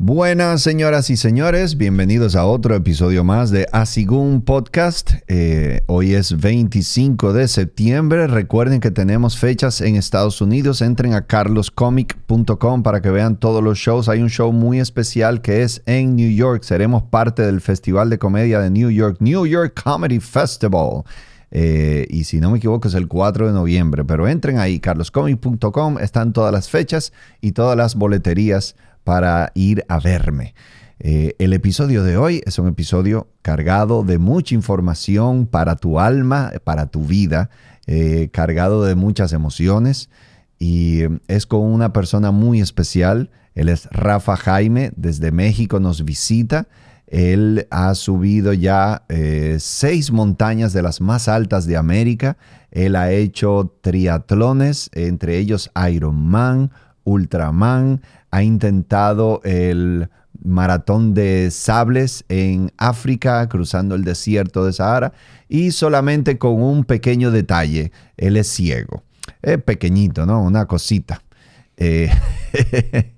Buenas señoras y señores, bienvenidos a otro episodio más de Asigún Podcast. Eh, hoy es 25 de septiembre. Recuerden que tenemos fechas en Estados Unidos. Entren a carloscomic.com para que vean todos los shows. Hay un show muy especial que es en New York. Seremos parte del Festival de Comedia de New York, New York Comedy Festival. Eh, y si no me equivoco es el 4 de noviembre, pero entren ahí, carloscomic.com, están todas las fechas y todas las boleterías para ir a verme. Eh, el episodio de hoy es un episodio cargado de mucha información para tu alma, para tu vida, eh, cargado de muchas emociones y em, es con una persona muy especial. Él es Rafa Jaime, desde México nos visita. Él ha subido ya eh, seis montañas de las más altas de América. Él ha hecho triatlones, entre ellos Ironman, Ultraman, ha intentado el maratón de sables en África, cruzando el desierto de Sahara, y solamente con un pequeño detalle, él es ciego. Es pequeñito, ¿no? Una cosita. Eh,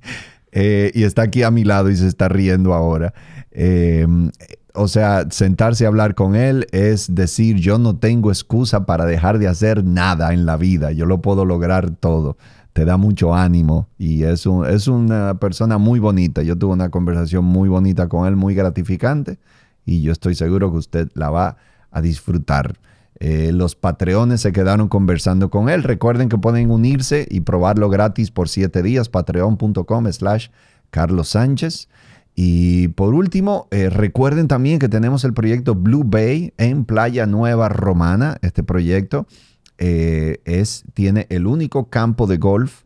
eh, y está aquí a mi lado y se está riendo ahora. Em, o sea, sentarse a hablar con él es decir, yo no tengo excusa para dejar de hacer nada en la vida, yo lo puedo lograr todo te da mucho ánimo y es, un, es una persona muy bonita. Yo tuve una conversación muy bonita con él, muy gratificante y yo estoy seguro que usted la va a disfrutar. Eh, los patreones se quedaron conversando con él. Recuerden que pueden unirse y probarlo gratis por siete días, patreon.com slash Carlos Sánchez. Y por último, eh, recuerden también que tenemos el proyecto Blue Bay en Playa Nueva Romana, este proyecto eh, es, tiene el único campo de golf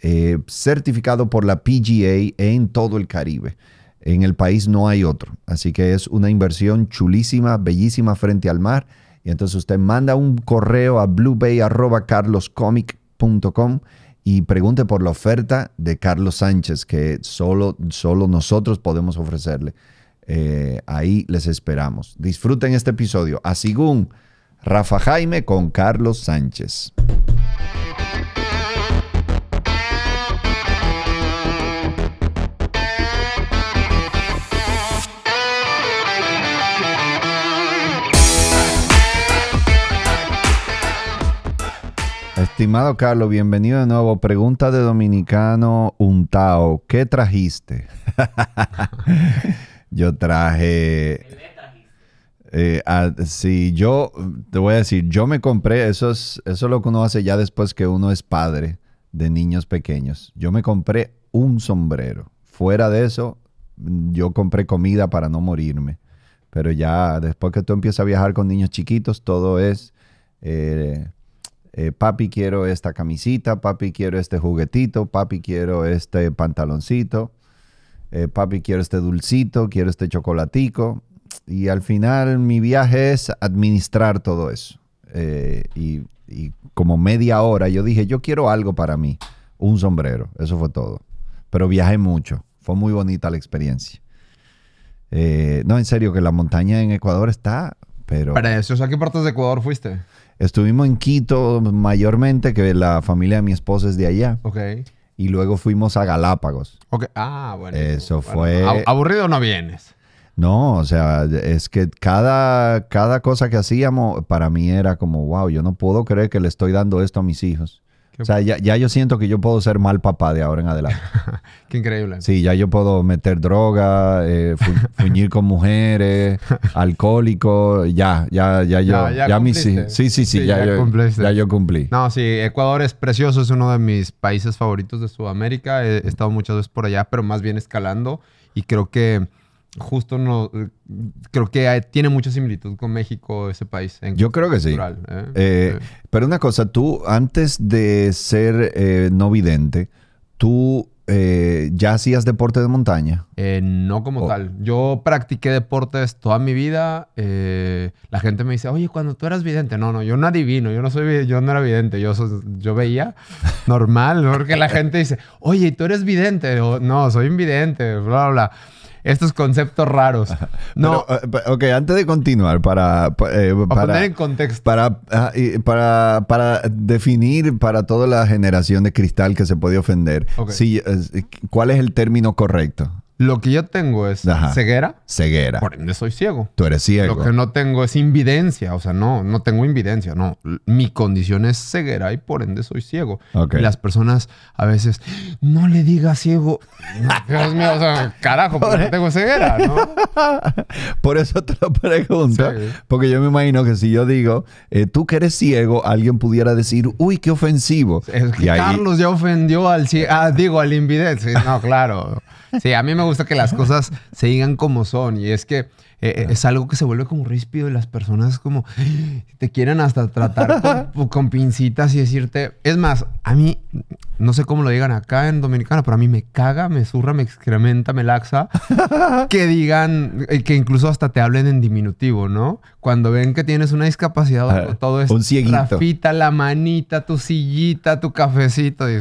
eh, certificado por la PGA en todo el Caribe. En el país no hay otro. Así que es una inversión chulísima, bellísima frente al mar. Y entonces usted manda un correo a bluebay.carloscomic.com y pregunte por la oferta de Carlos Sánchez, que solo, solo nosotros podemos ofrecerle. Eh, ahí les esperamos. Disfruten este episodio. A Sigún. Rafa Jaime con Carlos Sánchez. Estimado Carlos, bienvenido de nuevo. Pregunta de Dominicano Untao. ¿Qué trajiste? Yo traje... Eh, ah, si yo, te voy a decir, yo me compré, eso es, eso lo que uno hace ya después que uno es padre de niños pequeños. Yo me compré un sombrero. Fuera de eso, yo compré comida para no morirme. Pero ya después que tú empiezas a viajar con niños chiquitos, todo es, eh, eh, papi quiero esta camisita, papi quiero este juguetito, papi quiero este pantaloncito, papi quiero este dulcito, quiero este chocolatico. Y al final mi viaje es administrar todo eso. Eh, y, como media hora yo dije, yo quiero algo para mí, un sombrero, eso fue todo. Pero viajé mucho, fue muy bonita la experiencia. Eh, no, en serio, que la montaña en Ecuador está, pero... Para eso, ¿a qué partes de Ecuador fuiste? Estuvimos en Quito mayormente, que la familia de mi esposa es de allá. Ok y luego fuimos a Galápagos. Okay. Ah, bueno. Eso fue. Aburrido no vienes. No, o sea, es que cada, cada cosa que hacíamos para mí era como, wow, yo no puedo creer que le estoy dando esto a mis hijos. o sea, ya, yo siento que yo puedo ser mal papá de ahora en adelante. Qué increíble. Sí, ya yo puedo meter droga, eh, fuñir con mujeres, alcohólico, ya, ya, ya, yo, ya, mis Sí, sí, sí, ya, yo, ya, yo, cumplí. No, sí, Ecuador es precioso, es uno de mis países favoritos de Sudamérica. he estado muchas veces por allá, pero más bien escalando y creo que justo no creo que tiene mucha similitud con México ese país en yo creo que sí ¿eh? Eh, pero una cosa tú antes de ser eh, no vidente tú ya hacías deporte de montaña no como tal yo practiqué deportes toda mi vida la gente me dice oye cuando tú eras vidente no no yo no adivino yo no soy yo no era vidente yo yo veía normal porque la gente dice oye tú eres vidente o, no soy invidente bla bla, bla estos conceptos raros. No. Eh, ok, antes de continuar, para, eh, para, poner en contexto. Para, ah, para, para, definir para toda la generación de cristal que se puede ofender, eh, si, ¿cuál es el término correcto? Lo que yo tengo es ceguera. Ceguera. Por ende soy ciego. Tú eres ciego. Lo que no tengo es invidencia. O sea, no, no tengo invidencia. No. Mi condición es ceguera y por ende soy ciego. Y las personas a veces, no le digas ciego. Dios mío, o sea, carajo, pero pues no tengo ceguera, ¿no? por eso te lo pregunto. Porque yo me imagino que si yo digo, eh, tú que eres ciego, alguien pudiera decir, uy, qué ofensivo. Es que Carlos ya ofendió al ciego. Ah, digo, al invidente. No, claro. Sí, a mí me gusta que las cosas se digan como son. Y es que eh, eh, es algo que se vuelve como ríspido y las personas como ah", te quieren hasta tratar con, pincitas y decirte. Es más, a mí, no sé cómo lo digan acá en dominicano, pero a mí me caga, me zurra, me excrementa, me laxa. Que digan, eh, que incluso hasta te hablen en diminutivo, ¿no? Cuando ven que tienes una discapacidad, o todo es. la fita, la manita, tu sillita, tu cafecito. Y,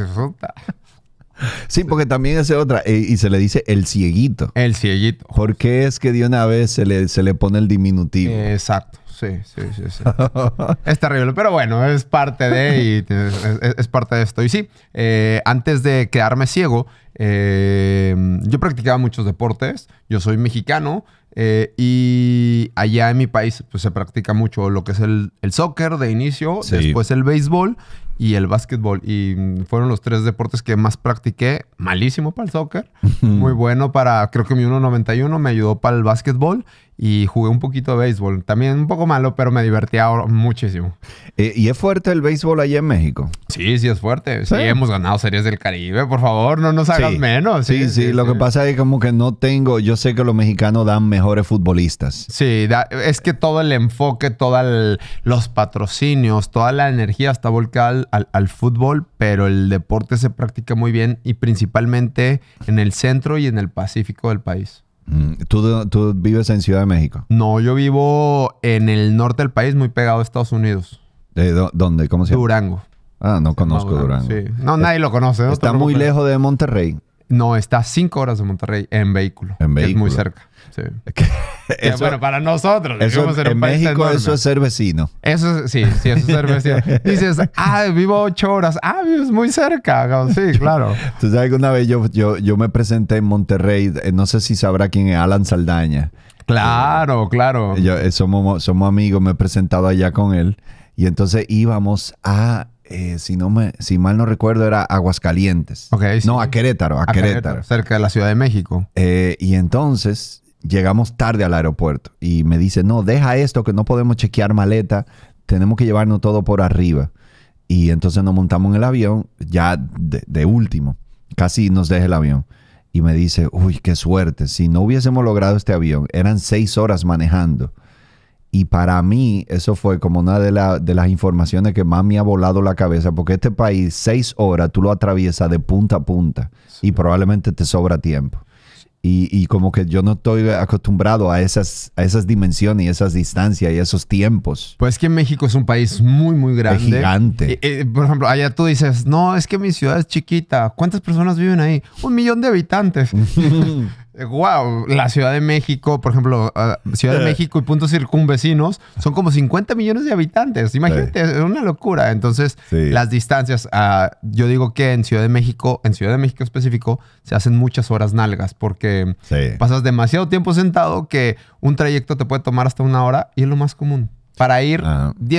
Sí, porque también es otra, eh, y se le dice el cieguito. El cieguito. ¿Por qué es que de una vez se le, se le pone el diminutivo? exacto. Sí, sí, sí, sí. es terrible, pero bueno, es parte de, y es, parte de esto. Y sí, eh, antes de quedarme ciego, eh, yo practicaba muchos deportes, yo soy mexicano y allá en mi país pues, se practica mucho lo que es el, soccer de inicio, después el béisbol y el básquetbol. Y mm, fueron los tres deportes que más practiqué. Malísimo para el soccer, muy bueno para, creo que mi 1.91 me ayudó para el básquetbol y jugué un poquito de béisbol. También un poco malo, pero me divertía muchísimo. ¿Y es fuerte el béisbol allá en México? Sí, sí es fuerte. Sí, hemos ganado series del Caribe. Por favor, no nos hagas menos. Sí, sí, Lo que pasa es como que no tengo... Yo sé que los mexicanos dan mejores futbolistas. Sí, es que todo el enfoque, todos los patrocinios, toda la energía está volcada al fútbol, pero el deporte se practica muy bien y principalmente en el centro y en el Pacífico del país. Mm, ¿Tú, ¿Tú, vives en Ciudad de México? No, yo vivo en el norte del país, muy pegado a Estados Unidos. ¿De dónde? ¿Cómo se llama? Durango. Ah, no conozco Durango. No, nadie eh, lo conoce. Está muy lejos de Monterrey. No, está cinco horas de Monterrey en vehículo. En vehículo. es muy cerca. Sí. bueno, para nosotros. en, México eso es ser vecino. Eso es, sí, sí, eso es ser vecino. Dices, ah, vivo ocho horas. Ah, vives muy cerca. Sí, claro. Entonces alguna vez yo, yo, yo me presenté en Monterrey, eh, no sé si sabrá quién es Alan Saldaña. Claro, eh, claro. Eh, somos, somos amigos, me he presentado allá con él. Y entonces íbamos a eh, si, no me, si mal no recuerdo, era Aguascalientes. No, a Querétaro, a, Querétaro, Cerca de la Ciudad de México. Eh, y entonces llegamos tarde al aeropuerto y me dice, no, deja esto que no podemos chequear maleta, tenemos que llevarnos todo por arriba. Y entonces nos montamos en el avión, ya de, de último, casi nos deja el avión. Y me dice, uy, qué suerte, si no hubiésemos logrado este avión, eran seis horas manejando y para mí eso fue como una de, de, las informaciones que más me ha volado la cabeza, porque este país, seis horas, tú lo atraviesas de punta a punta y probablemente te sobra tiempo. Y, y, como que yo no estoy acostumbrado a esas, a esas dimensiones y esas distancias y esos tiempos. Pues que México es un país muy, muy grande. gigante. Eh, por ejemplo, allá tú dices, no, es que mi ciudad es chiquita. ¿Cuántas personas viven ahí? Un millón de habitantes. Wow, la Ciudad de México, por ejemplo, ah, Ciudad de eh. México y puntos circunvecinos son como 50 millones de habitantes. Imagínate, es una locura. Entonces, las distancias, ah, yo digo que en Ciudad de México, en Ciudad de México específico, se hacen muchas horas nalgas porque pasas demasiado tiempo sentado que un trayecto te puede tomar hasta una hora y es lo más común para ir 10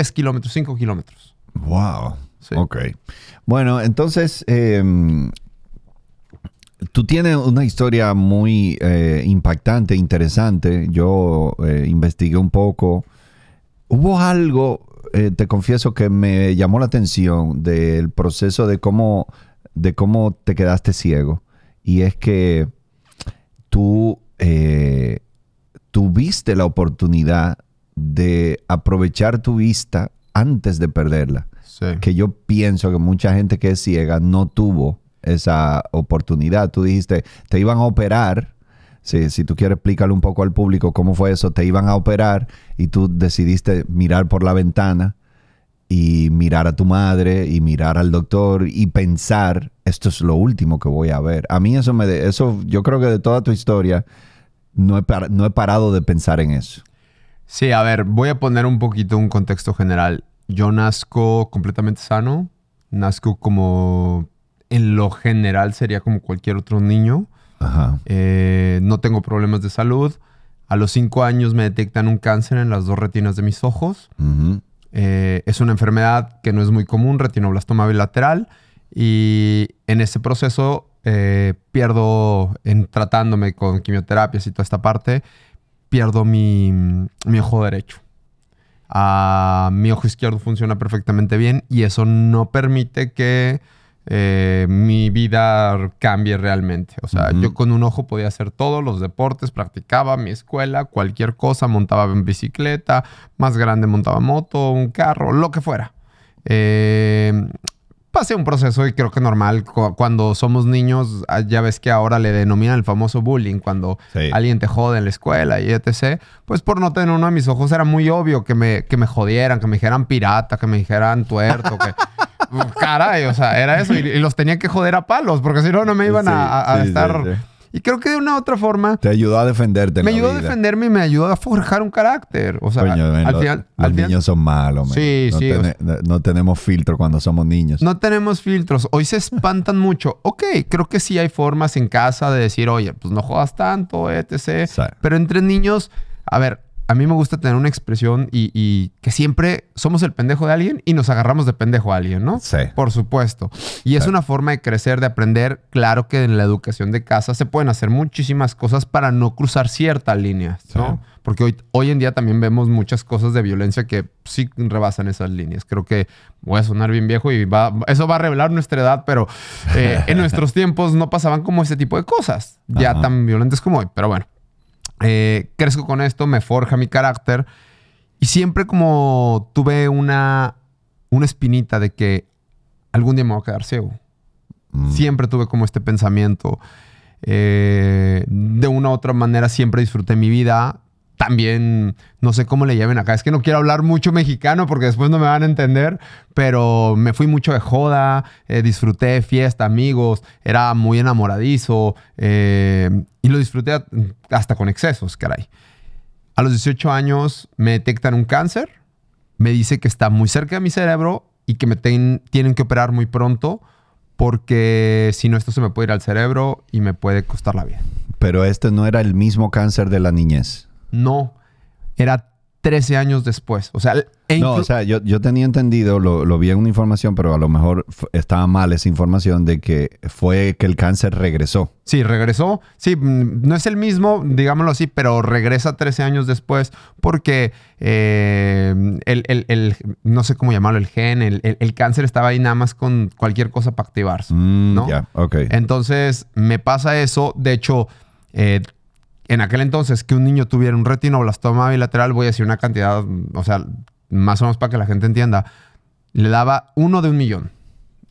ah. kilómetros, 5 kilómetros. Wow. Ok. Bueno, entonces, em, Tú tienes una historia muy eh, impactante, interesante. Yo eh, investigué un poco. Hubo algo, eh, te confieso, que me llamó la atención del proceso de cómo, de cómo te quedaste ciego. Y es que tú tuviste la oportunidad de aprovechar tu vista antes de perderla. Que yo pienso que mucha gente que es ciega no tuvo esa oportunidad. Tú dijiste, te iban a operar. si tú quieres explicarle un poco al público cómo fue eso, te iban a operar y tú decidiste mirar por la ventana y mirar a tu madre y mirar al doctor y pensar, esto es lo último que voy a ver. A mí eso me eso yo creo que de toda tu historia no he, no he parado de pensar en eso. Sí, a ver, voy a poner un poquito un contexto general. Yo nazco completamente sano, nazco como en lo general sería como cualquier otro niño. Eh, no tengo problemas de salud. A los cinco años me detectan un cáncer en las dos retinas de mis ojos. Eh, es una enfermedad que no es muy común, retinoblastoma bilateral. Y en ese proceso eh, pierdo, tratándome con quimioterapias y toda esta parte, pierdo mi, mi ojo derecho. Ah, mi ojo izquierdo funciona perfectamente bien y eso no permite que eh, mi vida cambie realmente. O sea, yo con un ojo podía hacer todos los deportes, practicaba mi escuela, cualquier cosa, montaba en bicicleta, más grande montaba moto, un carro, lo que fuera. Eh, pasé un proceso y creo que normal cuando somos niños, ah, ya ves que ahora le denominan el famoso bullying, cuando alguien te jode en la escuela y etc. Pues por no tener uno de mis ojos era muy obvio que me, que me jodieran, que me dijeran pirata, que me dijeran tuerto, que... Caray, o sea, era eso. Y, los tenía que joder a palos, porque si no, no me iban a, estar. y creo que de una u otra forma. Te ayudó a defenderte. Me ayudó a defenderme y me ayudó a forjar un carácter. O sea, al, final, los, son malos, Sí, no sí. no, tenemos filtro cuando somos niños. No tenemos filtros. Hoy se espantan mucho. Ok, creo que sí hay formas en casa de decir, oye, pues no jodas tanto, etc. Pero entre niños, a ver, a mí me gusta tener una expresión y, que siempre somos el pendejo de alguien y nos agarramos de pendejo a alguien, ¿no? Sí. Por supuesto. Y es una forma de crecer, de aprender. Claro que en la educación de casa se pueden hacer muchísimas cosas para no cruzar ciertas líneas, ¿no? Porque hoy, hoy en día también vemos muchas cosas de violencia que sí rebasan esas líneas. Creo que voy a sonar bien viejo y va, eso va a revelar nuestra edad, pero eh, en nuestros tiempos no pasaban como ese tipo de cosas, ya tan violentas como hoy. Pero bueno, eh, crezco con esto, me forja mi carácter. Y siempre como tuve una, una espinita de que algún día me voy a quedar ciego. Mm. Siempre tuve como este pensamiento. Eh, de una u otra manera siempre disfruté mi vida también, no sé cómo le lleven acá. Es que no quiero hablar mucho mexicano porque después no me van a entender, pero me fui mucho de joda, eh, disfruté fiesta, amigos, era muy enamoradizo eh, y lo disfruté hasta con excesos, caray. A los 18 años me detectan un cáncer, me dice que está muy cerca de mi cerebro y que me tienen que operar muy pronto porque si no esto se me puede ir al cerebro y me puede costar la vida. Pero este no era el mismo cáncer de la niñez. No, era 13 años después. O sea, e no, o sea, yo, tenía entendido, lo, vi en una información, pero a lo mejor estaba mal esa información de que fue que el cáncer regresó. Sí, regresó. Sí, mm, no es el mismo, digámoslo así, pero regresa 13 años después porque eh, el, no sé cómo llamarlo, el gen, el, cáncer estaba ahí nada más con cualquier cosa para activarse. Mm, ya, ok. Entonces, me pasa eso. De hecho, eh, en aquel entonces que un niño tuviera un retinoblastoma bilateral, voy a decir una cantidad, o sea, más o menos para que la gente entienda, le daba uno de un millón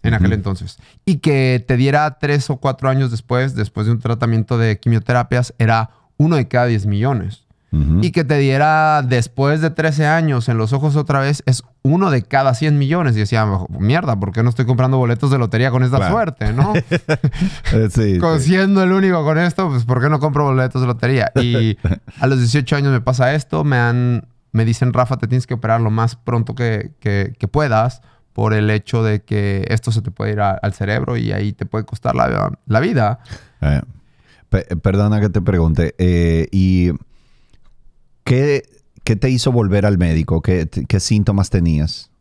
en aquel entonces. Y que te diera tres o cuatro años después, después de un tratamiento de quimioterapias, era uno de cada diez millones y que te diera después de 13 años en los ojos otra vez, es uno de cada 100 millones. Y decía, mierda, ¿por qué no estoy comprando boletos de lotería con esta suerte, no? Eh, siendo el único con esto, pues ¿por qué no compro boletos de lotería? Y a los 18 años me pasa esto, me han... Me dicen, Rafa, te tienes que operar lo más pronto que, puedas por el hecho de que esto se te puede ir al cerebro y ahí te puede costar la, vida. Eh, perdona que te pregunte. Eh, y ¿Qué, te hizo volver al médico? ¿Qué, ¿Qué, síntomas tenías?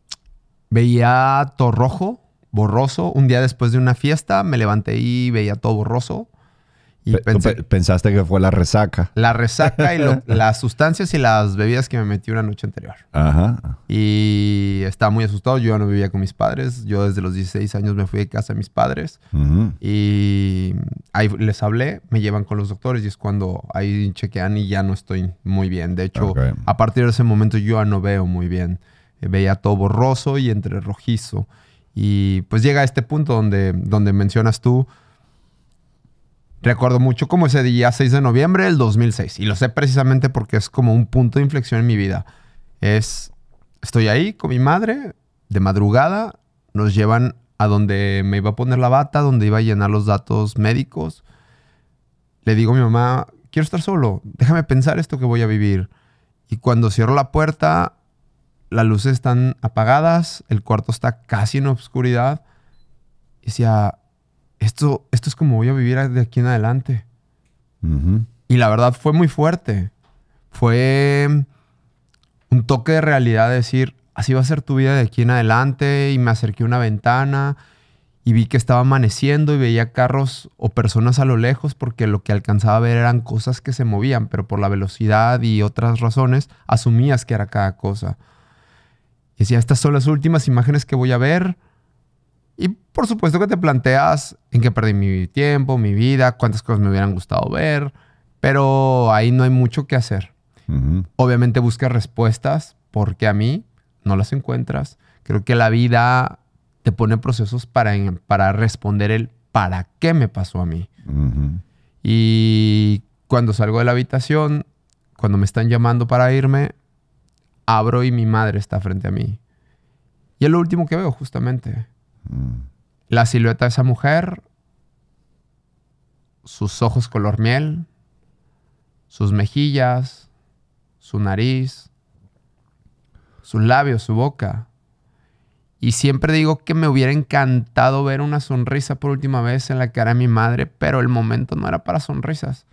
Veía todo rojo, borroso. Un día después de una fiesta me levanté y veía todo borroso pensaste que fue la resaca. La resaca y las sustancias y las bebidas que me metí una noche anterior. Ajá. Y estaba muy asustado. Yo no vivía con mis padres. Yo desde los 16 años me fui de casa de mis padres. Y ahí les hablé, me llevan con los doctores y es cuando ahí chequean y ya no estoy muy bien. De hecho, a partir de ese momento yo ya no veo muy bien. Eh, veía todo borroso y entre rojizo. Y pues llega a este punto donde, donde mencionas tú Recuerdo mucho como ese día 6 de noviembre del 2006 y lo sé precisamente porque es como un punto de inflexión en mi vida. Es, estoy ahí con mi madre, de madrugada, nos llevan a donde me iba a poner la bata, donde iba a llenar los datos médicos. Le digo a mi mamá, quiero estar solo, déjame pensar esto que voy a vivir. Y cuando cierro la puerta, las luces están apagadas, el cuarto está casi en obscuridad. Y decía, esto, es como voy a vivir de aquí en adelante. Y la verdad fue muy fuerte. Fue un toque de realidad decir, así va a ser tu vida de aquí en adelante. Y me acerqué a una ventana y vi que estaba amaneciendo y veía carros o personas a lo lejos porque lo que alcanzaba a ver eran cosas que se movían, pero por la velocidad y otras razones asumías que era cada cosa. Y decía, estas son las últimas imágenes que voy a ver y por supuesto que te planteas en qué perdí mi tiempo, mi vida, cuántas cosas me hubieran gustado ver, pero ahí no hay mucho que hacer. Obviamente buscas respuestas porque a mí no las encuentras. Creo que la vida te pone procesos para, para responder el para qué me pasó a mí. Y cuando salgo de la habitación, cuando me están llamando para irme, abro y mi madre está frente a mí. Y es lo último que veo, justamente. Mm. La silueta de esa mujer, sus ojos color miel, sus mejillas, su nariz, sus labios, su boca. Y siempre digo que me hubiera encantado ver una sonrisa por última vez en la cara de mi madre, pero el momento no era para sonrisas.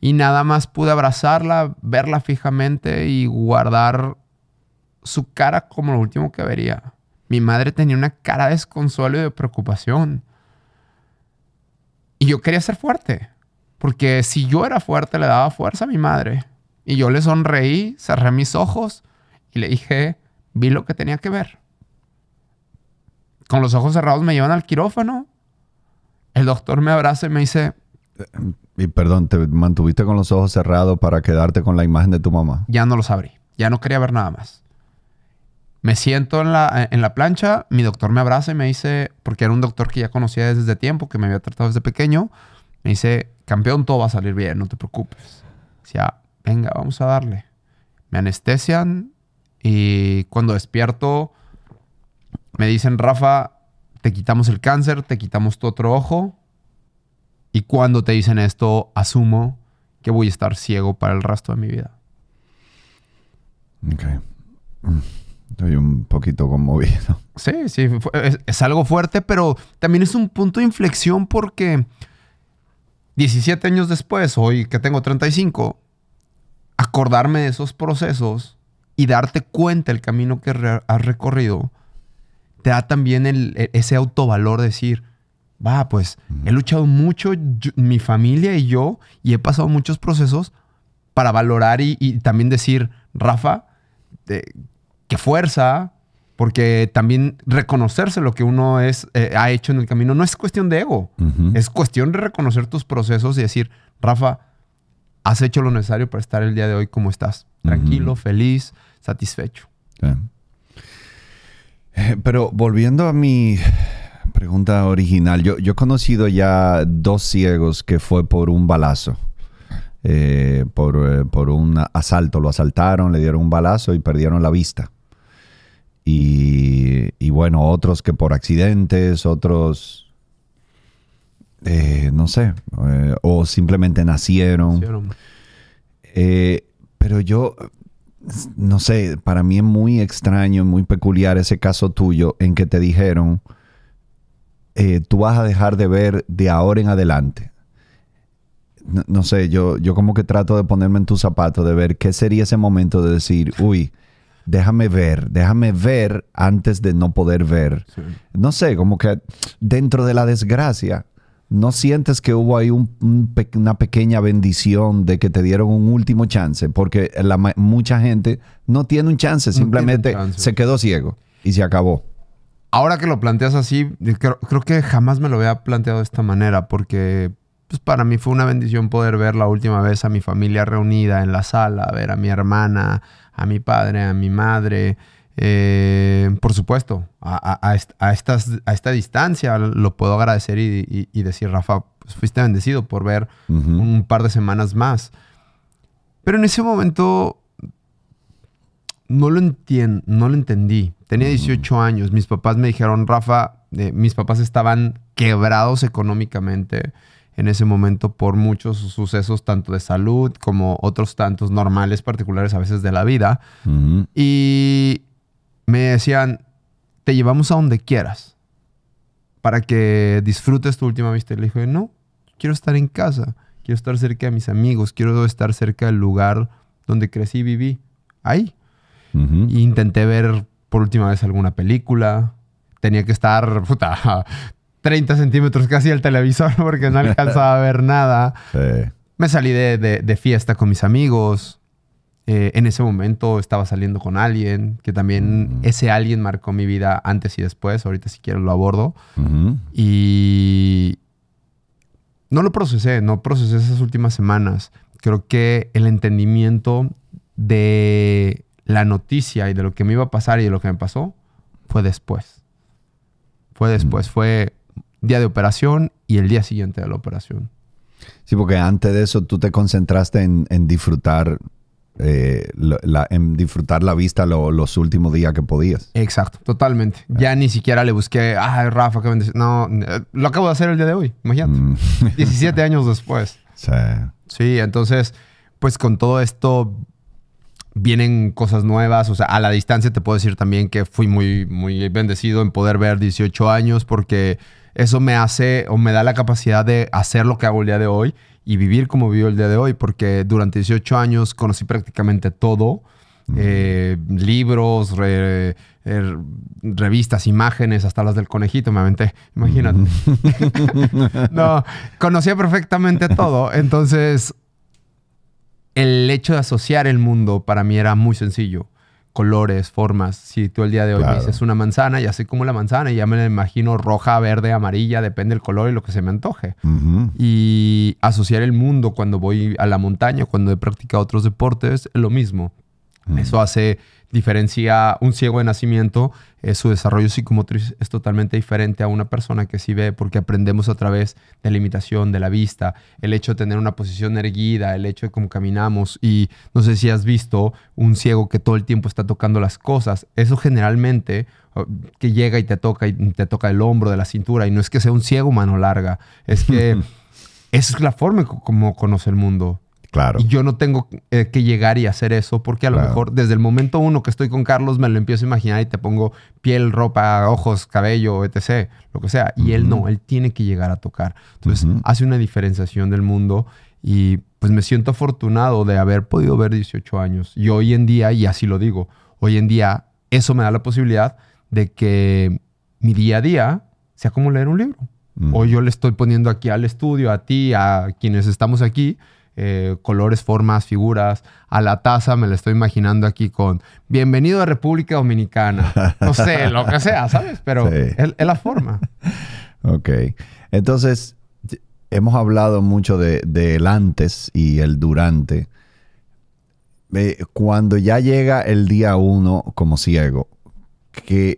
Y nada más pude abrazarla, verla fijamente y guardar su cara como lo último que vería. Mi madre tenía una cara de desconsuelo y de preocupación. Y yo quería ser fuerte, porque si yo era fuerte le daba fuerza a mi madre. Y yo le sonreí, cerré mis ojos y le dije, vi lo que tenía que ver. Con los ojos cerrados me llevan al quirófano. El doctor me abraza y me dice... Eh, y perdón, ¿te mantuviste con los ojos cerrados para quedarte con la imagen de tu mamá? Ya no lo abrí. Ya no quería ver nada más. Me siento en la, plancha, mi doctor me abraza y me dice, porque era un doctor que ya conocía desde tiempo, que me había tratado desde pequeño, me dice, campeón, todo va a salir bien, no te preocupes. Sea, venga, vamos a darle. Me anestesian y cuando despierto me dicen, Rafa, te quitamos el cáncer, te quitamos tu otro ojo. Y cuando te dicen esto, asumo que voy a estar ciego para el resto de mi vida. Ok. Mm. Estoy un poquito conmovido. Sí, sí, es, algo fuerte, pero también es un punto de inflexión porque 17 años después, hoy que tengo 35, acordarme de esos procesos y darte cuenta el camino que has recorrido, te da también e-, ese autovalor decir, va, pues he luchado mucho, mi familia y yo, y he pasado muchos procesos para valorar y, también decir, Rafa, fuerza, porque también reconocerse lo que uno es, eh, ha hecho en el camino no es cuestión de ego, es cuestión de reconocer tus procesos y decir, Rafa, has hecho lo necesario para estar el día de hoy como estás, tranquilo, feliz, satisfecho. Eh, pero volviendo a mi pregunta original, yo, he conocido ya dos ciegos que fue por un balazo. Eh, por un asalto, lo asaltaron, le dieron un balazo y perdieron la vista. Y, bueno, otros que por accidentes, otros, eh, no sé, eh, o simplemente nacieron. Eh, pero yo, no sé, para mí es muy extraño, muy peculiar ese caso tuyo en que te dijeron, tú vas a dejar de ver de ahora en adelante. No, sé, yo, yo como que trato de ponerme en tu zapato, de ver qué sería ese momento de decir, uy, déjame ver, déjame ver antes de no poder ver. No sé, como que dentro de la desgracia, ¿no sientes que hubo ahí una pequeña bendición de que te dieron un último chance? Porque mucha gente no tiene un chance, simplemente se quedó ciego y se acabó. Ahora que lo planteas así, eh, creo, que jamás me lo había planteado de esta manera, porque pues para mí fue una bendición poder ver la última vez a mi familia reunida en la sala, ver a mi hermana, a mi padre, a mi madre, eh, por supuesto, a, estas, a, esta distancia lo puedo agradecer y, decir, Rafa, pues, fuiste bendecido por ver un par de semanas más. Pero en ese momento no lo, no lo entendí. Tenía 18 años, mis papás me dijeron, Rafa, eh, mis papás estaban quebrados económicamente en ese momento por muchos sucesos, tanto de salud como otros tantos normales, particulares a veces de la vida. Y me decían, te llevamos a donde quieras para que disfrutes tu última vista. Y le dije, no, quiero estar en casa, quiero estar cerca de mis amigos, quiero estar cerca del lugar donde crecí y viví. Ahí. E intenté ver por última vez alguna película, tenía que estar puta, 30 centímetros casi el televisor porque no alcanzaba a ver nada. Me salí de, fiesta con mis amigos. Eh, en ese momento estaba saliendo con alguien, que también mm. ese alguien marcó mi vida antes y después. Ahorita si quiero lo abordo. Y no lo procesé, no procesé esas últimas semanas. Creo que el entendimiento de la noticia y de lo que me iba a pasar y de lo que me pasó fue después. Fue después, mm. fue día de operación y el día siguiente de la operación. Sí, porque antes de eso tú te concentraste en, disfrutar. Eh, la, en disfrutar la vista los últimos días que podías. Exacto, totalmente. Ah. Ya ni siquiera le busqué, ay, Rafa, que bendecido. No, eh, lo acabo de hacer el día de hoy, imagínate. 17 mm. años después. Sí. Sí, entonces, pues con todo esto vienen cosas nuevas. O sea, a la distancia te puedo decir también que fui muy, muy bendecido en poder ver 18 años porque eso me hace o me da la capacidad de hacer lo que hago el día de hoy y vivir como vivo el día de hoy, porque durante 18 años conocí prácticamente todo. Eh, libros, eh, revistas, imágenes, hasta las del conejito, me aventé, imagínate. no, conocía perfectamente todo, entonces el hecho de asociar el mundo para mí era muy sencillo colores, formas. Si tú el día de hoy dices una manzana, ya sé cómo la manzana y ya me la imagino roja, verde, amarilla, depende del color y lo que se me antoje. Y asociar el mundo cuando voy a la montaña, cuando he practicado otros deportes, es lo mismo. Mm. Eso hace diferencia un ciego de nacimiento, eh, su desarrollo psicomotriz es totalmente diferente a una persona que sí ve porque aprendemos a través de la imitación, de la vista, el hecho de tener una posición erguida, el hecho de cómo caminamos y no sé si has visto un ciego que todo el tiempo está tocando las cosas, eso generalmente oh, que llega y te toca y te toca el hombro de la cintura y no es que sea un ciego mano larga, es que esa es la forma como conoce el mundo. Y yo no tengo eh, que llegar y hacer eso, porque a lo mejor desde el momento uno que estoy con Carlos me lo empiezo a imaginar y te pongo piel, ropa, ojos, cabello, etc., lo que sea. Y él no, él tiene que llegar a tocar. Entonces hace una diferenciación del mundo y pues me siento afortunado de haber podido ver 18 años. Y hoy en día, y así lo digo, hoy en día eso me da la posibilidad de que mi día a día sea como leer un libro. O yo le estoy poniendo aquí al estudio, a ti, a quienes estamos aquí eh, colores, formas, figuras. A la taza me la estoy imaginando aquí con bienvenido a República Dominicana. No sé, lo que sea, ¿sabes? Pero es, la forma. ok. Entonces, hemos hablado mucho del de, antes y el durante. Eh, cuando ya llega el día uno como ciego, ¿qué,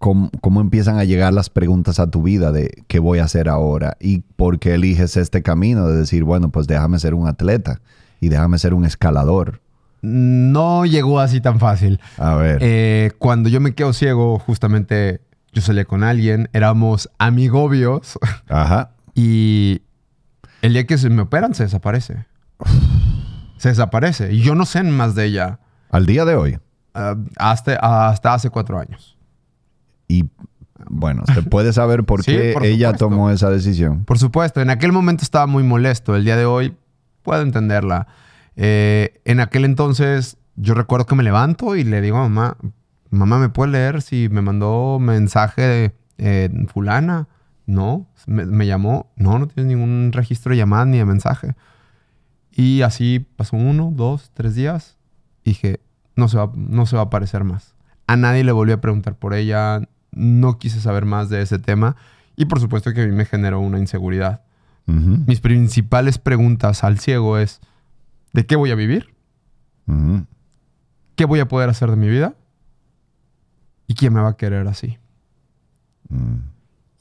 cómo, empiezan a llegar las preguntas a tu vida de qué voy a hacer ahora y por qué eliges este camino de decir, bueno, pues déjame ser un atleta y déjame ser un escalador. No llegó así tan fácil. A ver. Eh, cuando yo me quedo ciego, justamente yo salía con alguien, éramos amigobios. Ajá. Y el día que se me operan, se desaparece. se desaparece. Y yo no sé más de ella. ¿Al día de hoy? Ah, hasta, hasta hace cuatro años. Y bueno, se puede saber por qué ella tomó esa decisión. Por supuesto, en aquel momento estaba muy molesto, el día de hoy puedo entenderla. Eh, en aquel entonces yo recuerdo que me levanto y le digo a mamá, mamá, ¿me puede leer si me mandó mensaje de eh, fulana? No, me, llamó, no, no tiene ningún registro de llamada ni de mensaje. Y así pasó uno, dos, tres días. Y dije, no se va, no se va a aparecer más. A nadie le volví a preguntar por ella, no quise saber más de ese tema y por supuesto que a mí me generó una inseguridad. Mis principales preguntas al ciego es, ¿de qué voy a vivir? ¿Qué voy a poder hacer de mi vida? ¿Y quién me va a querer así? Mm.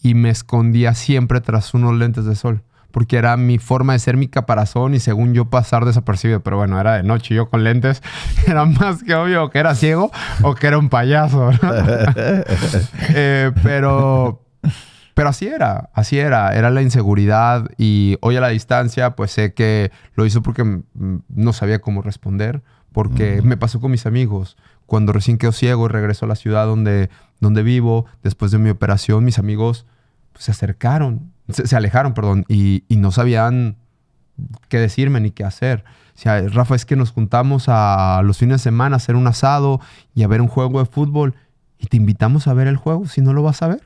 Y me escondía siempre tras unos lentes de sol porque era mi forma de ser mi caparazón y según yo pasar desapercibido. Pero bueno, era de noche, yo con lentes, era más que obvio que era ciego o que era un payaso. Eh, pero, pero así era, así era, era la inseguridad y hoy a la distancia, pues sé que lo hizo porque mm, no sabía cómo responder, porque me pasó con mis amigos. Cuando recién quedo ciego y regresó a la ciudad donde, donde vivo, después de mi operación, mis amigos pues, se acercaron se, alejaron, perdón, y, no sabían qué decirme ni qué hacer. O sea, Rafa, es que nos juntamos a los fines de semana a hacer un asado y a ver un juego de fútbol y te invitamos a ver el juego si no lo vas a ver.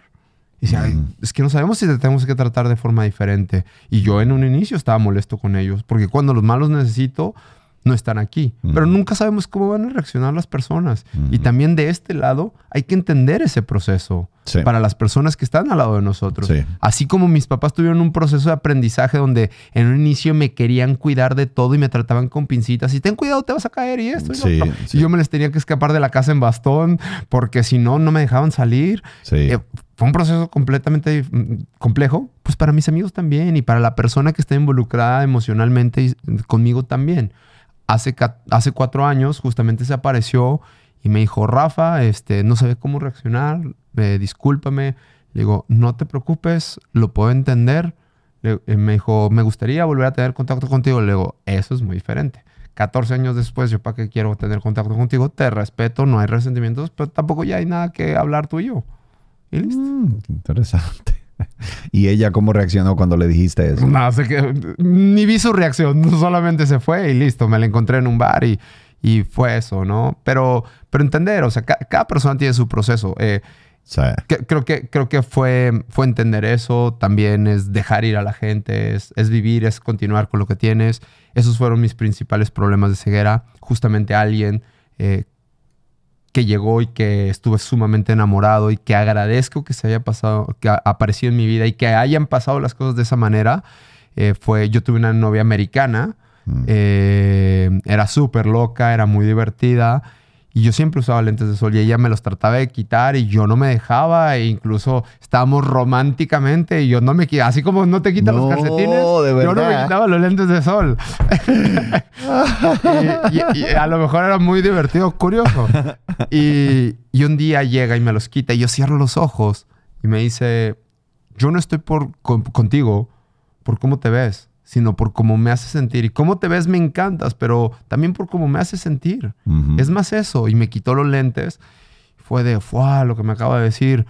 Y mm. es que no sabemos si te tenemos que tratar de forma diferente. Y yo en un inicio estaba molesto con ellos, porque cuando los malos necesito, no están aquí. Pero nunca sabemos cómo van a reaccionar las personas. Y también de este lado hay que entender ese proceso para las personas que están al lado de nosotros. Así como mis papás tuvieron un proceso de aprendizaje donde en un inicio me querían cuidar de todo y me trataban con pincitas y ten cuidado, te vas a caer y esto. Y, yo me les tenía que escapar de la casa en bastón porque si no, no me dejaban salir. Eh, fue un proceso completamente mm, complejo, pues para mis amigos también y para la persona que está involucrada emocionalmente conmigo también hace, hace cuatro años justamente se apareció y me dijo, Rafa, este, no sé cómo reaccionar, eh, discúlpame. Le digo, no te preocupes, lo puedo entender. Eh, me dijo, me gustaría volver a tener contacto contigo. Le digo, eso es muy diferente. 14 años después, yo para qué quiero tener contacto contigo, te respeto, no hay resentimientos, pero tampoco ya hay nada que hablar tú y yo. Y listo. Mm, interesante. ¿Y ella cómo reaccionó cuando le dijiste eso? No, que, ni vi su reacción, solamente se fue y listo, me la encontré en un bar y, fue eso, ¿no? Pero, pero entender, o sea, cada persona tiene su proceso. Eh, que, creo que, creo que fue, fue entender eso, también es dejar ir a la gente, es, es vivir, es continuar con lo que tienes. Esos fueron mis principales problemas de ceguera. Justamente alguien eh, que llegó y que estuve sumamente enamorado y que agradezco que se haya pasado, que ha aparecido en mi vida y que hayan pasado las cosas de esa manera. Eh, fue, yo tuve una novia americana, mm. eh, era súper loca, era muy divertida y yo siempre usaba lentes de sol y ella me los trataba de quitar y yo no me dejaba. E incluso estábamos románticamente y yo no me quitaba. Así como no te quitan los calcetines, yo no me quitaba los lentes de sol. y, a lo mejor era muy divertido, curioso. Y, un día llega y me los quita y yo cierro los ojos y me dice, yo no estoy por, contigo por cómo te ves sino por cómo me hace sentir. Y cómo te ves me encantas, pero también por cómo me hace sentir. Es más eso. Y me quitó los lentes. Fue de, ¡fua! Lo que me acaba de decir.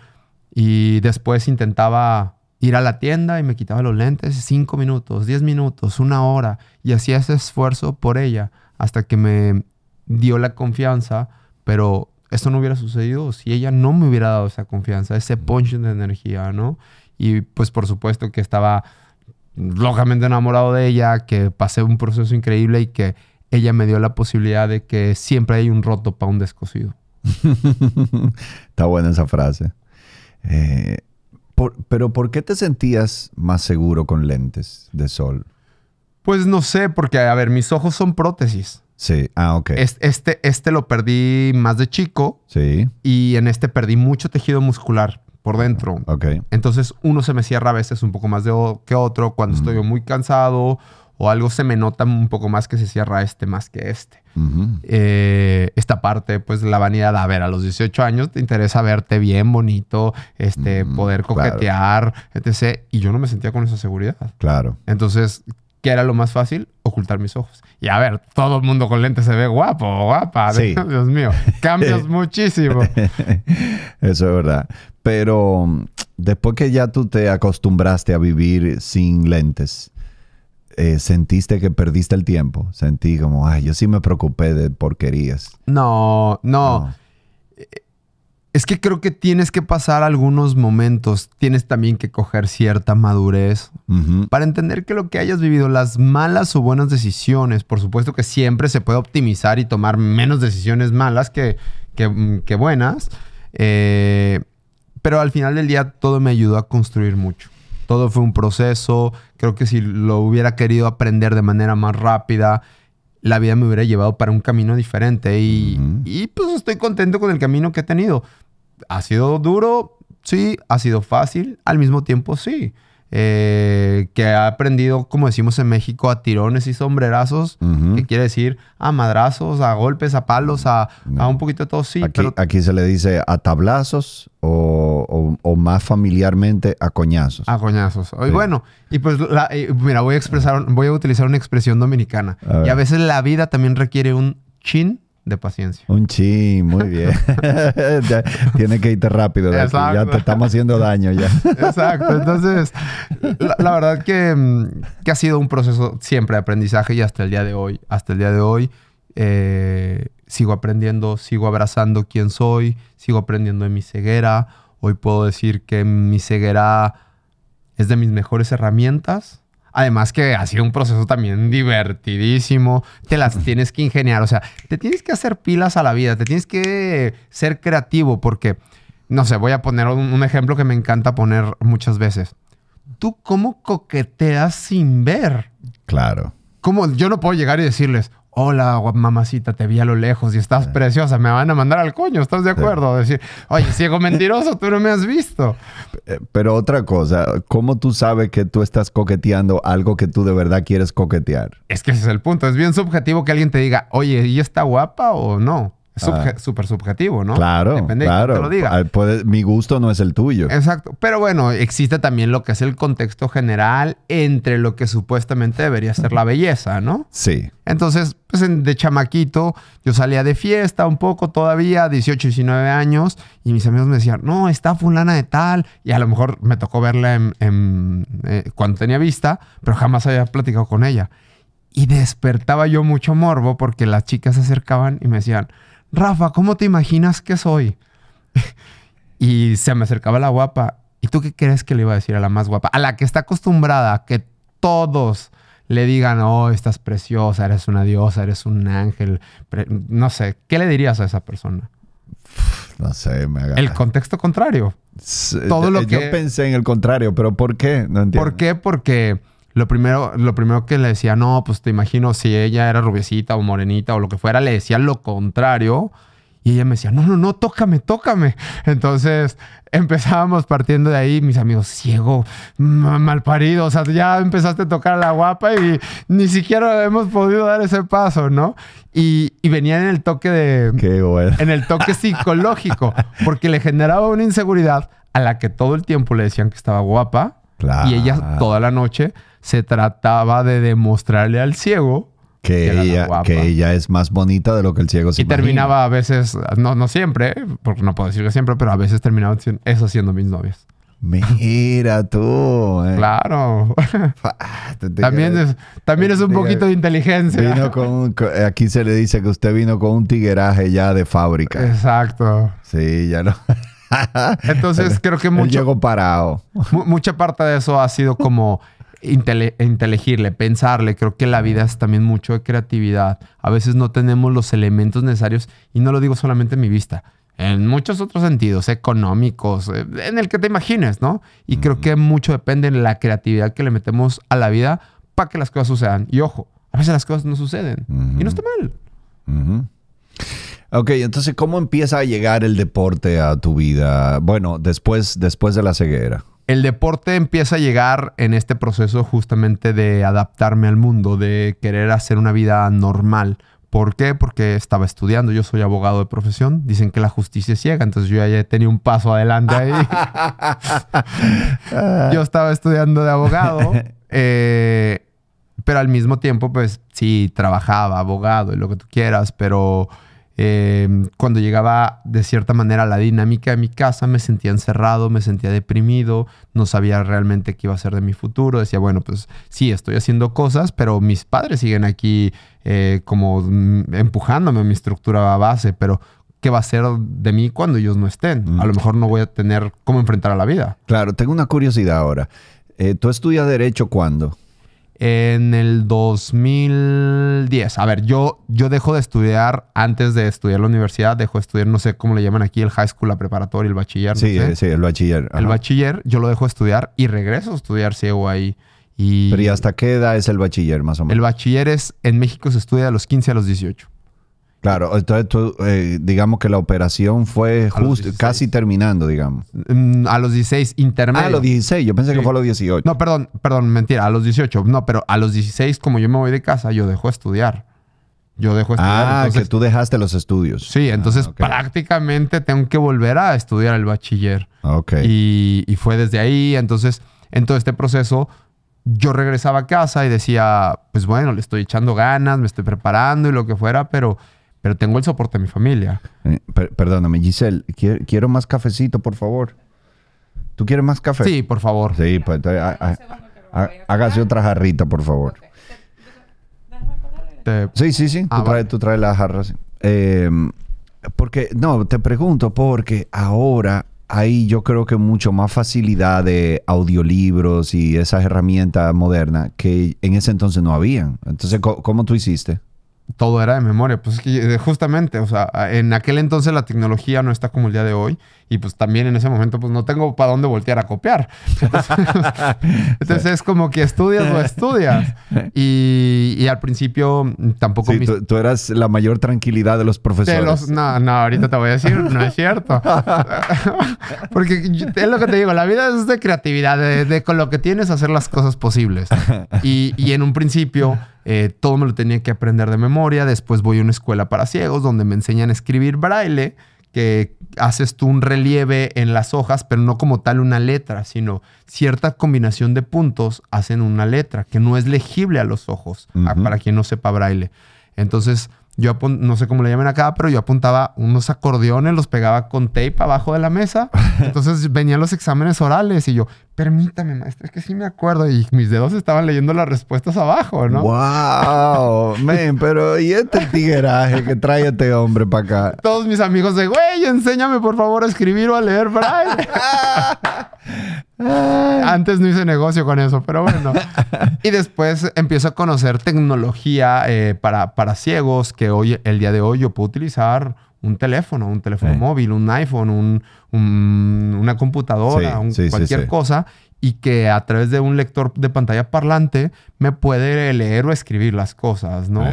Y después intentaba ir a la tienda y me quitaba los lentes cinco minutos, diez minutos, una hora. Y hacía ese esfuerzo por ella hasta que me dio la confianza. Pero esto no hubiera sucedido si ella no me hubiera dado esa confianza, ese punch de energía, ¿no? Y pues por supuesto que estaba locamente enamorado de ella, que pasé un proceso increíble y que ella me dio la posibilidad de que siempre hay un roto para un descosido. Está buena esa frase. Eh, pero ¿por qué te sentías más seguro con lentes de sol? Pues no sé, porque a ver, mis ojos son prótesis. Sí, ah, ok. Este, este, este lo perdí más de chico. Sí. Y en este perdí mucho tejido muscular por dentro. Ok. Entonces uno se me cierra a veces un poco más de que otro. Cuando estoy mm. muy cansado o algo se me nota un poco más que se cierra este más que este. Eh, esta parte, pues la vanidad, a ver, a los 18 años te interesa verte bien, bonito, este, mm, poder coquetear, etc. Y yo no me sentía con esa seguridad. Claro. Entonces, que era lo más fácil? Ocultar mis ojos. Y a ver, todo el mundo con lentes se ve guapo guapa. Dios mío, Cambios muchísimo. Eso es verdad. Pero después que ya tú te acostumbraste a vivir sin lentes, eh, sentiste que perdiste el tiempo. Sentí como, ay, yo sí me preocupé de porquerías. no. no. Es que creo que tienes que pasar algunos momentos, tienes también que coger cierta madurez para entender que lo que hayas vivido, las malas o buenas decisiones, por supuesto que siempre se puede optimizar y tomar menos decisiones malas que, mm, buenas, eh, pero al final del día todo me ayudó a construir mucho. Todo fue un proceso, creo que si lo hubiera querido aprender de manera más rápida, la vida me hubiera llevado para un camino diferente y, y, pues estoy contento con el camino que he tenido. ¿Ha sido duro? Sí. ¿Ha sido fácil? Al mismo tiempo, sí. Eh, que ha aprendido, como decimos en México, a tirones y sombrerazos, que quiere decir a madrazos, a golpes, a palos, a, un poquito de todo, sí. Aquí, se le dice a tablazos o, más familiarmente a coñazos. A coñazos. bueno, y pues eh, mira, voy a expresar, voy a utilizar una expresión dominicana. y a veces la vida también requiere un chin de paciencia. Un chin, muy bien. tiene que irte rápido. Ya te estamos haciendo daño ya. Exacto. Entonces, la, verdad mm, que, ha sido un proceso siempre de aprendizaje y hasta el día de hoy. Hasta el día de hoy eh, sigo aprendiendo, sigo abrazando quién soy, sigo aprendiendo de mi ceguera. Hoy puedo decir que mi ceguera es de mis mejores herramientas Además que ha sido un proceso también divertidísimo. Te las tienes que ingeniar. O sea, te tienes que hacer pilas a la vida. Te tienes que ser creativo porque, no sé, voy a poner un, ejemplo que me encanta poner muchas veces. ¿Tú cómo coqueteas sin ver? Claro. ¿Cómo? Yo no puedo llegar y decirles, hola, mamacita, te vi a lo lejos y estás preciosa, me van a mandar al coño, ¿estás de acuerdo? Decir, oye, ciego mentiroso, tú no me has visto. Eh, pero otra cosa, ¿cómo tú sabes que tú estás coqueteando algo que tú de verdad quieres coquetear? Es que ese es el punto, es bien subjetivo que alguien te diga, oye, ¿y está guapa o no? Es ah. súper subjetivo, ¿no? Claro, Depende claro. te lo diga. mi gusto no es el tuyo. Exacto. Pero bueno, existe también lo que es el contexto general entre lo que supuestamente debería ser la belleza, ¿no? Sí. Entonces, pues de chamaquito, yo salía de fiesta un poco todavía, 18, 19 años, y mis amigos me decían, no, está fulana de tal, y a lo mejor me tocó verla en, eh, cuando tenía vista, pero jamás había platicado con ella. Y despertaba yo mucho morbo porque las chicas se acercaban y me decían, Rafa, ¿cómo te imaginas que soy? y se me acercaba la guapa. ¿Y tú qué crees que le iba a decir a la más guapa? A la que está acostumbrada a que todos le digan, oh, estás preciosa, eres una diosa, eres un ángel. No sé, ¿qué le dirías a esa persona? No sé, me agarra. El contexto contrario. Todo eh, lo Yo pensé en el contrario, pero ¿por qué? No entiendo. ¿Por qué? Porque lo primero, lo primero que le decía, no, pues te imagino si ella era rubiecita o morenita o lo que fuera, le decía lo contrario. Y ella me decía, no, no, no, tócame, tócame. Entonces empezábamos partiendo de ahí, mis amigos, ciego, mal parido, o sea, ya empezaste a tocar a la guapa y ni siquiera hemos podido dar ese paso, ¿no? Y, venía en el toque de... Qué En el toque psicológico, porque le generaba una inseguridad a la que todo el tiempo le decían que estaba guapa. Y ella toda la noche se trataba de demostrarle al ciego que, ella, es más bonita de lo que el ciego se Y terminaba a veces, no, no siempre, porque no puedo decir que siempre, pero a veces terminaba eso siendo mis novias. Mira tú. Eh. Claro. Ah, también es, también es un poquito de inteligencia. Vino con eh, aquí se le dice que usted vino con un tigueraje ya de fábrica. Exacto. Sí, ya no. Entonces creo que mucho... Un ciego parado. Mucha parte de eso ha sido como intele pensarle. Creo que la vida es también mucho de creatividad. A veces no tenemos los elementos necesarios y no lo digo solamente en mi vista. En muchos otros sentidos, económicos, eh, en el que te imagines, ¿no? Y creo que mucho depende de la creatividad que le metemos a la vida para que las cosas sucedan. Y ojo, a veces las cosas no suceden. Y no está mal. Ok, entonces, ¿cómo empieza a llegar el deporte a tu vida? Bueno, después, después de la ceguera el deporte empieza a llegar en este proceso justamente de adaptarme al mundo, de querer hacer una vida normal. ¿Por qué? Porque estaba estudiando, yo soy abogado de profesión, dicen que la justicia es ciega, entonces yo ya tenía un paso adelante ahí. yo estaba estudiando de abogado, eh, pero al mismo tiempo, pues sí, trabajaba, abogado y lo que tú quieras, pero eh, cuando llegaba de cierta manera la dinámica de mi casa, me sentía encerrado, me sentía deprimido, no sabía realmente qué iba a ser de mi futuro. Decía, bueno, pues sí, estoy haciendo cosas, pero mis padres siguen aquí eh, como mm, empujándome a mi estructura base, pero qué va a ser de mí cuando ellos no estén. Mm. A lo mejor no voy a tener cómo enfrentar a la vida. Claro, tengo una curiosidad ahora. Eh, ¿Tú estudias derecho cuándo? en el 2010. A ver, yo, yo dejo de estudiar antes de estudiar la universidad, dejo de estudiar, no sé cómo le llaman aquí, el high school, la preparatoria, el bachiller. Sí, sí, el bachiller. El bachiller, yo lo dejo de estudiar y regreso a estudiar ciego ahí. Pero ¿y hasta qué edad es el bachiller, más o menos? El bachiller es, en México se estudia de los 15 a los 18. Claro, entonces eh, digamos que la operación fue casi terminando, digamos. Mm, a los 16 intermedio. Ah, a los 16, yo pensé que fue a los 18. No, perdón, perdón, mentira, a los 18. No, pero a los 16, como yo me voy de casa, yo dejo estudiar. Yo dejo ah, estudiar. Ah, que tú dejaste los estudios. Sí, entonces ah, prácticamente tengo que volver a estudiar el bachiller. Ok. Y, y fue desde ahí, entonces, en todo este proceso, yo regresaba a casa y decía, pues bueno, le estoy echando ganas, me estoy preparando y lo que fuera, pero pero tengo el soporte de mi familia. Eh, perdóname, Giselle, quiero, más cafecito, por favor. ¿Tú quieres más café? Sí, por favor. Sí, pues entonces, hágase otra jarrita, por favor. Sí, sí, sí. tú, ah, traes, tú, em, porque, no, te pregunto, porque ahora hay yo creo que mucho más facilidad de audiolibros y esas herramientas modernas que en ese entonces no habían. Entonces, cómo tú hiciste? todo era de memoria. Pues es que eh, justamente, o sea, en aquel entonces la tecnología no está como el día de hoy y pues también en ese momento pues no tengo para dónde voltear a copiar. Entonces, es como que estudias o estudias. Y, al principio mm, tampoco... Sí, tú, eras la mayor tranquilidad de los profesores. No, no, ahorita te voy a decir, no es cierto. Porque es lo que te digo, la vida es de creatividad, de, con lo que tienes hacer las cosas posibles. Y, en un principio... Eh, todo me lo tenía que aprender de memoria. Después voy a una escuela para ciegos donde me enseñan a escribir braille que haces tú un relieve en las hojas, pero no como tal una letra, sino cierta combinación de puntos hacen una letra que no es legible a los ojos, para quien no sepa braille. Entonces, yo no sé cómo le llaman acá, pero yo apuntaba unos acordeones, los pegaba con tape abajo de la mesa. Entonces venían los exámenes orales y yo, Permítame, maestro. es que sí me acuerdo y mis dedos estaban leyendo las respuestas abajo, ¿no? ¡Wow! Men, pero ¿y este tigueraje que trae este hombre para acá? Todos mis amigos de, güey, enséñame por favor a escribir o a leer Brian. Antes no hice negocio con eso, pero bueno. y después empiezo a conocer tecnología eh, para, para ciegos que hoy, el día de hoy yo puedo utilizar un teléfono, un teléfono móvil, un iPhone, una computadora, cualquier cosa, y que a través de un lector de pantalla parlante me puede leer o escribir las cosas, ¿no?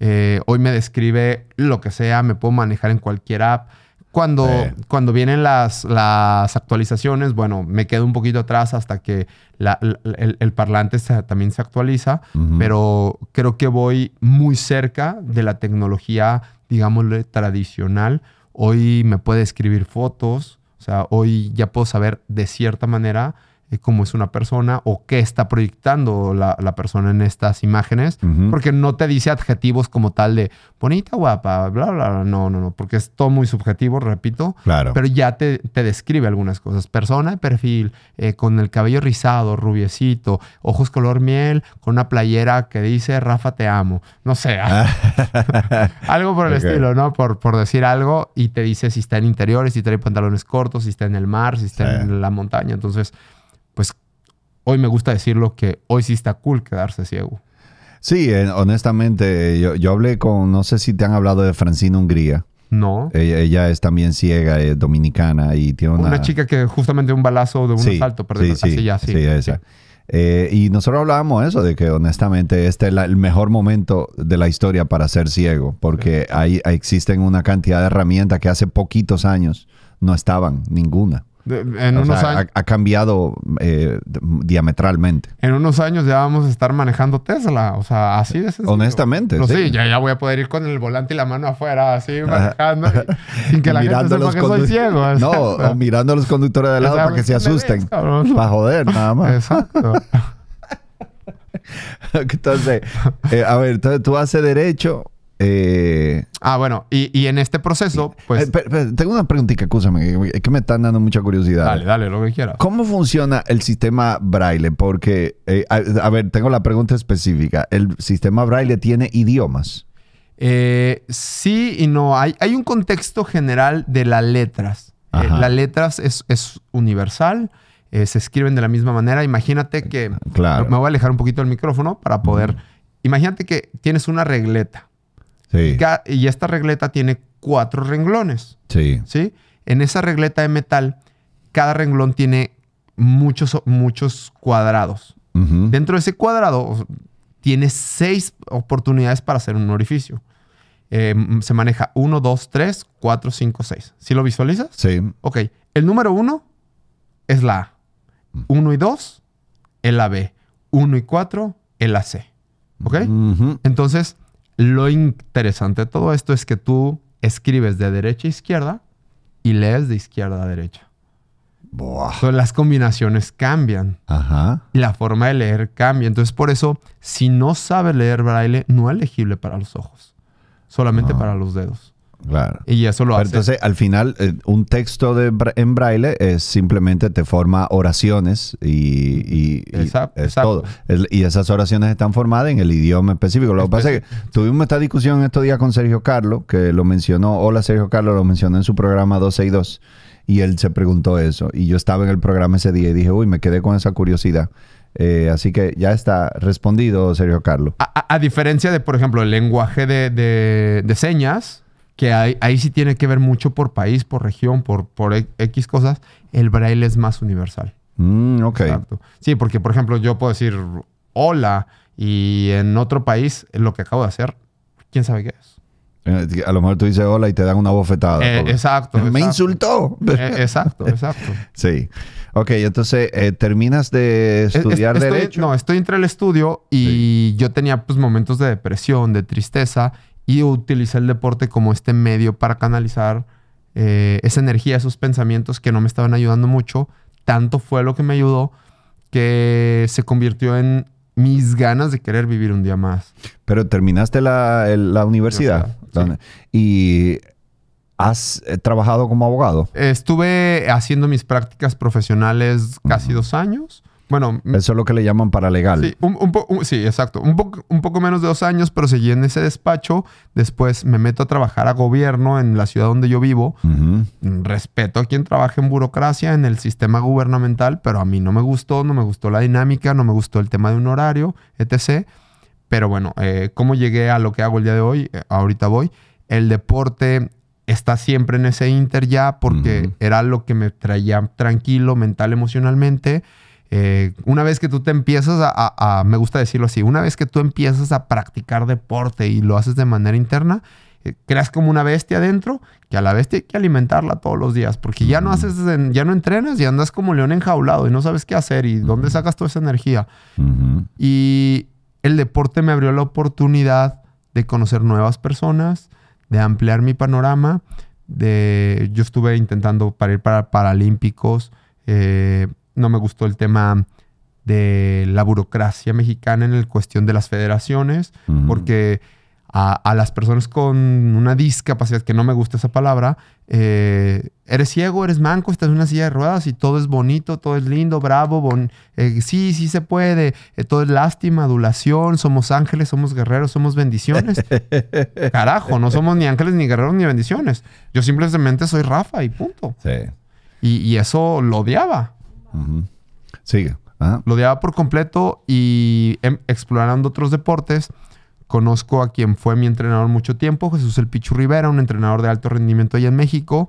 Eh, hoy me describe lo que sea, me puedo manejar en cualquier app. Cuando, cuando vienen las, actualizaciones, bueno, me quedo un poquito atrás hasta que el, parlante también se actualiza, pero creo que voy muy cerca de la tecnología, digámosle, tradicional. Hoy me puede escribir fotos, o sea, hoy ya puedo saber de cierta manera eh, cómo es una persona o qué está proyectando la, persona en estas imágenes, porque no te dice adjetivos como tal de bonita, guapa, bla, bla, bla, no, no, no, porque es todo muy subjetivo, repito, claro. pero ya te, te describe algunas cosas. Persona de perfil, eh, con el cabello rizado, rubiecito, ojos color miel, con una playera que dice Rafa te amo, no sé, algo por el estilo, ¿no? Por, por decir algo y te dice si está en interiores, si trae pantalones cortos, si está en el mar, si está en la montaña, entonces hoy me gusta decirlo que hoy sí está cool quedarse ciego. Sí, eh, honestamente, yo, hablé con, no sé si te han hablado de Francina Hungría. No. Ella, es también ciega, es eh, dominicana y tiene una... chica que justamente un balazo de un salto. asalto, sí, sí, sí, eh, y nosotros hablábamos eso, de que honestamente este es el mejor momento de la historia para ser ciego, porque ahí existen una cantidad de herramientas que hace poquitos años no estaban, ninguna en unos años. Ha, ha cambiado eh, diametralmente. En unos años ya vamos a estar manejando Tesla. O sea, así es. Honestamente. sí, ya, ya, voy a poder ir con el volante y la mano afuera, así manejando, sin que la gente sepa que soy ciego. no, mirando a los conductores de lado para que se asusten. Para joder, nada más. Exacto. entonces, eh, a ver, entonces tú haces derecho, eh, ah, bueno, y, en este proceso, pues. Eh, tengo una preguntita, escúchame, es que me están dando mucha curiosidad. Dale, dale, lo que quiera. ¿Cómo funciona el sistema Braille? Porque, eh, a, ver, tengo la pregunta específica. ¿El sistema Braille tiene idiomas? sí y no. Hay, un contexto general de las letras. las letras es, universal. se escriben de la misma manera. Imagínate que. Claro. Me voy a alejar un poquito del micrófono para poder. Imagínate que tienes una regleta Sí. Y esta regleta tiene cuatro renglones. Sí. ¿sí? En esa regleta de metal, cada renglón tiene muchos, muchos cuadrados. Uh Dentro de ese cuadrado tiene seis oportunidades para hacer un orificio. Eh, se maneja 1, 2, 3, 4, 5, 6. ¿Sí lo visualizas? Sí. Ok. El número 1 es la A. 1 mm. y 2 el AB. 1 y 4 el AC. C. ¿Ok? Uh -huh. Entonces, lo interesante de todo esto es que tú escribes de derecha a izquierda y lees de izquierda a derecha. las combinaciones cambian. la forma de leer cambia. Entonces, por eso, si no sabes leer braille, no es legible para los ojos, solamente ah. para los dedos. Claro. Y eso lo hace. Entonces, al final, eh, un texto de, en braille es simplemente te forma oraciones y, y, es todo. y esas oraciones están formadas en el idioma específico. Lo que pasa es que tuvimos esta discusión estos días con Sergio Carlos, que lo mencionó, hola Sergio Carlos, lo mencionó en su programa 12 y 2, y él se preguntó eso. Y yo estaba en el programa ese día y dije, uy, me quedé con esa curiosidad. Eh, así que ya está respondido, Sergio Carlos. A, diferencia de, por ejemplo, el lenguaje de, de señas, que ahí sí tiene que ver mucho por país, por región, por, por e, X cosas, el braille es más universal. Mm, ok. Exacto. Sí, porque por ejemplo yo puedo decir hola y en otro país eh, lo que acabo de hacer, quién sabe qué es. Eh, a lo mejor tú dices hola y te dan una bofetada. Eh, exacto. Me insultó. exacto, exacto. sí. Ok, entonces, ¿terminas de estudiar Derecho? No, estoy entre el estudio y yo tenía pues, momentos de depresión, de tristeza y utilicé el deporte como este medio para canalizar eh, esa energía, esos pensamientos que no me estaban ayudando mucho. Tanto fue lo que me ayudó que se convirtió en mis ganas de querer vivir un día más. Pero terminaste la, universidad y has eh, trabajado como abogado. Estuve haciendo mis prácticas profesionales casi dos años bueno, mm, eso es lo que le llaman paralegal. Sí, sí exacto. Un, un poco menos de dos años, pero seguí en ese despacho. Después me meto a trabajar a gobierno en la ciudad donde yo vivo. Mm, respeto a quien trabaje en burocracia, en el sistema gubernamental, pero a mí no me gustó, no me gustó la dinámica, no me gustó el tema de un horario, etc. Pero bueno, eh, ¿cómo llegué a lo que hago el día de hoy? Eh, ahorita voy. El deporte está siempre en ese inter ya porque era lo que me traía tranquilo mental, emocionalmente eh, una vez que tú te empiezas a, me gusta decirlo así, una vez que tú empiezas a practicar deporte y lo haces de manera interna, eh, creas como una bestia adentro, que a la bestia hay que alimentarla todos los días, porque ya no mm. haces, ya no entrenas y andas como león enjaulado y no sabes qué hacer y dónde mm. sacas toda esa energía. Y el deporte me abrió la oportunidad de conocer nuevas personas, de ampliar mi panorama. De, yo estuve intentando para ir para Paralímpicos, eh, no me gustó el tema de la burocracia mexicana en la cuestión de las federaciones, porque a, las personas con una discapacidad, que no me gusta esa palabra, eh, eres ciego, eres manco, estás en una silla de ruedas y todo es bonito, todo es lindo, bravo, eh, sí, sí se puede, eh, todo es lástima, adulación, somos ángeles, somos guerreros, somos bendiciones. Carajo, no somos ni ángeles, ni guerreros, ni bendiciones. Yo simplemente soy Rafa y punto. Sí. y eso lo odiaba. Sigue. Lo odiaba por completo y em, explorando otros deportes, conozco a quien fue mi entrenador mucho tiempo, Jesús El Pichu Rivera, un entrenador de alto rendimiento allá en México,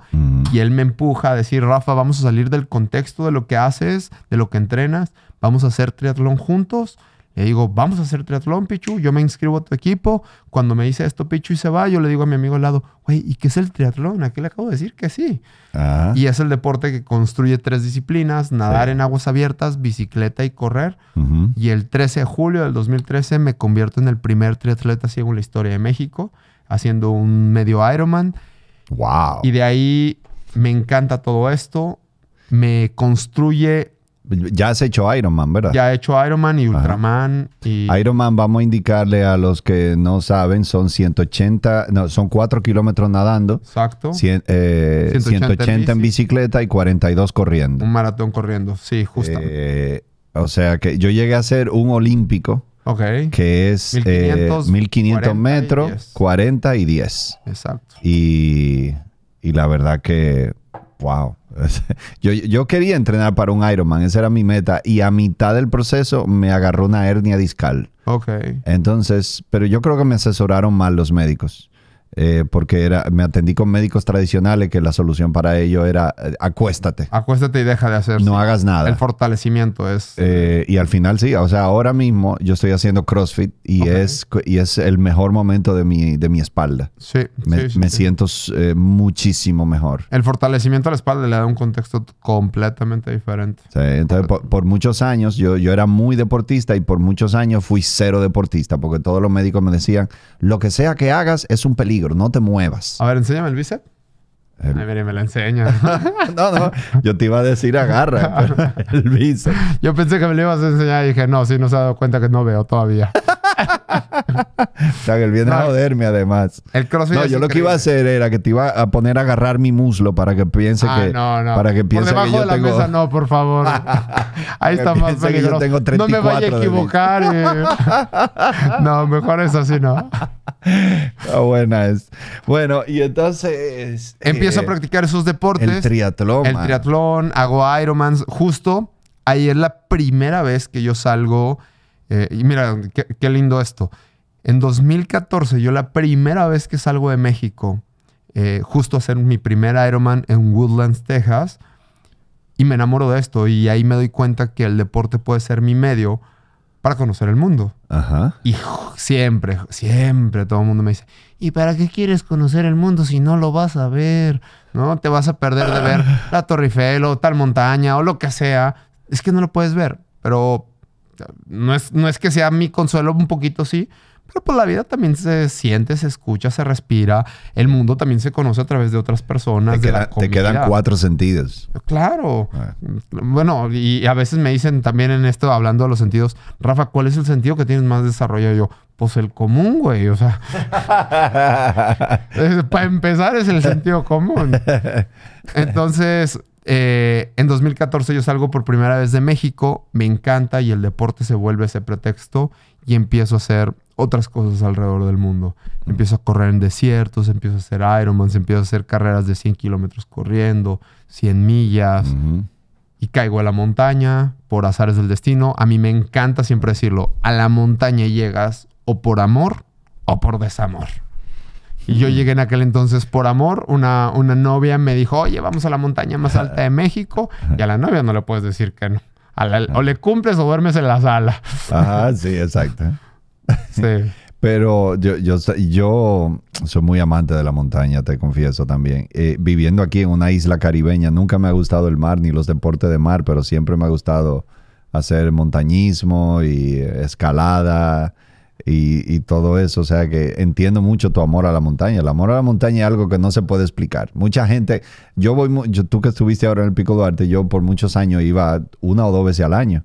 y él me empuja a decir, Rafa, vamos a salir del contexto de lo que haces, de lo que entrenas, vamos a hacer triatlón juntos y digo, vamos a hacer triatlón, Pichu. Yo me inscribo a tu equipo. Cuando me dice esto, Pichu, y se va, yo le digo a mi amigo al lado, güey, ¿y qué es el triatlón? Aquí le acabo de decir que sí. Ah. Y es el deporte que construye tres disciplinas, nadar en aguas abiertas, bicicleta y correr. Y el 13 de julio del 2013 me convierto en el primer triatleta ciego en la historia de México, haciendo un medio Ironman. Wow. Y de ahí me encanta todo esto. Me construye ya has hecho Iron Man, ¿verdad? Ya he hecho Iron Man y Ultraman. Y... Iron Man, vamos a indicarle a los que no saben, son 180, no, son 4 kilómetros nadando. Exacto. 180, eh, en, bicicleta y 42 corriendo. Un maratón corriendo, sí, justamente. Eh, o sea que yo llegué a ser un olímpico. Ok. Que es 1500, eh, metros, 40 y 10. Exacto. Y, y la verdad que wow. Yo, yo, quería entrenar para un Ironman, esa era mi meta, y a mitad del proceso me agarró una hernia discal. Ok. Entonces, pero yo creo que me asesoraron mal los médicos. Eh, porque era, me atendí con médicos tradicionales que la solución para ello era eh, acuéstate. Acuéstate y deja de hacer. No hagas nada. El fortalecimiento es... Eh, y al final sí, o sea, ahora mismo yo estoy haciendo CrossFit y, es, y es el mejor momento de mi, de mi espalda. Sí. Me, siento muchísimo mejor. El fortalecimiento a la espalda le da un contexto completamente diferente. entonces por, por, muchos años yo, yo era muy deportista y por muchos años fui cero deportista porque todos los médicos me decían, lo que sea que hagas es un peligro no te muevas. A ver, enséñame el bíceps. A Ay, me lo enseña. no, no, yo te iba a decir agarra el bíceps. Yo pensé que me lo ibas a enseñar y dije, no, si no se ha dado cuenta que no veo todavía. El sea, que a joderme además. No, yo lo que iba a hacer era que te iba a poner a agarrar mi muslo para que piense ah, que... no, no. Para que piense que yo tengo... no, por favor. Ahí está más peligroso. no me vaya a equivocar. Eh. no, mejor eso así, no. buena es. Bueno, y entonces... Empiezo a eh, practicar esos deportes. El triatlón. El triatlón, hago Ironman. Justo Ahí es la primera vez que yo salgo eh, y mira, qué, lindo esto. En 2014, yo la primera vez que salgo de México, eh, justo a hacer mi primer Ironman en Woodlands, Texas, y me enamoro de esto. Y ahí me doy cuenta que el deporte puede ser mi medio para conocer el mundo. Ajá. Y siempre, siempre todo el mundo me dice, ¿y para qué quieres conocer el mundo si no lo vas a ver? ¿No? Te vas a perder de ver la Torre Eiffel o tal montaña o lo que sea. Es que no lo puedes ver. Pero no es, no es que sea mi consuelo, un poquito sí, pero pues la vida también se siente, se escucha, se respira. El mundo también se conoce a través de otras personas. Te, quedan cuatro sentidos. Claro. Ah. Bueno, y a veces me dicen también en esto, hablando de los sentidos, Rafa, ¿cuál es el sentido que tienes más desarrollado? Yo, pues el común, güey. O sea, para empezar es el sentido común. Entonces, eh, en 2014 yo salgo por primera vez de México, me encanta y el deporte se vuelve ese pretexto y empiezo a hacer otras cosas alrededor del mundo. Empiezo a correr en desiertos, empiezo a hacer Ironman, empiezo a hacer carreras de 100 kilómetros corriendo, 100 millas. Y caigo a la montaña por azares del destino. A mí me encanta siempre decirlo, a la montaña llegas o por amor o por desamor. Y yo llegué en aquel entonces por amor. Una, una novia me dijo, oye, vamos a la montaña más alta de México. Y a la novia no le puedes decir que no. o le cumples o duermes en la sala. Ajá, sí, exacto. sí. Pero yo, yo, soy muy amante de la montaña, te confieso también. Eh, viviendo aquí en una isla caribeña, nunca me ha gustado el mar ni los deportes de mar, pero siempre me ha gustado hacer montañismo y eh, escalada y, todo eso. O sea que entiendo mucho tu amor a la montaña. El amor a la montaña es algo que no se puede explicar. Mucha gente, yo voy, yo, tú que estuviste ahora en el Pico Duarte, yo por muchos años iba una o dos veces al año.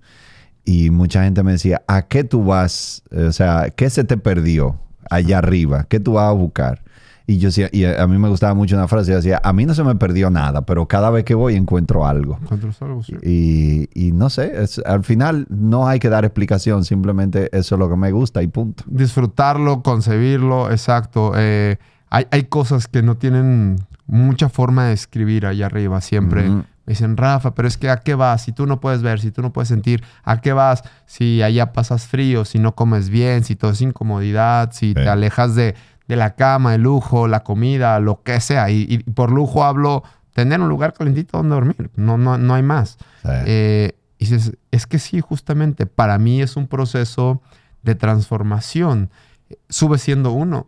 Y mucha gente me decía, ¿a qué tú vas? O sea, ¿qué se te perdió allá arriba? ¿Qué tú vas a buscar? Y yo y a mí me gustaba mucho una frase, decía, a mí no se me perdió nada, pero cada vez que voy encuentro algo. algo sí. y, no sé, es, al final no hay que dar explicación, simplemente eso es lo que me gusta y punto. Disfrutarlo, concebirlo, exacto. Eh, hay, cosas que no tienen mucha forma de escribir allá arriba siempre. Me dicen, Rafa, pero es que ¿a qué vas? Si tú no puedes ver, si tú no puedes sentir, ¿a qué vas? Si allá pasas frío, si no comes bien, si todo es incomodidad, si te alejas de de la cama, el lujo, la comida, lo que sea. Y, y por lujo hablo tener un lugar calentito donde dormir. No, no, no hay más. Eh, y dices, es que sí, justamente para mí es un proceso de transformación. Sube siendo uno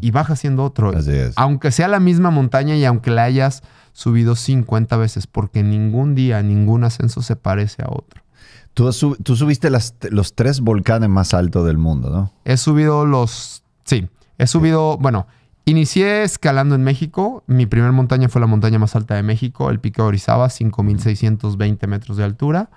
y baja siendo otro. Así es. Aunque sea la misma montaña y aunque la hayas subido 50 veces, porque ningún día, ningún ascenso se parece a otro. Tú, tú subiste los tres volcanes más altos del mundo, ¿no? He subido los, sí, He subido, bueno, inicié escalando en México. Mi primera montaña fue la montaña más alta de México, el Pico de Orizaba, 5.620 metros de altura.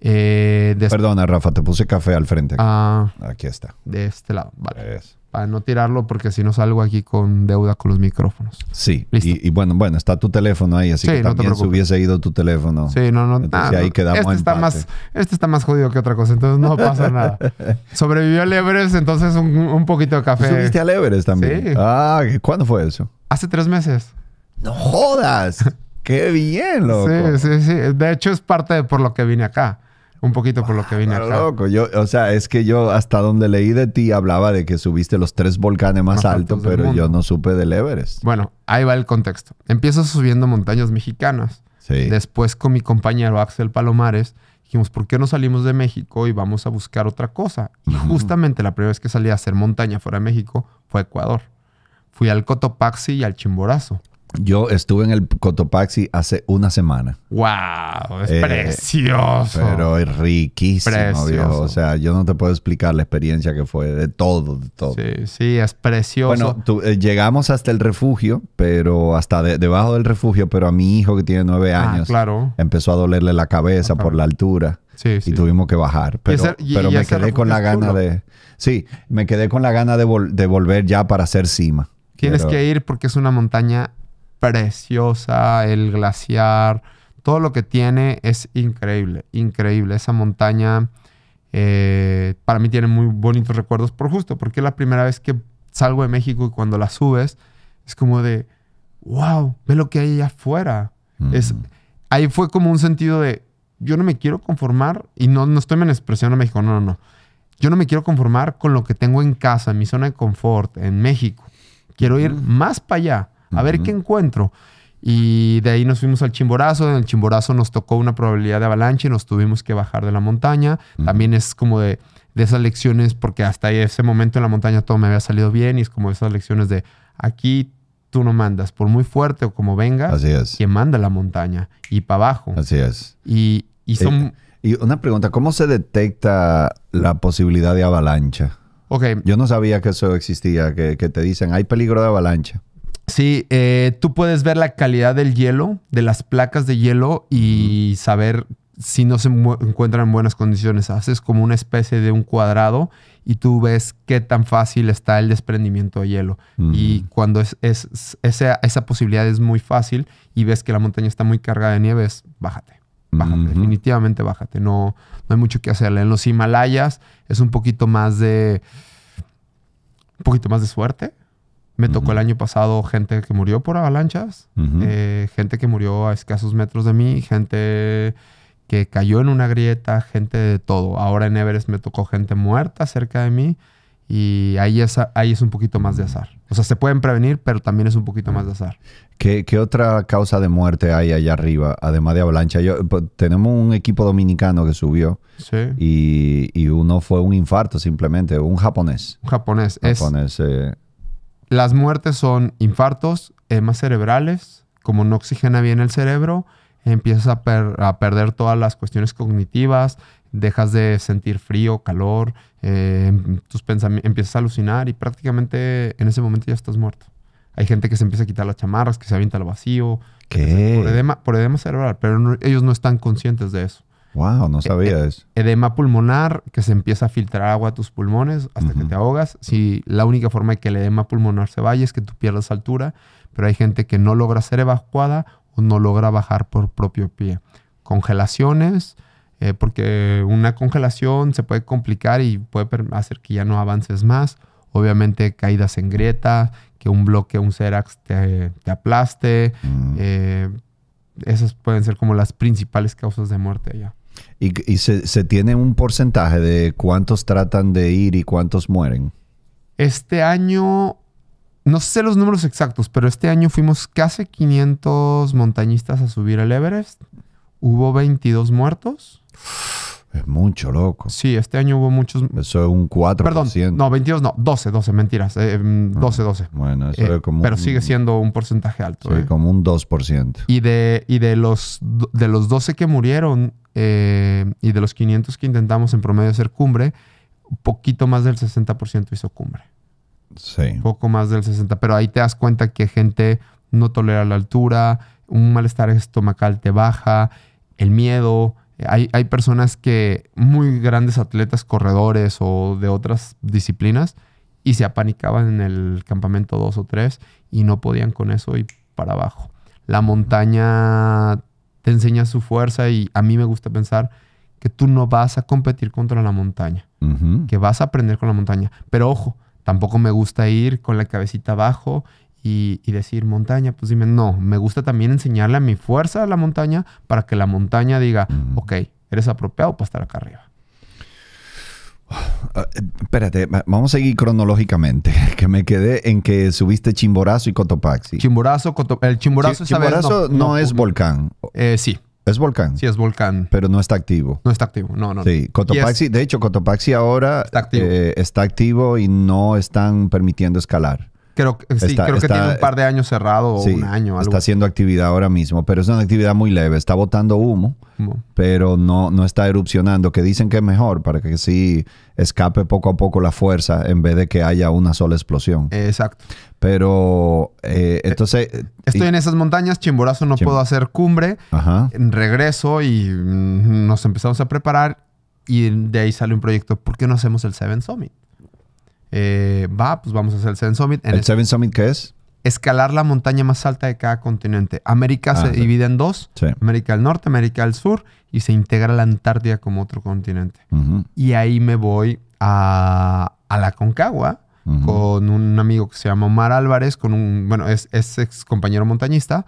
Eh, Perdona, Rafa, te puse café al frente. Aquí, ah, aquí está. De este lado, vale para no tirarlo porque si no salgo aquí con deuda con los micrófonos. Sí, y, y, bueno, bueno, está tu teléfono ahí, así que también se hubiese ido tu teléfono. Sí, no, no, Entonces, ah, ahí quedamos este está, más, este está más jodido que otra cosa, entonces no pasa nada. Sobrevivió al Everest, entonces un, poquito de café. ¿Subiste al Everest también? Sí. Ah, ¿cuándo fue eso? Hace tres meses. ¡No jodas! ¡Qué bien, loco! Sí, sí, sí. De hecho, es parte de por lo que vine acá. Un poquito por lo que vine ah, acá. loco. Yo, o sea, es que yo hasta donde leí de ti hablaba de que subiste los tres volcanes más, altos, pero yo no supe del Everest. Bueno, ahí va el contexto. Empiezo subiendo montañas mexicanas. Sí. Después con mi compañero Axel Palomares dijimos, ¿por qué no salimos de México y vamos a buscar otra cosa? Y justamente la primera vez que salí a hacer montaña fuera de México fue a Ecuador. Fui al Cotopaxi y al Chimborazo. Yo estuve en el Cotopaxi hace una semana. ¡Wow! Es eh, precioso. Pero es riquísimo, precioso. O sea, yo no te puedo explicar la experiencia que fue de todo, de todo. Sí, sí, es precioso. Bueno, eh, llegamos hasta el refugio, pero hasta debajo del refugio, pero a mi hijo que tiene nueve ah, años, claro. empezó a dolerle la cabeza por la altura. Sí, sí. y tuvimos que bajar. Pero, me quedé con la gana de. Sí, me quedé con la gana de, volver ya para hacer cima. Tienes que ir porque es una montaña preciosa, el glaciar, todo lo que tiene es increíble, increíble. Esa montaña eh, para mí tiene muy bonitos recuerdos por justo, porque es la primera vez que salgo de México y cuando la subes es como de, wow, ve lo que hay allá afuera. Es, ahí fue como un sentido de, yo no me quiero conformar, y no, no estoy menospreciando a México, no, no, no. Yo no me quiero conformar con lo que tengo en casa, en mi zona de confort, en México. Quiero ir más para allá a ver qué encuentro. Y de ahí nos fuimos al Chimborazo. En el Chimborazo nos tocó una probabilidad de avalancha y nos tuvimos que bajar de la montaña. También es como de, esas lecciones, porque hasta ese momento en la montaña todo me había salido bien y es como esas lecciones de aquí tú no mandas, por muy fuerte o como venga, Así quien manda la montaña y para abajo. Así es. Y, eh, y una pregunta, ¿cómo se detecta la posibilidad de avalancha? Okay. Yo no sabía que eso existía, que te dicen hay peligro de avalancha. Sí, eh, tú puedes ver la calidad del hielo, de las placas de hielo y saber si no se encuentran en buenas condiciones. Haces como una especie de un cuadrado y tú ves qué tan fácil está el desprendimiento de hielo. Y cuando es, esa, posibilidad es muy fácil y ves que la montaña está muy cargada de nieve, bájate. Bájate, definitivamente bájate. No, no hay mucho que hacerle. En los Himalayas es un poquito más de. Un poquito más de suerte. Me tocó el año pasado gente que murió por avalanchas, eh, gente que murió a escasos metros de mí, gente que cayó en una grieta, gente de todo. Ahora en Everest me tocó gente muerta cerca de mí y ahí es, ahí es un poquito más de azar. O sea, se pueden prevenir, pero también es un poquito más de azar. ¿Qué, qué otra causa de muerte hay allá arriba, además de avalancha? Yo, pues, tenemos un equipo dominicano que subió y, y, uno fue un infarto simplemente, un japonés. Un japonés. japonés es, eh, las muertes son infartos, hemas cerebrales, como no oxigena bien el cerebro, empiezas a, perder todas las cuestiones cognitivas, dejas de sentir frío, calor, em, tus empiezas a alucinar y prácticamente en ese momento ya estás muerto. Hay gente que se empieza a quitar las chamarras, que se avienta al vacío, que por, edema, cerebral, pero ellos no están conscientes de eso. Wow, no e-, sabía e-, eso. Edema pulmonar, que se empieza a filtrar agua a tus pulmones hasta que te ahogas. Si la única forma de que el edema pulmonar se vaya es que tú pierdas altura, pero hay gente que no logra ser evacuada o no logra bajar por propio pie. Congelaciones, eh, porque una congelación se puede complicar y puede hacer que ya no avances más. Obviamente caídas en grieta, que un bloque, un cerax te, aplaste. Mm. Eh, esas pueden ser como las principales causas de muerte allá. ¿Y, se, tiene un porcentaje de cuántos tratan de ir y cuántos mueren? Este año, no sé los números exactos, pero este año fuimos casi 500 montañistas a subir el Everest. Hubo 22 muertos. Es mucho, loco. Sí, este año hubo muchos. Eso es un 4%. Perdón, no, 22 no, 12, 12, mentiras. 12, eh, 12. Em, ah, bueno, eso eh, es como. Pero sigue siendo un porcentaje alto. Sí, eh. como un 2%. Y de, y de, los, de los 12 que murieron, eh, y de los 500 que intentamos en promedio hacer cumbre, poquito más del 60% hizo cumbre. Sí. Poco más del 60%. Pero ahí te das cuenta que gente no tolera la altura, un malestar estomacal te baja, el miedo. Hay, personas que, muy grandes atletas, corredores o de otras disciplinas, y se apanicaban en el campamento 2 o 3 y no podían con eso y para abajo. La montaña enseña su fuerza y a mí me gusta pensar que tú no vas a competir contra la montaña, que vas a aprender con la montaña. Pero ojo, tampoco me gusta ir con la cabecita abajo y, decir montaña, pues dime, no, me gusta también enseñarle a mi fuerza a la montaña para que la montaña diga, ok, eres apropiado para estar acá arriba. Ah, eh, espérate, vamos a seguir cronológicamente, que me quedé en que subiste Chimborazo y Cotopaxi. Chimborazo, el Chimborazo, no, es volcán. Eh, sí. ¿Es volcán? Sí, es volcán. Pero no está activo. No está activo, no, no. Sí, Cotopaxi, de hecho, Cotopaxi ahora eh, está activo y no están permitiendo escalar. Creo, sí, creo que tiene un par de años cerrado o un año. Algo. Está haciendo actividad ahora mismo, pero es una actividad muy leve. Está botando humo, pero no, no está erupcionando, que dicen que es mejor para que sí escape poco a poco la fuerza en vez de que haya una sola explosión. Exacto. Pero eh, eh, entonces... Estoy en esas montañas, Chimborazo no puedo hacer cumbre, regreso y mm, nos empezamos a preparar y de ahí sale un proyecto, ¿por qué no hacemos el Seven Summit? Eh, va, pues vamos a hacer el Seven Summit. ¿El Seven Summit qué es? Escalar la montaña más alta de cada continente. América ah, se divide en dos, América del Norte, América del Sur, y se integra la Antártida como otro continente. Y ahí me voy a, la Concagua con un amigo que se llama Omar Álvarez, con un, bueno, es, es ex compañero montañista.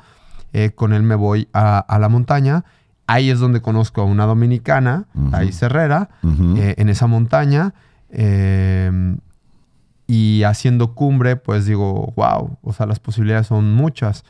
Eh, con él me voy a, la montaña. Ahí es donde conozco a una dominicana, ahí Herrera, eh, en esa montaña. Eh, y haciendo cumbre, pues digo, wow, o sea, las posibilidades son muchas.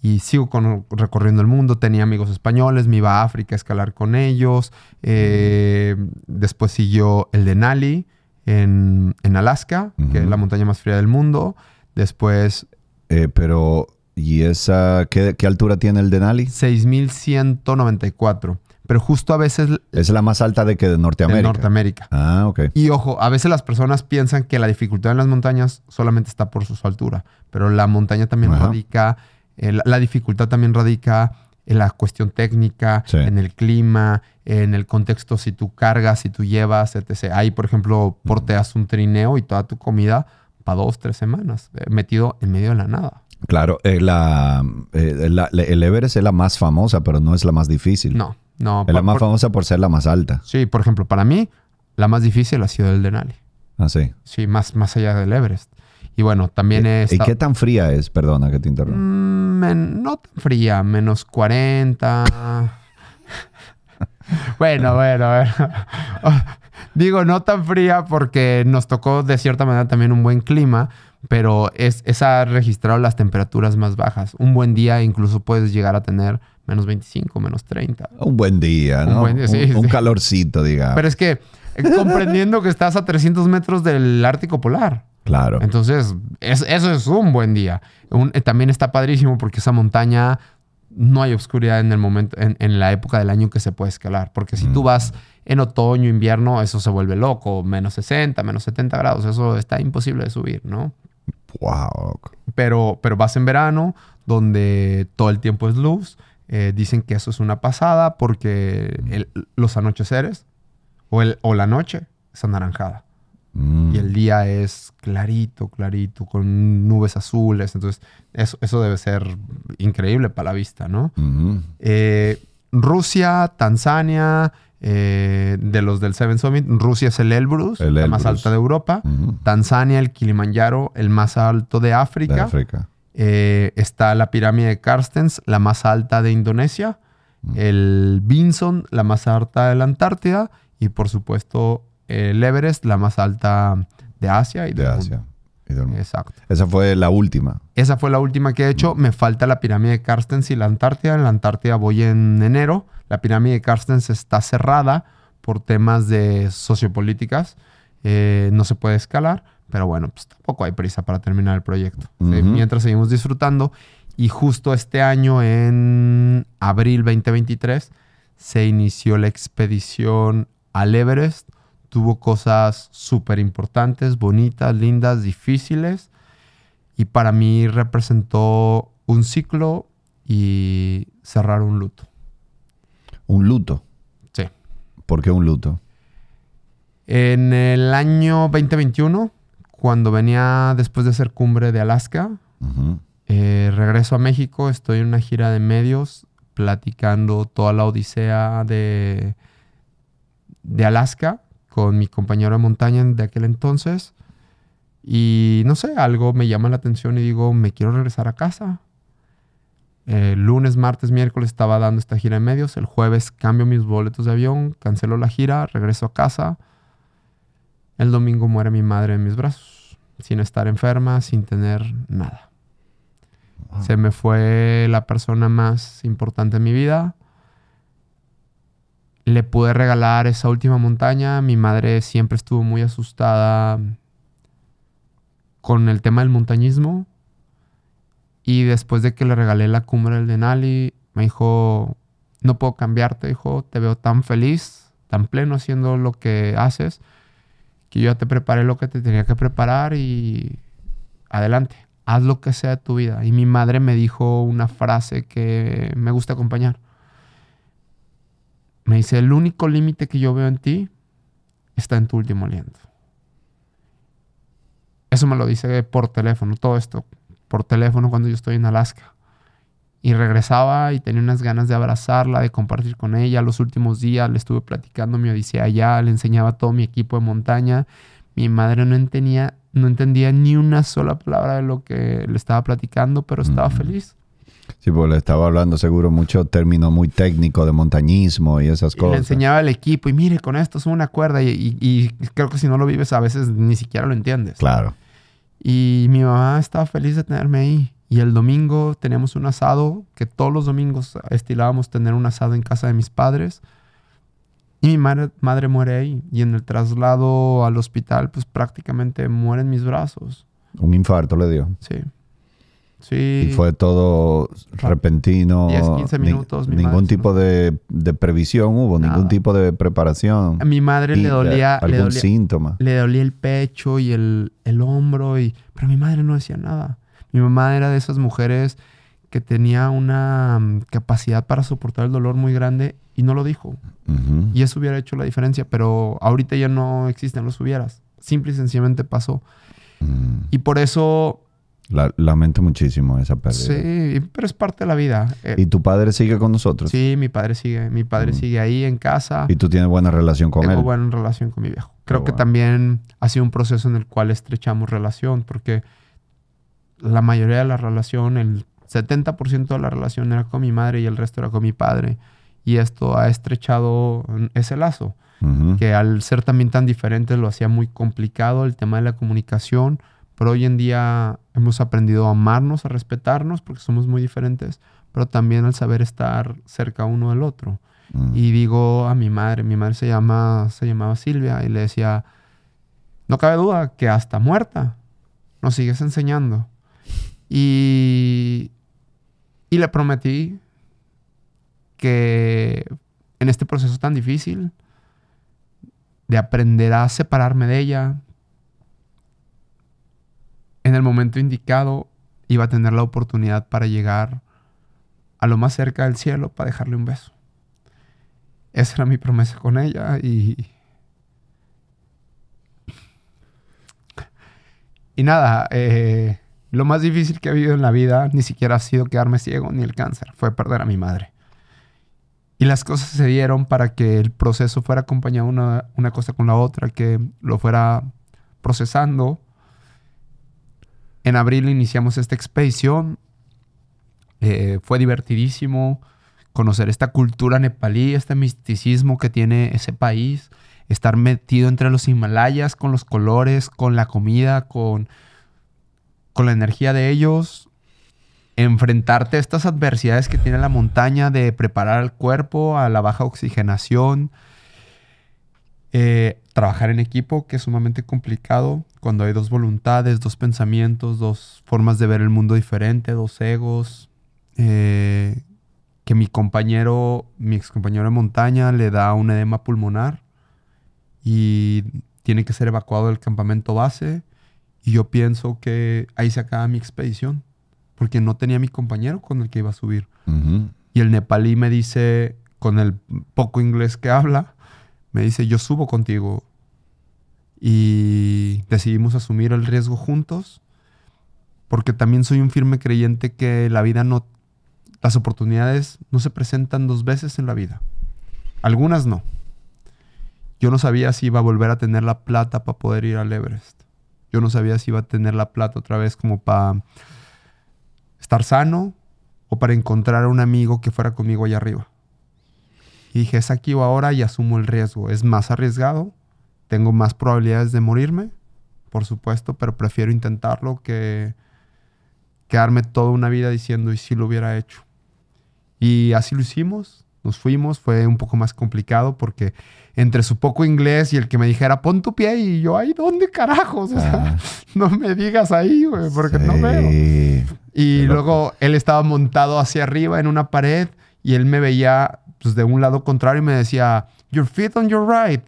Y sigo recorriendo el mundo, tenía amigos españoles, me iba a África a escalar con ellos. Eh, después siguió el Denali en, Alaska, que es la montaña más fría del mundo. Después... Eh, pero, ¿y esa, qué, qué altura tiene el Denali? 6.194 pero justo a veces... Es la más alta de que de Norteamérica. De Norteamérica. Ah, ok. Y ojo, a veces las personas piensan que la dificultad en las montañas solamente está por su altura, pero la montaña también radica, eh, la, dificultad también radica en la cuestión técnica, en el clima, en el contexto, si tú cargas, si tú llevas, etc. Ahí, por ejemplo, porteas un trineo y toda tu comida para dos, tres semanas, eh, metido en medio de la nada. Claro, eh, la, el Everest es la más famosa, pero no es la más difícil. No. No. Es la más famosa por ser la más alta. Sí, por ejemplo, para mí, la más difícil ha sido el Denali. Ah, sí. Sí, más, más allá del Everest. Y bueno, también es... ¿Y qué tan fría es? Perdona que te interrumpa. Mm, no tan fría, menos 40. bueno, bueno, bueno. Oh, digo, no tan fría porque nos tocó de cierta manera también un buen clima, pero es, es ha registrado las temperaturas más bajas. Un buen día incluso puedes llegar a tener menos 25, menos 30. Un buen día, ¿no? Un, buen día, sí, un, calorcito, digamos. Pero es que eh, comprendiendo que estás a 300 metros del Ártico Polar. Claro. Entonces, eso es un buen día. Eh, también está padrísimo porque esa montaña no hay oscuridad en el momento, en, la época del año que se puede escalar. Porque si tú mm. vas en otoño, invierno, eso se vuelve loco. Menos 60, menos 70 grados. Eso está imposible de subir, ¿no? Wow. Pero, pero vas en verano, donde todo el tiempo es luz eh, dicen que eso es una pasada porque los anocheceres o, la noche es anaranjada. Mm. Y el día es clarito, clarito, con nubes azules. Entonces, eso, debe ser increíble para la vista, ¿no? Eh, Rusia, Tanzania, eh, de los del Seven Summit, Rusia es el Elbrus, el la más alta de Europa. Tanzania, el Kilimanjaro, el más alto De África. Eh, está la pirámide de Carstens, la más alta de Indonesia. Mm. El Binson, la más alta de la Antártida. Y por supuesto, el Everest, la más alta de Asia y de Asia. Exacto. Esa fue la última. Esa fue la última que he hecho. Mm. Me falta la pirámide de Carstens y la Antártida. En la Antártida voy en enero. La pirámide de Carstens está cerrada por temas de sociopolíticas. Eh, no se puede escalar pero bueno, pues tampoco hay prisa para terminar el proyecto. Mientras seguimos disfrutando. Y justo este año, en abril 2023, se inició la expedición al Everest. Tuvo cosas súper importantes, bonitas, lindas, difíciles. Y para mí representó un ciclo y cerrar un luto. ¿Un luto? Sí. ¿Por qué un luto? En el año 2021 cuando venía después de hacer cumbre de Alaska, eh, regreso a México, estoy en una gira de medios platicando toda la odisea de, de Alaska con mi compañero de montaña de aquel entonces. Y no sé, algo me llama la atención y digo, me quiero regresar a casa. El lunes, martes, miércoles estaba dando esta gira de medios. El jueves cambio mis boletos de avión, cancelo la gira, regreso a casa. El domingo muere mi madre en mis brazos sin estar enferma, sin tener nada. Se me fue la persona más importante en mi vida. Le pude regalar esa última montaña. Mi madre siempre estuvo muy asustada con el tema del montañismo. Y después de que le regalé la cumbre del Denali, me dijo, no puedo cambiarte, hijo, te veo tan feliz, tan pleno haciendo lo que haces y yo te preparé lo que te tenía que preparar y adelante, haz lo que sea de tu vida. Y mi madre me dijo una frase que me gusta acompañar. Me dice, el único límite que yo veo en ti está en tu último aliento. Eso me lo dice por teléfono, todo esto por teléfono cuando yo estoy en Alaska y regresaba y tenía unas ganas de abrazarla, de compartir con ella. Los últimos días le estuve platicando mi odisea allá, le enseñaba todo mi equipo de montaña. Mi madre no entendía, no entendía ni una sola palabra de lo que le estaba platicando, pero estaba feliz. Sí, pues le estaba hablando seguro mucho término muy técnico de montañismo y esas cosas. le enseñaba el equipo y mire, con esto es una cuerda y creo que si no lo vives a veces ni siquiera lo entiendes. Claro. Y mi mamá estaba feliz de tenerme ahí y el domingo teníamos un asado, que todos los domingos estilábamos tener un asado en casa de mis padres. Y mi madre, madre muere ahí. Y en el traslado al hospital, pues prácticamente mueren mis brazos. Un infarto le dio. Sí. Sí. Y fue todo repentino. 10, 15 minutos. ningún tipo de, previsión hubo, ningún tipo de preparación. A mi madre le eh, dolía. síntoma. Le dolía el pecho y el, hombro. Y, pero mi madre no decía nada. Mi mamá era de esas mujeres que tenía una mm, capacidad para soportar el dolor muy grande y no lo dijo. Y eso hubiera hecho la diferencia, pero ahorita ya no existen los hubieras. Simple y sencillamente pasó. Mm. Y por eso... lamento muchísimo esa pérdida. Sí, pero es parte de la vida. Eh, ¿Y tu padre sigue con nosotros? Sí, mi padre sigue. Mi padre mm. sigue ahí en casa. ¿Y tú tienes buena relación con él? Tengo buena relación con mi viejo. Creo que también ha sido un proceso en el cual estrechamos relación porque la mayoría de la relación, el 70% de la relación era con mi madre y el resto era con mi padre. Y esto ha estrechado ese lazo, que al ser también tan diferentes lo hacía muy complicado el tema de la comunicación, pero hoy en día hemos aprendido a amarnos, a respetarnos, porque somos muy diferentes, pero también al saber estar cerca uno del otro. Mm. Y digo a mi madre, mi madre se, llama, se llamaba Silvia, y le decía, no cabe duda que hasta muerta nos sigues enseñando. Y, le prometí que en este proceso tan difícil de aprender a separarme de ella, en el momento indicado iba a tener la oportunidad para llegar a lo más cerca del cielo para dejarle un beso. Esa era mi promesa con ella y... Y nada, eh, lo más difícil que he vivido en la vida ni siquiera ha sido quedarme ciego ni el cáncer, fue perder a mi madre. Y las cosas se dieron para que el proceso fuera acompañado una, una cosa con la otra, que lo fuera procesando. En abril iniciamos esta expedición. Eh, fue divertidísimo conocer esta cultura nepalí, este misticismo que tiene ese país, estar metido entre los Himalayas con los colores, con la comida, con con la energía de ellos, enfrentarte a estas adversidades que tiene la montaña de preparar al cuerpo a la baja oxigenación, eh, trabajar en equipo, que es sumamente complicado cuando hay dos voluntades, dos pensamientos, dos formas de ver el mundo diferente, dos egos. Eh, que mi compañero, mi ex compañero de montaña, le da un edema pulmonar y tiene que ser evacuado del campamento base y yo pienso que ahí se acaba mi expedición, porque no tenía mi compañero con el que iba a subir. Y el nepalí me dice, con el poco inglés que habla, me dice, yo subo contigo. Y decidimos asumir el riesgo juntos, porque también soy un firme creyente que la vida no, las oportunidades no se presentan dos veces en la vida. Algunas no. Yo no sabía si iba a volver a tener la plata para poder ir al Everest. Yo no sabía si iba a tener la plata otra vez como para estar sano o para encontrar a un amigo que fuera conmigo allá arriba. Y dije, es aquí o ahora y asumo el riesgo. Es más arriesgado, tengo más probabilidades de morirme, por supuesto, pero prefiero intentarlo que quedarme toda una vida diciendo, ¿y si lo hubiera hecho? Y así lo hicimos nos fuimos, fue un poco más complicado porque entre su poco inglés y el que me dijera, pon tu pie y yo, ahí, ¿dónde carajos? Ah. no me digas ahí, güey, porque no veo. Y luego él estaba montado hacia arriba en una pared y él me veía pues, de un lado contrario y me decía, your feet on your right.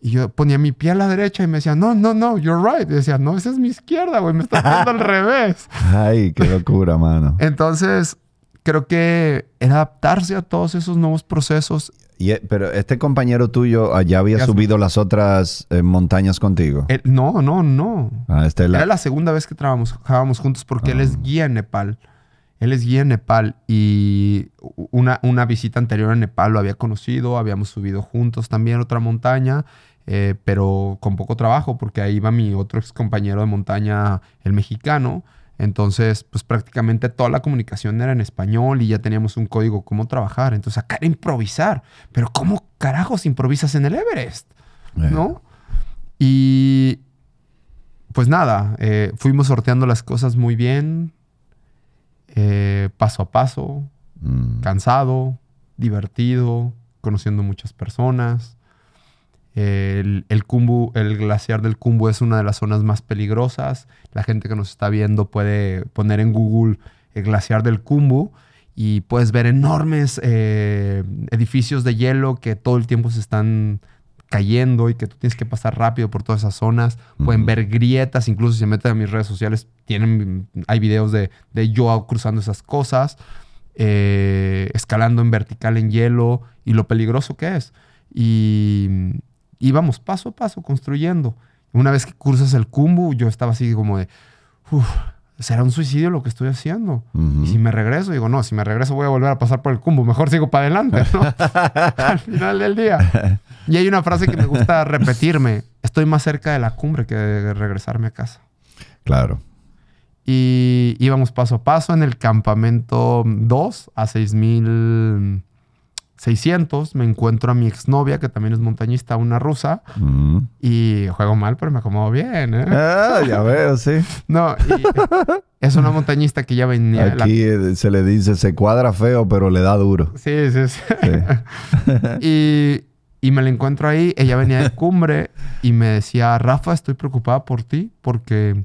Y yo ponía mi pie a la derecha y me decía, no, no, no, you're right. Y decía, no, esa es mi izquierda, güey, me está poniendo al revés. Ay, qué locura, mano. Entonces, creo que era adaptarse a todos esos nuevos procesos. Eh, pero este compañero tuyo ah, ya había subido las otras eh, montañas contigo. Eh, no, no, no. Ah, Era la segunda vez que trabajábamos juntos porque él es ah. guía en Nepal. Él es guía en Nepal y una, una visita anterior a Nepal lo había conocido, habíamos subido juntos también otra montaña. pero con poco trabajo, porque ahí iba mi otro ex compañero de montaña, el mexicano, entonces, pues prácticamente toda la comunicación era en español y ya teníamos un código cómo trabajar. Entonces, acá era improvisar. Pero ¿cómo carajos improvisas en el Everest? Eh. ¿No? Y pues nada, eh, fuimos sorteando las cosas muy bien, eh, paso a paso, mm. cansado, divertido, conociendo muchas personas. El, el, el glaciar del cumbu es una de las zonas más peligrosas. La gente que nos está viendo puede poner en Google el eh, glaciar del cumbu y puedes ver enormes eh, edificios de hielo que todo el tiempo se están cayendo y que tú tienes que pasar rápido por todas esas zonas. Pueden ver grietas, incluso si se meten a mis redes sociales, tienen, hay videos de, de yo cruzando esas cosas, eh, escalando en vertical en hielo y lo peligroso que es. Y íbamos paso a paso construyendo. Una vez que cursas el Kumbu, yo estaba así como de, uff, será un suicidio lo que estoy haciendo. Y si me regreso, digo, no, si me regreso voy a volver a pasar por el cumbo, mejor sigo para adelante, ¿no? Al final del día. Y hay una frase que me gusta repetirme, estoy más cerca de la cumbre que de regresarme a casa. Claro. Y íbamos paso a paso en el campamento 2 a 6.000 600, me encuentro a mi exnovia, que también es montañista, una rusa, mm. y juego mal, pero me acomodo bien. ¿eh? Ah, ya veo, sí. no, es una montañista que ya venía. Aquí eh, se le dice, se cuadra feo, pero le da duro. Sí, sí, sí. sí. y, y me la encuentro ahí, ella venía de cumbre y me decía, Rafa, estoy preocupada por ti porque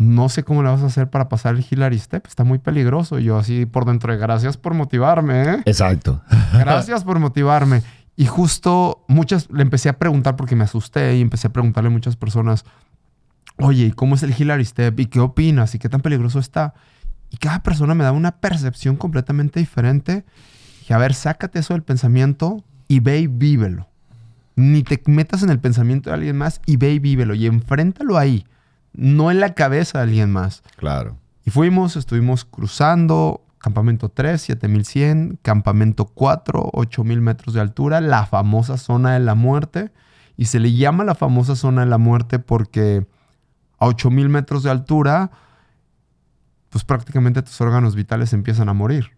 no sé cómo le vas a hacer para pasar el Hillary Step, está muy peligroso. Y yo así por dentro de gracias por motivarme. ¿eh? Exacto. Gracias por motivarme. Y justo muchas, le empecé a preguntar porque me asusté y empecé a preguntarle a muchas personas, oye, ¿y cómo es el Hillary Step? ¿Y qué opinas? ¿Y qué tan peligroso está? Y cada persona me da una percepción completamente diferente. Y a ver, sácate eso del pensamiento y ve y vívelo. Ni te metas en el pensamiento de alguien más y ve y vívelo y enfréntalo ahí no en la cabeza de alguien más. Claro. Y fuimos, estuvimos cruzando campamento 3, 7100, campamento 4, 8000 metros de altura, la famosa zona de la muerte. Y se le llama la famosa zona de la muerte porque a 8000 metros de altura, pues prácticamente tus órganos vitales empiezan a morir.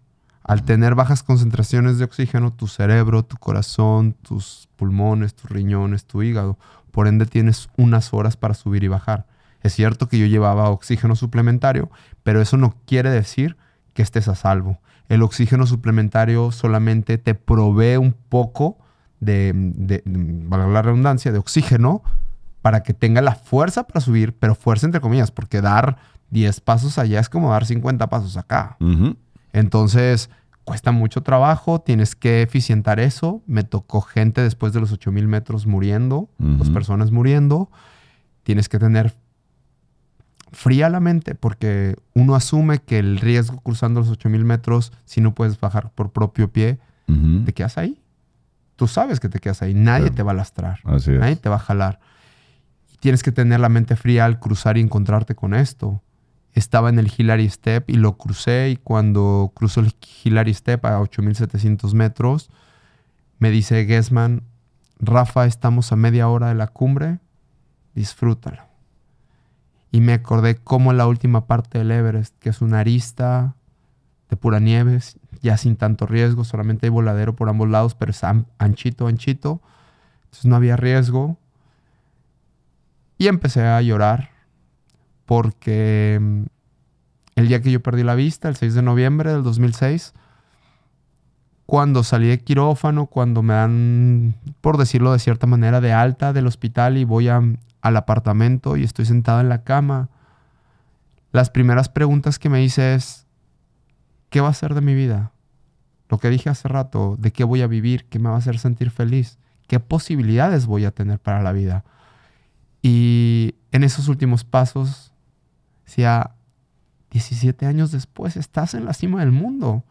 Al tener bajas concentraciones de oxígeno, tu cerebro, tu corazón, tus pulmones, tus riñones, tu hígado, por ende tienes unas horas para subir y bajar. Es cierto que yo llevaba oxígeno suplementario, pero eso no quiere decir que estés a salvo. El oxígeno suplementario solamente te provee un poco de, valga la redundancia, de oxígeno para que tenga la fuerza para subir, pero fuerza entre comillas, porque dar 10 pasos allá es como dar 50 pasos acá. Entonces, cuesta mucho trabajo, tienes que eficientar eso. Me tocó gente después de los 8000 metros muriendo, dos personas muriendo. Tienes que tener fría la mente porque uno asume que el riesgo cruzando los 8000 metros, si no puedes bajar por propio pie, te quedas ahí. Tú sabes que te quedas ahí. Nadie te va a lastrar. nadie te va a jalar. Tienes que tener la mente fría al cruzar y encontrarte con esto. Estaba en el Hillary Step y lo crucé y cuando cruzo el Hillary Step a 8700 metros, me dice Gessman, Rafa, estamos a media hora de la cumbre, disfrútalo y me acordé cómo la última parte del Everest, que es una arista de pura nieve, ya sin tanto riesgo, solamente hay voladero por ambos lados, pero es anchito, anchito. Entonces no había riesgo. Y empecé a llorar porque mm, el día que yo perdí la vista, el 6 de noviembre del 2006, cuando salí de quirófano, cuando me dan, por decirlo de cierta manera, de alta del hospital y voy a, al apartamento y estoy sentado en la cama, las primeras preguntas que me hice es, ¿qué va a ser de mi vida? Lo que dije hace rato, ¿de qué voy a vivir? ¿Qué me va a hacer sentir feliz? ¿Qué posibilidades voy a tener para la vida? Y en esos últimos pasos, si a 17 años después estás en la cima del mundo,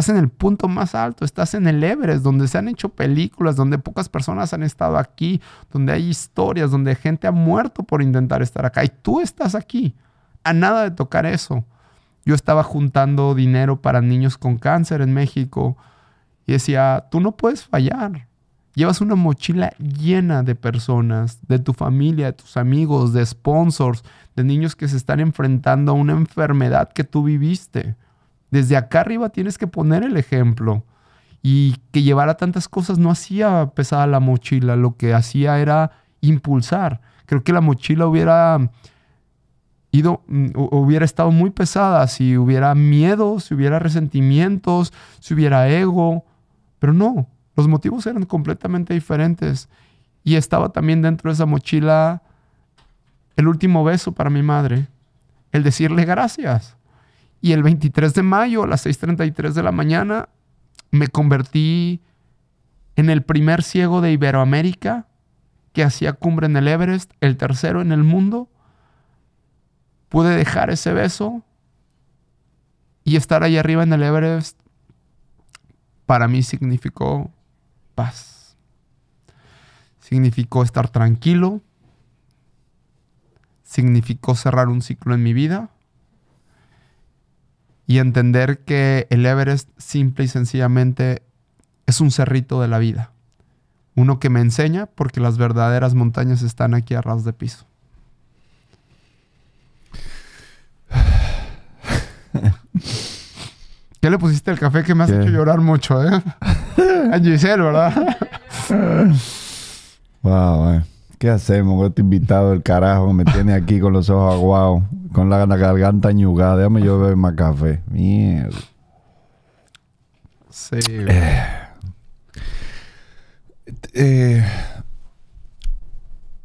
estás en el punto más alto, estás en el Everest, donde se han hecho películas, donde pocas personas han estado aquí, donde hay historias, donde gente ha muerto por intentar estar acá. Y tú estás aquí, a nada de tocar eso. Yo estaba juntando dinero para niños con cáncer en México y decía, tú no puedes fallar. Llevas una mochila llena de personas, de tu familia, de tus amigos, de sponsors, de niños que se están enfrentando a una enfermedad que tú viviste desde acá arriba tienes que poner el ejemplo. Y que llevara tantas cosas no hacía pesada la mochila, lo que hacía era impulsar. Creo que la mochila hubiera ido, mm, hubiera estado muy pesada si hubiera miedo, si hubiera resentimientos, si hubiera ego, pero no, los motivos eran completamente diferentes. Y estaba también dentro de esa mochila el último beso para mi madre, el decirle gracias. Y el 23 de mayo a las 6.33 de la mañana me convertí en el primer ciego de Iberoamérica que hacía cumbre en el Everest, el tercero en el mundo. Pude dejar ese beso y estar ahí arriba en el Everest para mí significó paz. Significó estar tranquilo. Significó cerrar un ciclo en mi vida y entender que el Everest simple y sencillamente es un cerrito de la vida. Uno que me enseña porque las verdaderas montañas están aquí a ras de piso. ¿Qué le pusiste al café que me has hecho llorar mucho, eh? A Giselle, ¿verdad? wow, eh. ¿Qué hacemos con este invitado del carajo me tiene aquí con los ojos aguados, con la, garganta añugada. Déjame yo beber más café. Mierda. Sí. Eh. Eh,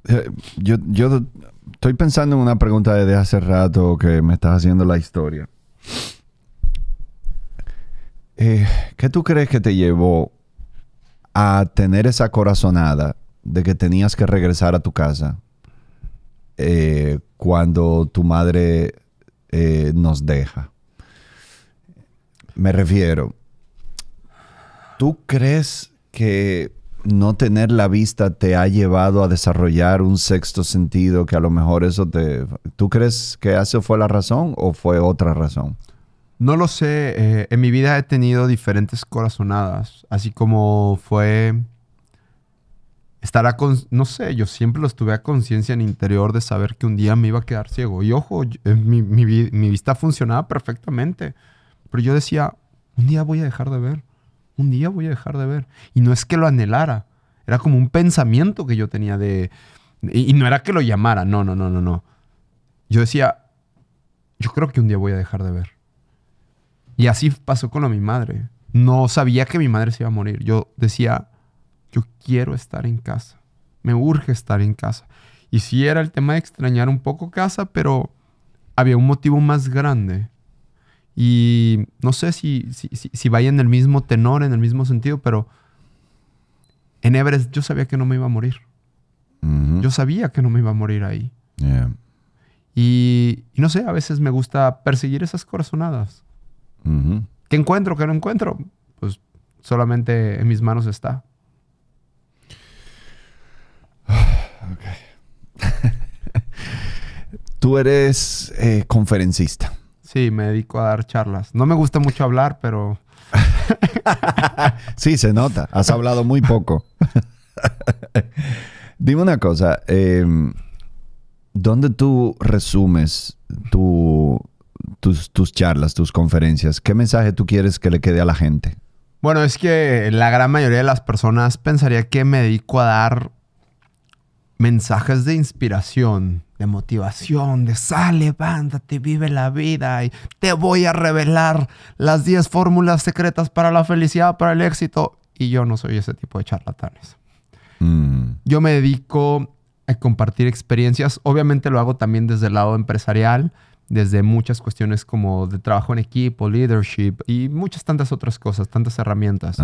eh, yo, estoy pensando en una pregunta desde hace rato que me estás haciendo la historia. ¿Qué tú crees que te llevó a tener esa corazonada de que tenías que regresar a tu casa eh, cuando tu madre eh, nos deja. Me refiero, ¿tú crees que no tener la vista te ha llevado a desarrollar un sexto sentido que a lo mejor eso te... ¿Tú crees que eso fue la razón o fue otra razón? No lo sé. Eh, en mi vida he tenido diferentes corazonadas, así como fue estará con, no sé, yo siempre lo estuve a conciencia en interior de saber que un día me iba a quedar ciego. Y ojo, eh, mi, vista funcionaba perfectamente, pero yo decía, un día voy a dejar de ver, un día voy a dejar de ver. Y no es que lo anhelara, era como un pensamiento que yo tenía de... Y, no era que lo llamara, no, no, no, no, no. Yo decía, yo creo que un día voy a dejar de ver. Y así pasó con mi madre. No sabía que mi madre se iba a morir. Yo decía, yo quiero estar en casa. Me urge estar en casa. Y sí era el tema de extrañar un poco casa, pero había un motivo más grande. Y no sé si, si, vaya en el mismo tenor, en el mismo sentido, pero en Everest yo sabía que no me iba a morir. Yo sabía que no me iba a morir ahí. Y, no sé, a veces me gusta perseguir esas corazonadas. ¿Qué encuentro? ¿Qué no encuentro? Pues solamente en mis manos está. Tú eres eh, conferencista. Sí, me dedico a dar charlas. No me gusta mucho hablar, pero... sí, se nota. Has hablado muy poco. Dime una cosa. Em, ¿Dónde tú resumes tu, tus, tus charlas, tus conferencias? ¿Qué mensaje tú quieres que le quede a la gente? Bueno, es que la gran mayoría de las personas pensaría que me dedico a dar mensajes de inspiración, de motivación, de sale, levántate, vive la vida y te voy a revelar las 10 fórmulas secretas para la felicidad, para el éxito. Y yo no soy ese tipo de charlatanes. Mm. Yo me dedico a compartir experiencias. Obviamente lo hago también desde el lado empresarial, desde muchas cuestiones como de trabajo en equipo, leadership y muchas tantas otras cosas, tantas herramientas.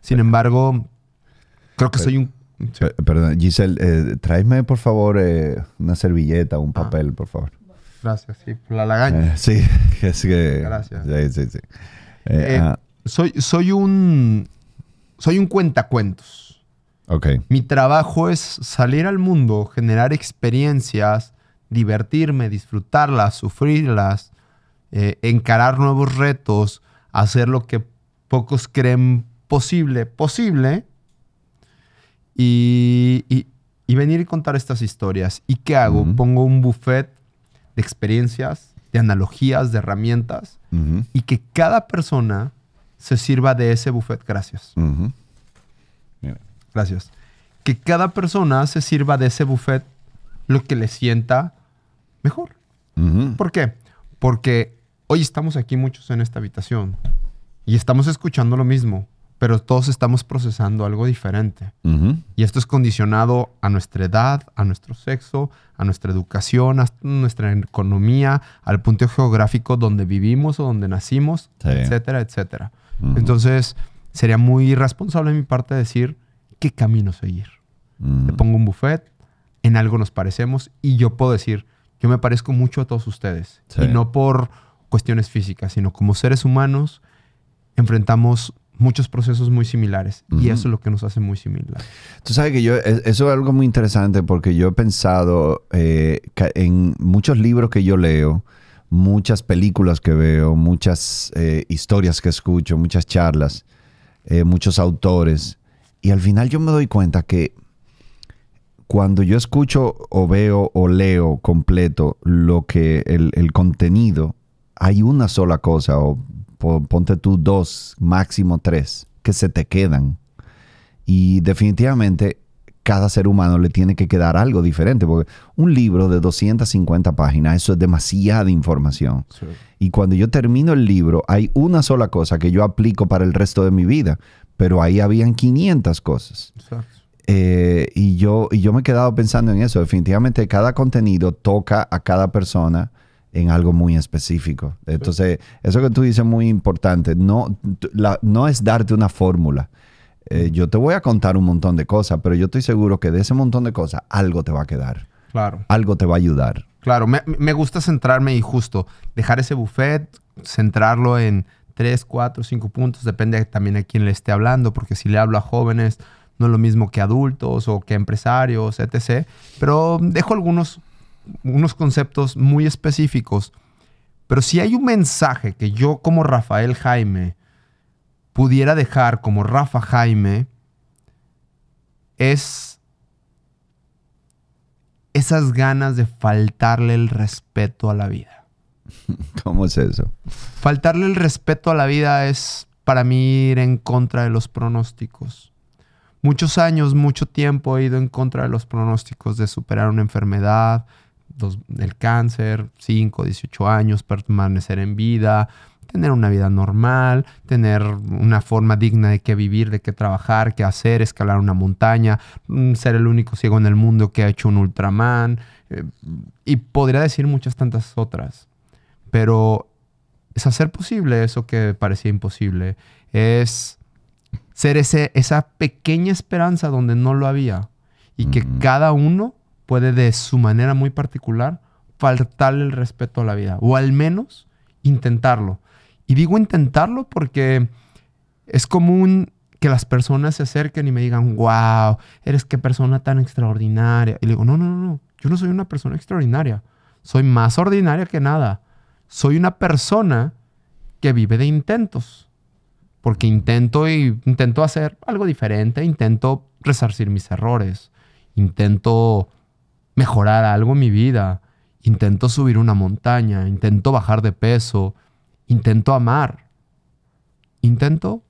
Sin embargo, creo que soy un Perdón, Giselle, eh, por favor eh, una servilleta, un ah. papel, por favor. Gracias, sí, por la lagaña. Eh, sí, es que. Gracias. Sí, sí, sí. Ah. soy, soy un. Soy un cuentacuentos. Ok. Mi trabajo es salir al mundo, generar experiencias, divertirme, disfrutarlas, sufrirlas, encarar nuevos retos, hacer lo que pocos creen posible, posible y, venir y contar estas historias. ¿Y qué hago? Pongo un buffet de experiencias, de analogías, de herramientas y que cada persona se sirva de ese buffet. Gracias. Gracias. Que cada persona se sirva de ese buffet lo que le sienta mejor. ¿Por qué? Porque hoy estamos aquí muchos en esta habitación y estamos escuchando lo mismo pero todos estamos procesando algo diferente. Y esto es condicionado a nuestra edad, a nuestro sexo, a nuestra educación, a nuestra economía, al punto geográfico donde vivimos o donde nacimos, etcétera, etcétera. Entonces, sería muy irresponsable de mi parte decir qué camino seguir. Le pongo un buffet, en algo nos parecemos y yo puedo decir, yo me parezco mucho a todos ustedes. Y no por cuestiones físicas, sino como seres humanos enfrentamos muchos procesos muy similares. Y eso es lo que nos hace muy similares. Tú sabes que yo, e, eso es algo muy interesante porque yo he pensado eh, en muchos libros que yo leo, muchas películas que veo, muchas eh, historias que escucho, muchas charlas, eh, muchos autores. Y al final yo me doy cuenta que cuando yo escucho o veo o leo completo lo que el, el contenido, hay una sola cosa o ponte tú dos, máximo tres, que se te quedan. Y definitivamente cada ser humano le tiene que quedar algo diferente, porque un libro de 250 páginas, eso es demasiada información. Y cuando yo termino el libro, hay una sola cosa que yo aplico para el resto de mi vida, pero ahí habían 500 cosas. Eh, y, yo, y yo me he quedado pensando en eso, definitivamente cada contenido toca a cada persona en algo muy específico. Entonces, eso que tú dices es muy importante. No, no es darte una fórmula. Eh, yo te voy a contar un montón de cosas, pero yo estoy seguro que de ese montón de cosas algo te va a quedar. Claro. Algo te va a ayudar. Claro, me, gusta centrarme y justo dejar ese buffet, centrarlo en tres, cuatro, cinco puntos, depende también a quién le esté hablando, porque si le hablo a jóvenes, no es lo mismo que adultos o que empresarios, etc. Pero dejo algunos unos conceptos muy específicos, pero si hay un mensaje que yo como Rafael Jaime pudiera dejar como Rafa Jaime, es esas ganas de faltarle el respeto a la vida. ¿Cómo es eso? Faltarle el respeto a la vida es para mí ir en contra de los pronósticos. Muchos años, mucho tiempo he ido en contra de los pronósticos de superar una enfermedad, el cáncer, 5, 18 años, permanecer en vida, tener una vida normal, tener una forma digna de qué vivir, de qué trabajar, qué hacer, escalar una montaña, mm, ser el único ciego en el mundo que ha hecho un Ultraman, eh, y podría decir muchas tantas otras. Pero es hacer posible eso que parecía imposible, es ser ese, esa pequeña esperanza donde no lo había y que cada uno puede de su manera muy particular faltarle el respeto a la vida, o al menos intentarlo. Y digo intentarlo porque es común que las personas se acerquen y me digan, wow, eres qué persona tan extraordinaria. Y le digo, no, no, no, yo no soy una persona extraordinaria, soy más ordinaria que nada. Soy una persona que vive de intentos, porque intento, y, intento hacer algo diferente, intento resarcir mis errores, intento mejorar algo en mi vida. Intento subir una montaña, intento bajar de peso, intento amar. Intento,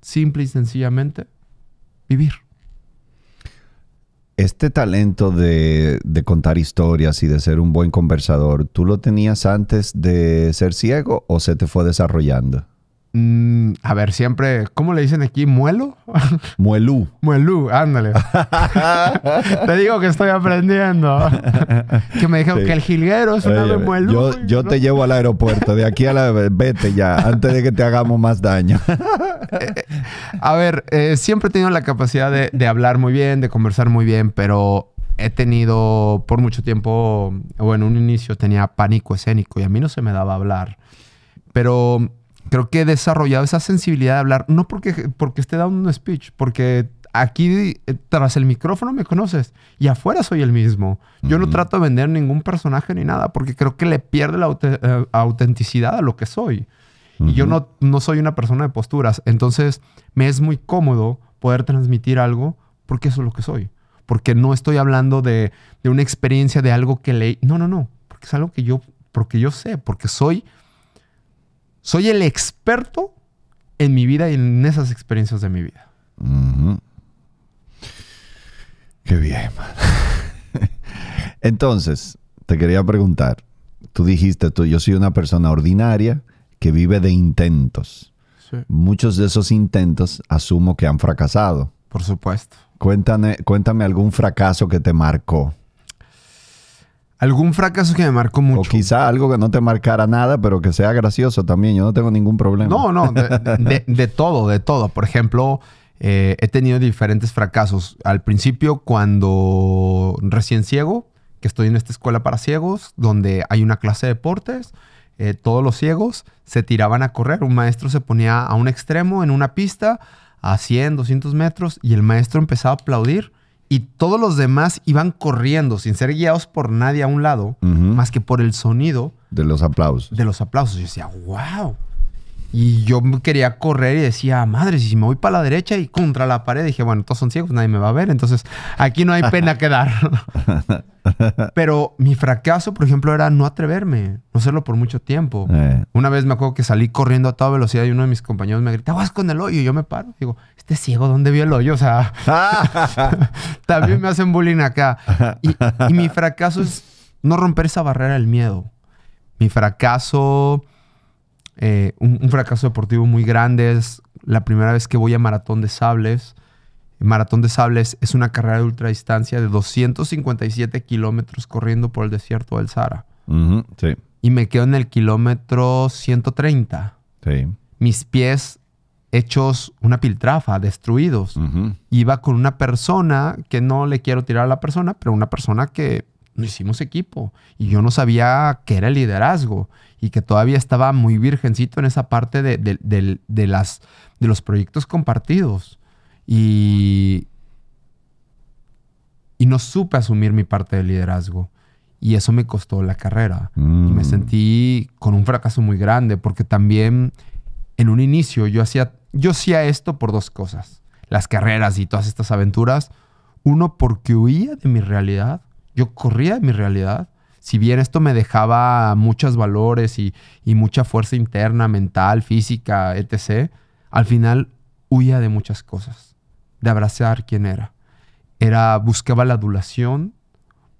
simple y sencillamente, vivir. Este talento de, de, contar historias y de ser un buen conversador, ¿tú lo tenías antes de ser ciego o se te fue desarrollando? Mm, a ver, siempre, ¿cómo le dicen aquí? ¿Muelo? Muelú. Muelú, ándale. Te digo que estoy aprendiendo. que me dijeron que el jilguero es una de muelú. Yo, te llevo al aeropuerto, de aquí a la... Vete ya, antes de que te hagamos más daño. a ver, eh, siempre he tenido la capacidad de, hablar muy bien, de conversar muy bien, pero he tenido por mucho tiempo, o bueno, en un inicio tenía pánico escénico y a mí no se me daba hablar. Pero creo que he desarrollado esa sensibilidad de hablar, no porque, porque esté dando un speech, porque aquí eh, tras el micrófono me conoces y afuera soy el mismo. Yo no trato de vender ningún personaje ni nada, porque creo que le pierde la eh, autenticidad a lo que soy. Y yo no, no soy una persona de posturas, entonces me es muy cómodo poder transmitir algo porque eso es lo que soy. Porque no estoy hablando de, de una experiencia, de algo que leí. No, no, no. Porque es algo que yo, porque yo sé, porque soy soy el experto en mi vida y en esas experiencias de mi vida. Qué bien, Entonces, te quería preguntar. Tú dijiste, tú, yo soy una persona ordinaria que vive de intentos. Muchos de esos intentos asumo que han fracasado. Por supuesto. Cuéntame, cuéntame algún fracaso que te marcó. ¿Algún fracaso que me marcó mucho? O quizá algo que no te marcara nada, pero que sea gracioso también. Yo no tengo ningún problema. No, no, de, todo, de todo. Por ejemplo, eh, he tenido diferentes fracasos. Al principio, cuando recién ciego, que estoy en esta escuela para ciegos, donde hay una clase de deportes, eh, todos los ciegos se tiraban a correr. Un maestro se ponía a un extremo en una pista a 100, 200 metros y el maestro empezaba a aplaudir y todos los demás iban corriendo sin ser guiados por nadie a un lado, más que por el sonido. De los aplausos. De los aplausos. Yo decía, wow. Y yo quería correr y decía, madre, si me voy para la derecha y contra la pared, dije, bueno, todos son ciegos, nadie me va a ver, entonces aquí no hay pena que Pero mi fracaso, por ejemplo, era no atreverme, no hacerlo por mucho tiempo. Eh. Una vez me acuerdo que salí corriendo a toda velocidad y uno de mis compañeros me grita, vas con el hoyo, y yo me paro. Digo, este ciego, ¿dónde vio el hoyo? O sea, también me hacen bullying acá. Y, mi fracaso es no romper esa barrera del miedo. Mi fracaso, eh, un, fracaso deportivo muy grande es la primera vez que voy a Maratón de Sables. Maratón de Sables es una carrera de ultradistancia de 257 kilómetros corriendo por el desierto del Sahara. sí. Y me quedo en el kilómetro 130. Sí. Mis pies hechos una piltrafa, destruidos. Iba con una persona que no le quiero tirar a la persona, pero una persona que no hicimos equipo y yo no sabía qué era el liderazgo y que todavía estaba muy virgencito en esa parte de, las, de los proyectos compartidos. Y, y no supe asumir mi parte de liderazgo. Y eso me costó la carrera. Y me mm. sentí con un fracaso muy grande porque también en un inicio yo hacía yo hacía esto por dos cosas. Las carreras y todas estas aventuras. Uno, porque huía de mi realidad. Yo corría de mi realidad. Si bien esto me dejaba muchos valores y, mucha fuerza interna, mental, física, etc., al final huía de muchas cosas. De abrazar quién era. Era, buscaba la adulación,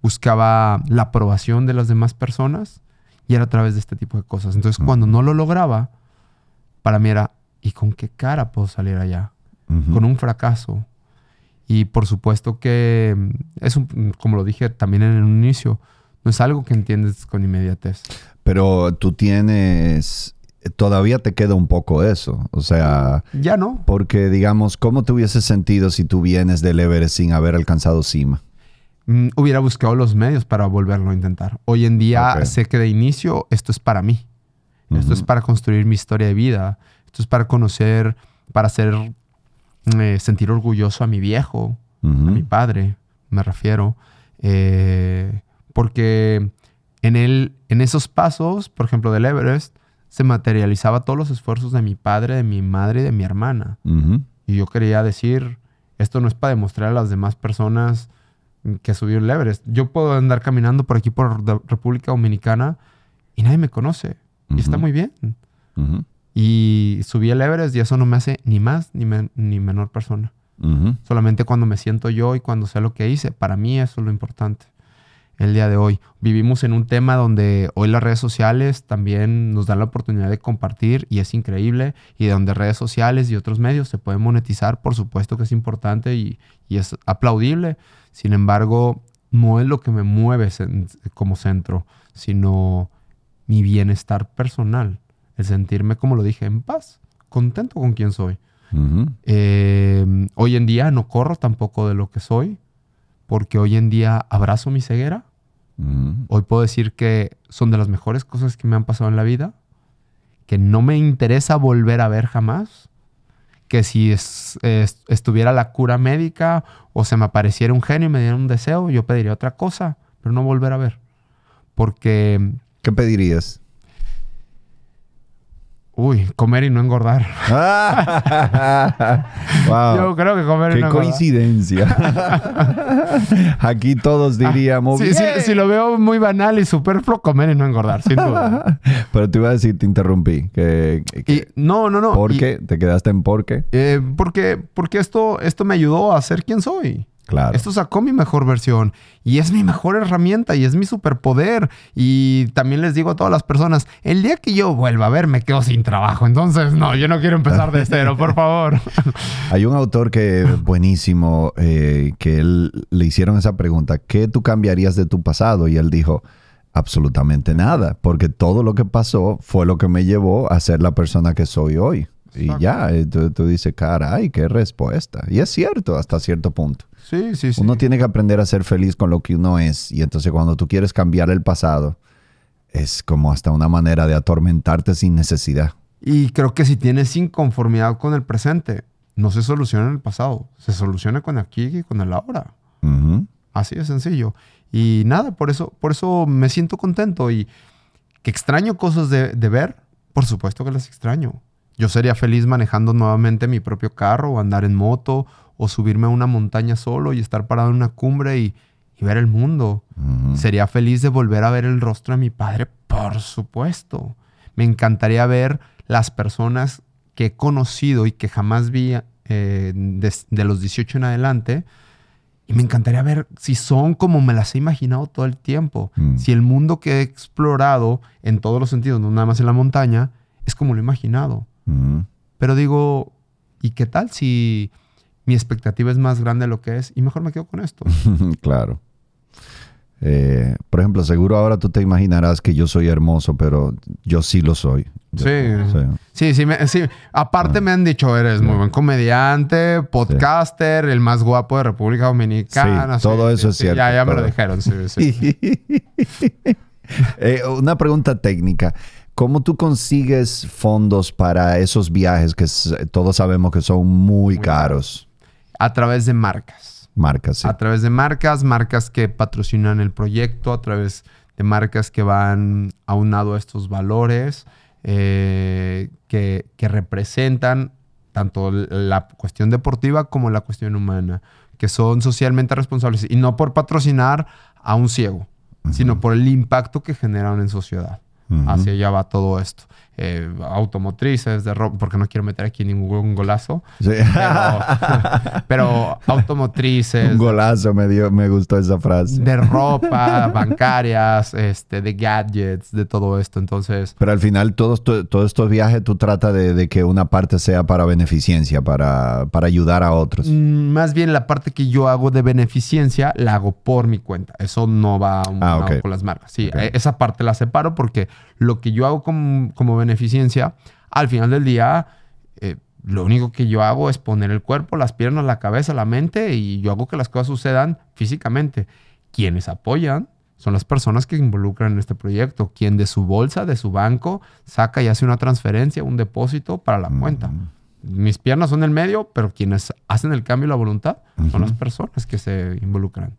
buscaba la aprobación de las demás personas y era a través de este tipo de cosas. Entonces, cuando no lo lograba, para mí era, ¿y con qué cara puedo salir allá? Con un fracaso. Y por supuesto que mm, es, un, mm, como lo dije también en el inicio, no es algo que entiendes con inmediatez. Pero tú tienes, todavía te queda un poco eso, o sea... Ya no. Porque digamos, ¿cómo te hubieses sentido si tú vienes del Everest sin haber alcanzado cima? Mm, hubiera buscado los medios para volverlo a intentar. Hoy en día sé que de inicio esto es para mí. Esto es para construir mi historia de vida. Entonces, para conocer, para hacer, eh, sentir orgulloso a mi viejo, a mi padre, me refiero. Eh, porque en, el, en esos pasos, por ejemplo, del Everest, se materializaba todos los esfuerzos de mi padre, de mi madre y de mi hermana. Y yo quería decir, esto no es para demostrar a las demás personas que subió el Everest. Yo puedo andar caminando por aquí, por República Dominicana, y nadie me conoce. Y está muy bien. Y subí el Everest y eso no me hace ni más ni, ni menor persona. Solamente cuando me siento yo y cuando sé lo que hice. Para mí eso es lo importante. El día de hoy. Vivimos en un tema donde hoy las redes sociales también nos dan la oportunidad de compartir y es increíble. Y donde redes sociales y otros medios se pueden monetizar, por supuesto que es importante y, y es aplaudible. Sin embargo, no es lo que me mueve como centro, sino mi bienestar personal el sentirme, como lo dije, en paz, contento con quien soy. Eh, hoy en día no corro tampoco de lo que soy, porque hoy en día abrazo mi ceguera. Hoy puedo decir que son de las mejores cosas que me han pasado en la vida, que no me interesa volver a ver jamás, que si estuviera la cura médica o se me apareciera un genio y me diera un deseo, yo pediría otra cosa, pero no volver a ver. Porque... ¿Qué pedirías? Uy, comer y no engordar. Yo creo que comer y no engordar. Qué coincidencia. Aquí todos diríamos. Sí, sí, si lo veo muy banal y superfluo, comer y no engordar, sin duda. Pero te iba a decir, te interrumpí. Que, no, no, no. ¿Por qué? ¿Te quedaste en por qué? Eh, porque porque esto, esto me ayudó a ser quien soy. Esto sacó mi mejor versión y es mi mejor herramienta y es mi superpoder. Y también les digo a todas las personas, el día que yo vuelva a ver me quedo sin trabajo. Entonces, no, yo no quiero empezar de cero, por favor. Hay un autor que buenísimo, eh, que él, le hicieron esa pregunta, ¿qué tú cambiarías de tu pasado? Y él dijo, absolutamente nada, porque todo lo que pasó fue lo que me llevó a ser la persona que soy hoy. Y ya, eh, tú, tú, dices, caray, qué respuesta. Y es cierto hasta cierto punto. Sí, sí, sí. Uno tiene que aprender a ser feliz con lo que uno es. Y entonces cuando tú quieres cambiar el pasado, es como hasta una manera de atormentarte sin necesidad. Y creo que si tienes inconformidad con el presente, no se soluciona en el pasado. Se soluciona con aquí y con el ahora. Así de sencillo. Y nada, por eso, por eso me siento contento y que extraño cosas de, de ver. Por supuesto que las extraño yo sería feliz manejando nuevamente mi propio carro o andar en moto o subirme a una montaña solo y estar parado en una cumbre y, ver el mundo. Sería feliz de volver a ver el rostro de mi padre, por supuesto. Me encantaría ver las personas que he conocido y que jamás vi eh, de, los 18 en adelante. Y me encantaría ver si son como me las he imaginado todo el tiempo. Mm. Si el mundo que he explorado en todos los sentidos, no nada más en la montaña, es como lo he imaginado. Pero digo, ¿y qué tal si mi expectativa es más grande de lo que es? Y mejor me quedo con esto. claro. Eh, por ejemplo, seguro ahora tú te imaginarás que yo soy hermoso, pero yo sí lo soy. sí. sí, sí, Aparte ah. me han dicho, eres muy buen comediante, podcaster, el más guapo de República Dominicana. todo eso es cierto. Ya, ya me lo dijeron, eh, una pregunta técnica. ¿Cómo tú consigues fondos para esos viajes que todos sabemos que son muy caros? A través de marcas. Marcas, sí. A través de marcas, marcas que patrocinan el proyecto, a través de marcas que van aunado a estos valores, eh, que, representan tanto la cuestión deportiva como la cuestión humana, que son socialmente responsables y no por patrocinar a un ciego, sino por el impacto que generan en sociedad. Así ya va todo esto. Eh, automotrices, de ropa, porque no quiero meter aquí ningún golazo. Pero, automotrices. Un golazo me dio, me gustó esa frase. De ropa, bancarias, este, de gadgets, de todo esto. Entonces. Pero al final, todos, todo estos viajes tú tratas de, que una parte sea para beneficencia, para, para ayudar a otros. Mm, más bien la parte que yo hago de beneficencia la hago por mi cuenta. Eso no va, ah, con las marcas. Sí, e-, esa parte la separo porque lo que yo hago como, como eficiencia, al final del día eh, lo único que yo hago es poner el cuerpo, las piernas, la cabeza, la mente y yo hago que las cosas sucedan físicamente. Quienes apoyan son las personas que involucran en este proyecto, quien de su bolsa, de su banco, saca y hace una transferencia, un depósito para la cuenta. Mis piernas son el medio, pero quienes hacen el cambio y la voluntad son las personas que se involucran.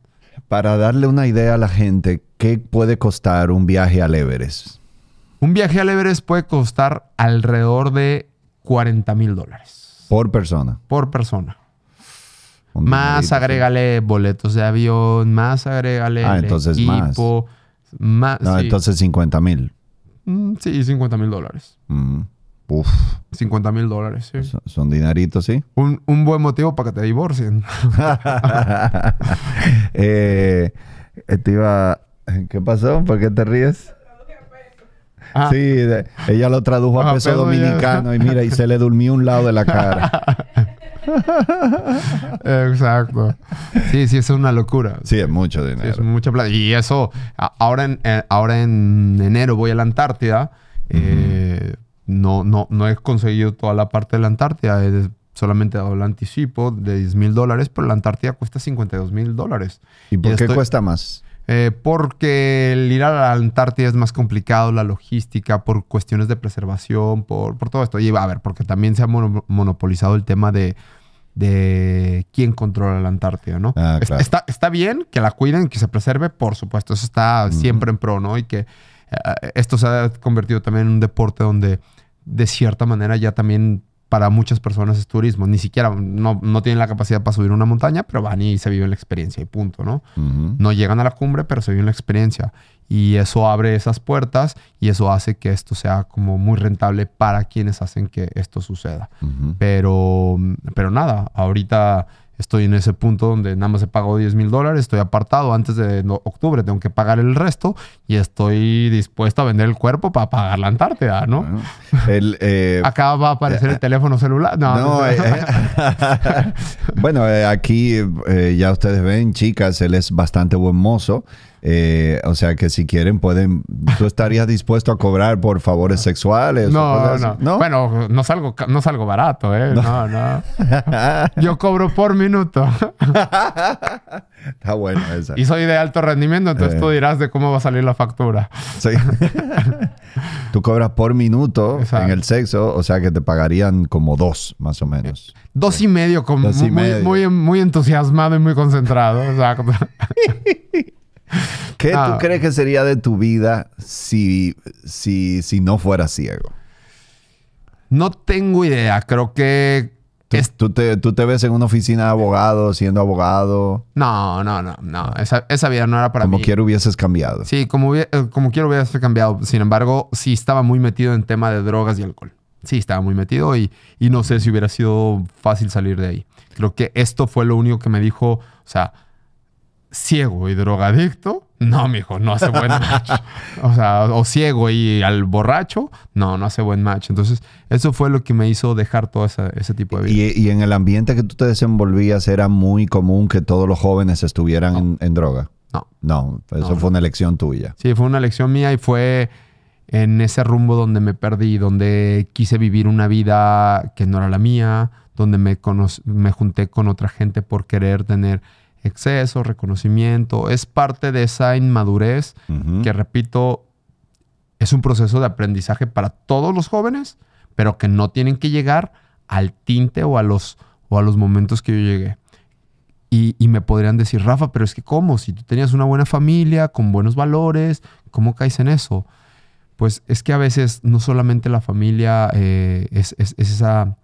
Para darle una idea a la gente, ¿qué puede costar un viaje al Everest? Un viaje al Everest puede costar alrededor de 40 mil dólares. Por persona. Por persona. más agrégale boletos de avión, más agrégale ah, entonces más. no, entonces 50 mil. Mm, sí, 50 mil dólares. Mm, uf. 50 mil dólares, sí. Son, dinaritos, sí. Un, buen motivo para que te divorcien. eh, eh ¿Qué pasó? ¿Por qué te ríes? Sí, ella lo tradujo a peso dominicano y mira, y se le durmió un lado de la cara. Exacto. Sí, sí, es una locura. Sí, es mucho dinero. es mucha plata. Y eso, ahora en, eh, ahora en enero voy a la Antártida. Eh, no, no, no he conseguido toda la parte de la Antártida. He solamente dado el anticipo de 10 mil dólares, pero la Antártida cuesta 52 mil dólares. ¿Y por qué cuesta más? Eh, porque el ir a la Antártida es más complicado, la logística, por cuestiones de preservación, por, todo esto. Y a ver, porque también se ha monopolizado el tema de, quién controla la Antártida, ¿no? Ah, está, bien que la cuiden, que se preserve, por supuesto, eso está siempre en pro, ¿no? Y que eh, esto se ha convertido también en un deporte donde de cierta manera ya también para muchas personas es turismo. Ni siquiera no, no, tienen la capacidad para subir una montaña, pero van y se viven la experiencia y punto, ¿no? No llegan a la cumbre, pero se viven la experiencia. Y eso abre esas puertas y eso hace que esto sea como muy rentable para quienes hacen que esto suceda. pero, pero nada, ahorita Estoy en ese punto donde nada más se pagado 10 mil dólares, estoy apartado antes de octubre, tengo que pagar el resto y estoy dispuesto a vender el cuerpo para pagar la Antártida, ¿no? Eh, Acá va a aparecer el eh, teléfono celular. Eh, bueno, aquí ya ustedes ven, chicas, él es bastante buen mozo. Eh, o sea que si quieren pueden, ¿tú estarías dispuesto a cobrar por favores sexuales? No, no. no. Bueno, no salgo, no salgo barato, ¿eh? No, no. Yo cobro por minuto. Está bueno eso. Y soy de alto rendimiento, entonces eh. tú dirás de cómo va a salir la factura. Sí. tú cobras por minuto en el sexo, o sea que te pagarían como dos, más o menos. Dos y medio, como Muy, muy, muy entusiasmado y muy concentrado. Exacto. ¿Qué tú ah. crees que sería de tu vida si, si, si no fuera ciego? No tengo idea. Creo que ¿Tú, te, ves en una oficina de abogado, siendo abogado? No, no, no, no. Esa, vida no era para mí. Como quiera hubieses cambiado. Sí, como, eh, como quiera cambiado. Sin embargo, sí estaba muy metido en tema de drogas y alcohol. Sí, estaba muy metido y, y no sé si hubiera sido fácil salir de ahí. Creo que esto fue lo único que me dijo, o sea, ciego y drogadicto, no, mijo, no hace buen match. o sea, o ciego y al borracho, no, no hace buen match. Entonces, eso fue lo que me hizo dejar todo ese tipo de vida. Y, en el ambiente que tú te desenvolvías, ¿era muy común que todos los jóvenes estuvieran en, droga? No. No, eso fue una elección tuya. Sí, fue una elección mía y fue en ese rumbo donde me perdí, donde quise vivir una vida que no era la mía, donde me, me junté con otra gente por querer tener exceso, reconocimiento, es parte de esa inmadurez que, repito, es un proceso de aprendizaje para todos los jóvenes, pero que no tienen que llegar al tinte o a los, los momentos que yo llegué. Y, me podrían decir, Rafa, pero es que ¿cómo? Si tú tenías una buena familia, con buenos valores, ¿cómo caes en eso? Pues es que a veces no solamente la familia eh, es, esa,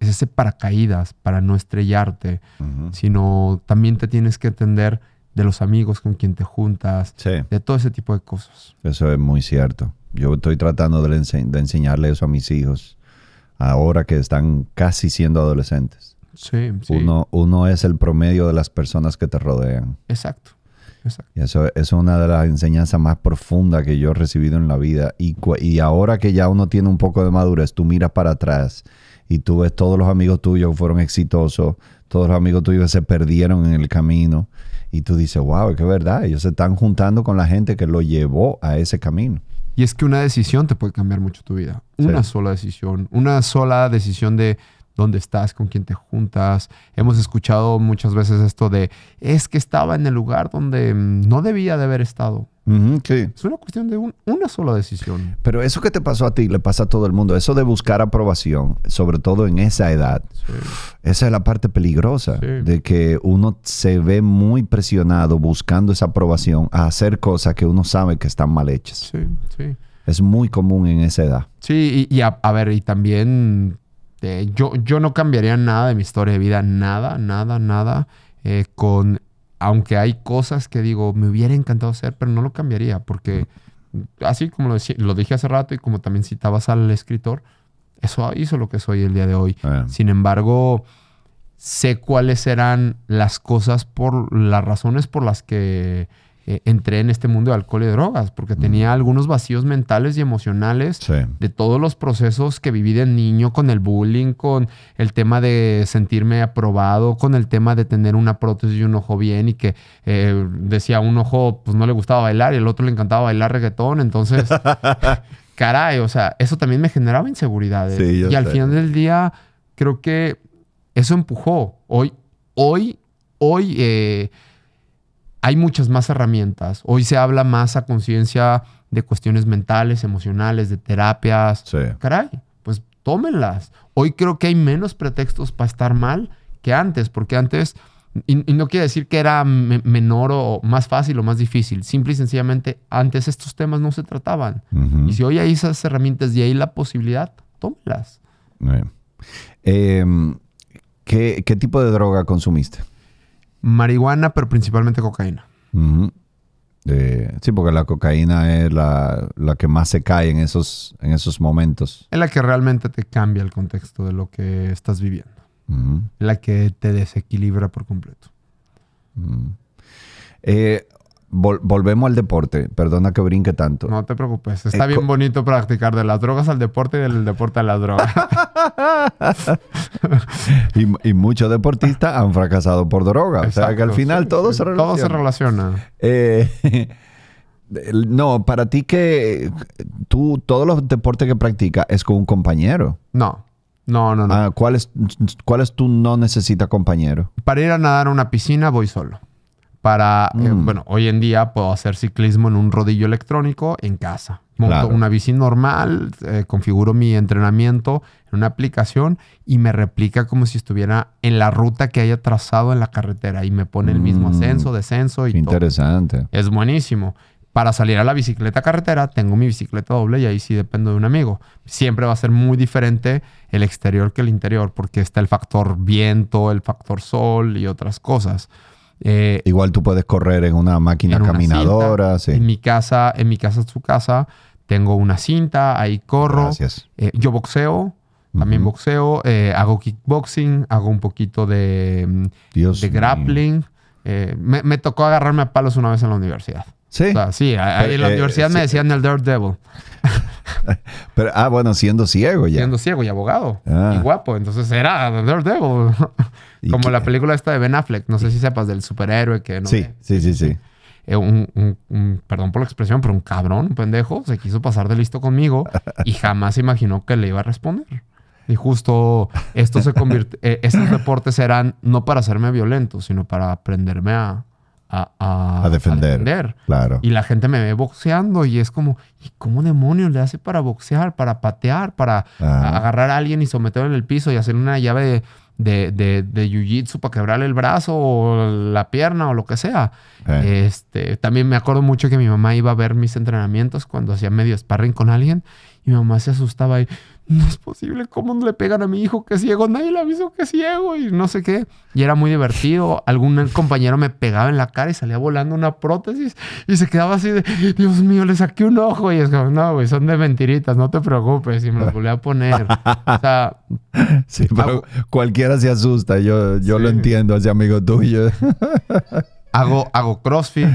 es ese paracaídas para no estrellarte, sino también te tienes que atender de los amigos con quien te juntas, de todo ese tipo de cosas. Eso es muy cierto. Yo estoy tratando de, enseñarle eso a mis hijos ahora que están casi siendo adolescentes. Sí, Uno, es el promedio de las personas que te rodean. Exacto. Exacto. eso, es una de las enseñanzas más profundas que yo he recibido en la vida. Y, y ahora que ya uno tiene un poco de madurez, tú miras para atrás y tú ves todos los amigos tuyos que fueron exitosos, todos los amigos tuyos que se perdieron en el camino y tú dices, wow, es que es verdad, ellos se están juntando con la gente que lo llevó a ese camino. Y es que una decisión te puede cambiar mucho tu vida, una sola decisión, una sola decisión de dónde estás, con quién te juntas. Hemos escuchado muchas veces esto de, es que estaba en el lugar donde mm, no debía de haber estado. sí. Es una cuestión de una sola decisión. Pero eso que te pasó a ti le pasa a todo el mundo. Eso de buscar aprobación, sobre todo en esa edad, esa es la parte peligrosa, de que uno se ve muy presionado buscando esa aprobación a hacer cosas que uno sabe que están mal hechas. Sí, sí. Es muy común en esa edad. Sí, y, a, ver, y también este, yo, yo no cambiaría nada de mi historia de vida, nada, nada, nada. Eh, con, aunque hay cosas que digo, me hubiera encantado hacer, pero no lo cambiaría, porque así como lo, dije hace rato y como también citabas al escritor, eso hizo lo que soy el día de hoy. Ah. Sin embargo, sé cuáles serán las cosas por las razones por las que eh, entré en este mundo de alcohol y drogas, porque mm. tenía algunos vacíos mentales y emocionales de todos los procesos que viví de niño, con el bullying, con el tema de sentirme aprobado, con el tema de tener una prótesis y un ojo bien, y que eh, decía un ojo, pues no le gustaba bailar y el otro le encantaba bailar reggaetón, entonces... caray, o sea, eso también me generaba inseguridades. y al final del día, creo que eso empujó. Hoy, hoy, hoy, eh, hay muchas más herramientas. Hoy se habla más a conciencia de cuestiones mentales, emocionales, de terapias. Sí. Caray, pues tómenlas. Hoy creo que hay menos pretextos para estar mal que antes, porque antes, y, no quiere decir que era menor o más fácil o más difícil, simple y sencillamente antes estos temas no se trataban. Y si hoy hay esas herramientas y hay la posibilidad, tómenlas. Eh, ¿Qué tipo de droga consumiste? Marihuana, pero principalmente cocaína. eh, sí, porque la cocaína es la, que más se cae en esos, en esos momentos. Es la que realmente te cambia el contexto de lo que estás viviendo. La que te desequilibra por completo. eh, volvemos al deporte. Perdona que brinque tanto. No te preocupes. Está eh, bien bonito practicar de las drogas al deporte y del deporte a las drogas. y, muchos deportistas han fracasado por droga. o sea que al final todo, se relaciona. todo se relaciona. Eh, no, para ti que tú todos los deportes que practicas es con un compañero. No. No, no, no. Ah, ¿cuál, es, ¿Cuál es tu no necesita compañero? Para ir a nadar a una piscina voy solo para, eh, mm. bueno, hoy en día puedo hacer ciclismo en un rodillo electrónico en casa. Monto una bici normal, eh, configuro mi entrenamiento en una aplicación y me replica como si estuviera en la ruta que haya trazado en la carretera y me pone el mismo mm. ascenso, descenso y Interesante. Es buenísimo. Para salir a la bicicleta carretera, tengo mi bicicleta doble y ahí sí dependo de un amigo. Siempre va a ser muy diferente el exterior que el interior porque está el factor viento, el factor sol y otras cosas. Eh, Igual tú puedes correr en una máquina caminadora. En mi casa, en mi casa, en su casa, tengo una cinta, ahí corro. Eh, yo boxeo, también boxeo, eh, hago kickboxing, hago un poquito de, mm, de grappling. Me, tocó agarrarme a palos una vez en la universidad. Sí. en la universidad me decían el devil Pero, ah, bueno, siendo ciego ya. Siendo ciego y abogado. Ah. Y guapo. Entonces era Daredevil. Como la película esta de Ben Affleck. No sé si sepas del superhéroe que Sí, sí, sí, sí. Eh, un, perdón por la expresión, pero un cabrón, un pendejo, se quiso pasar de listo conmigo y jamás imaginó que le iba a responder. Y justo esto se eh, estos reportes eran no para hacerme violento, sino para aprenderme a, a, defender. Claro. Y la gente me ve boxeando y es como, ¿y cómo demonios le hace para boxear, para patear, para agarrar a alguien y someterlo en el piso y hacer una llave de, de, jiu-jitsu para quebrarle el brazo o la pierna o lo que sea? Eh. Este, también me acuerdo mucho que mi mamá iba a ver mis entrenamientos cuando hacía medio sparring con alguien y mi mamá se asustaba y no es posible, ¿cómo le pegan a mi hijo que es ciego? Nadie le avisó que es ciego y no sé qué. Y era muy divertido. Algún compañero me pegaba en la cara y salía volando una prótesis y se quedaba así de, Dios mío, le saqué un ojo. Y es como, no, güey, son de mentiritas, no te preocupes. Y me los volví a poner. O sea... Sí, pero cualquiera se asusta. Yo, yo lo entiendo, ese amigo tuyo. hago, hago CrossFit.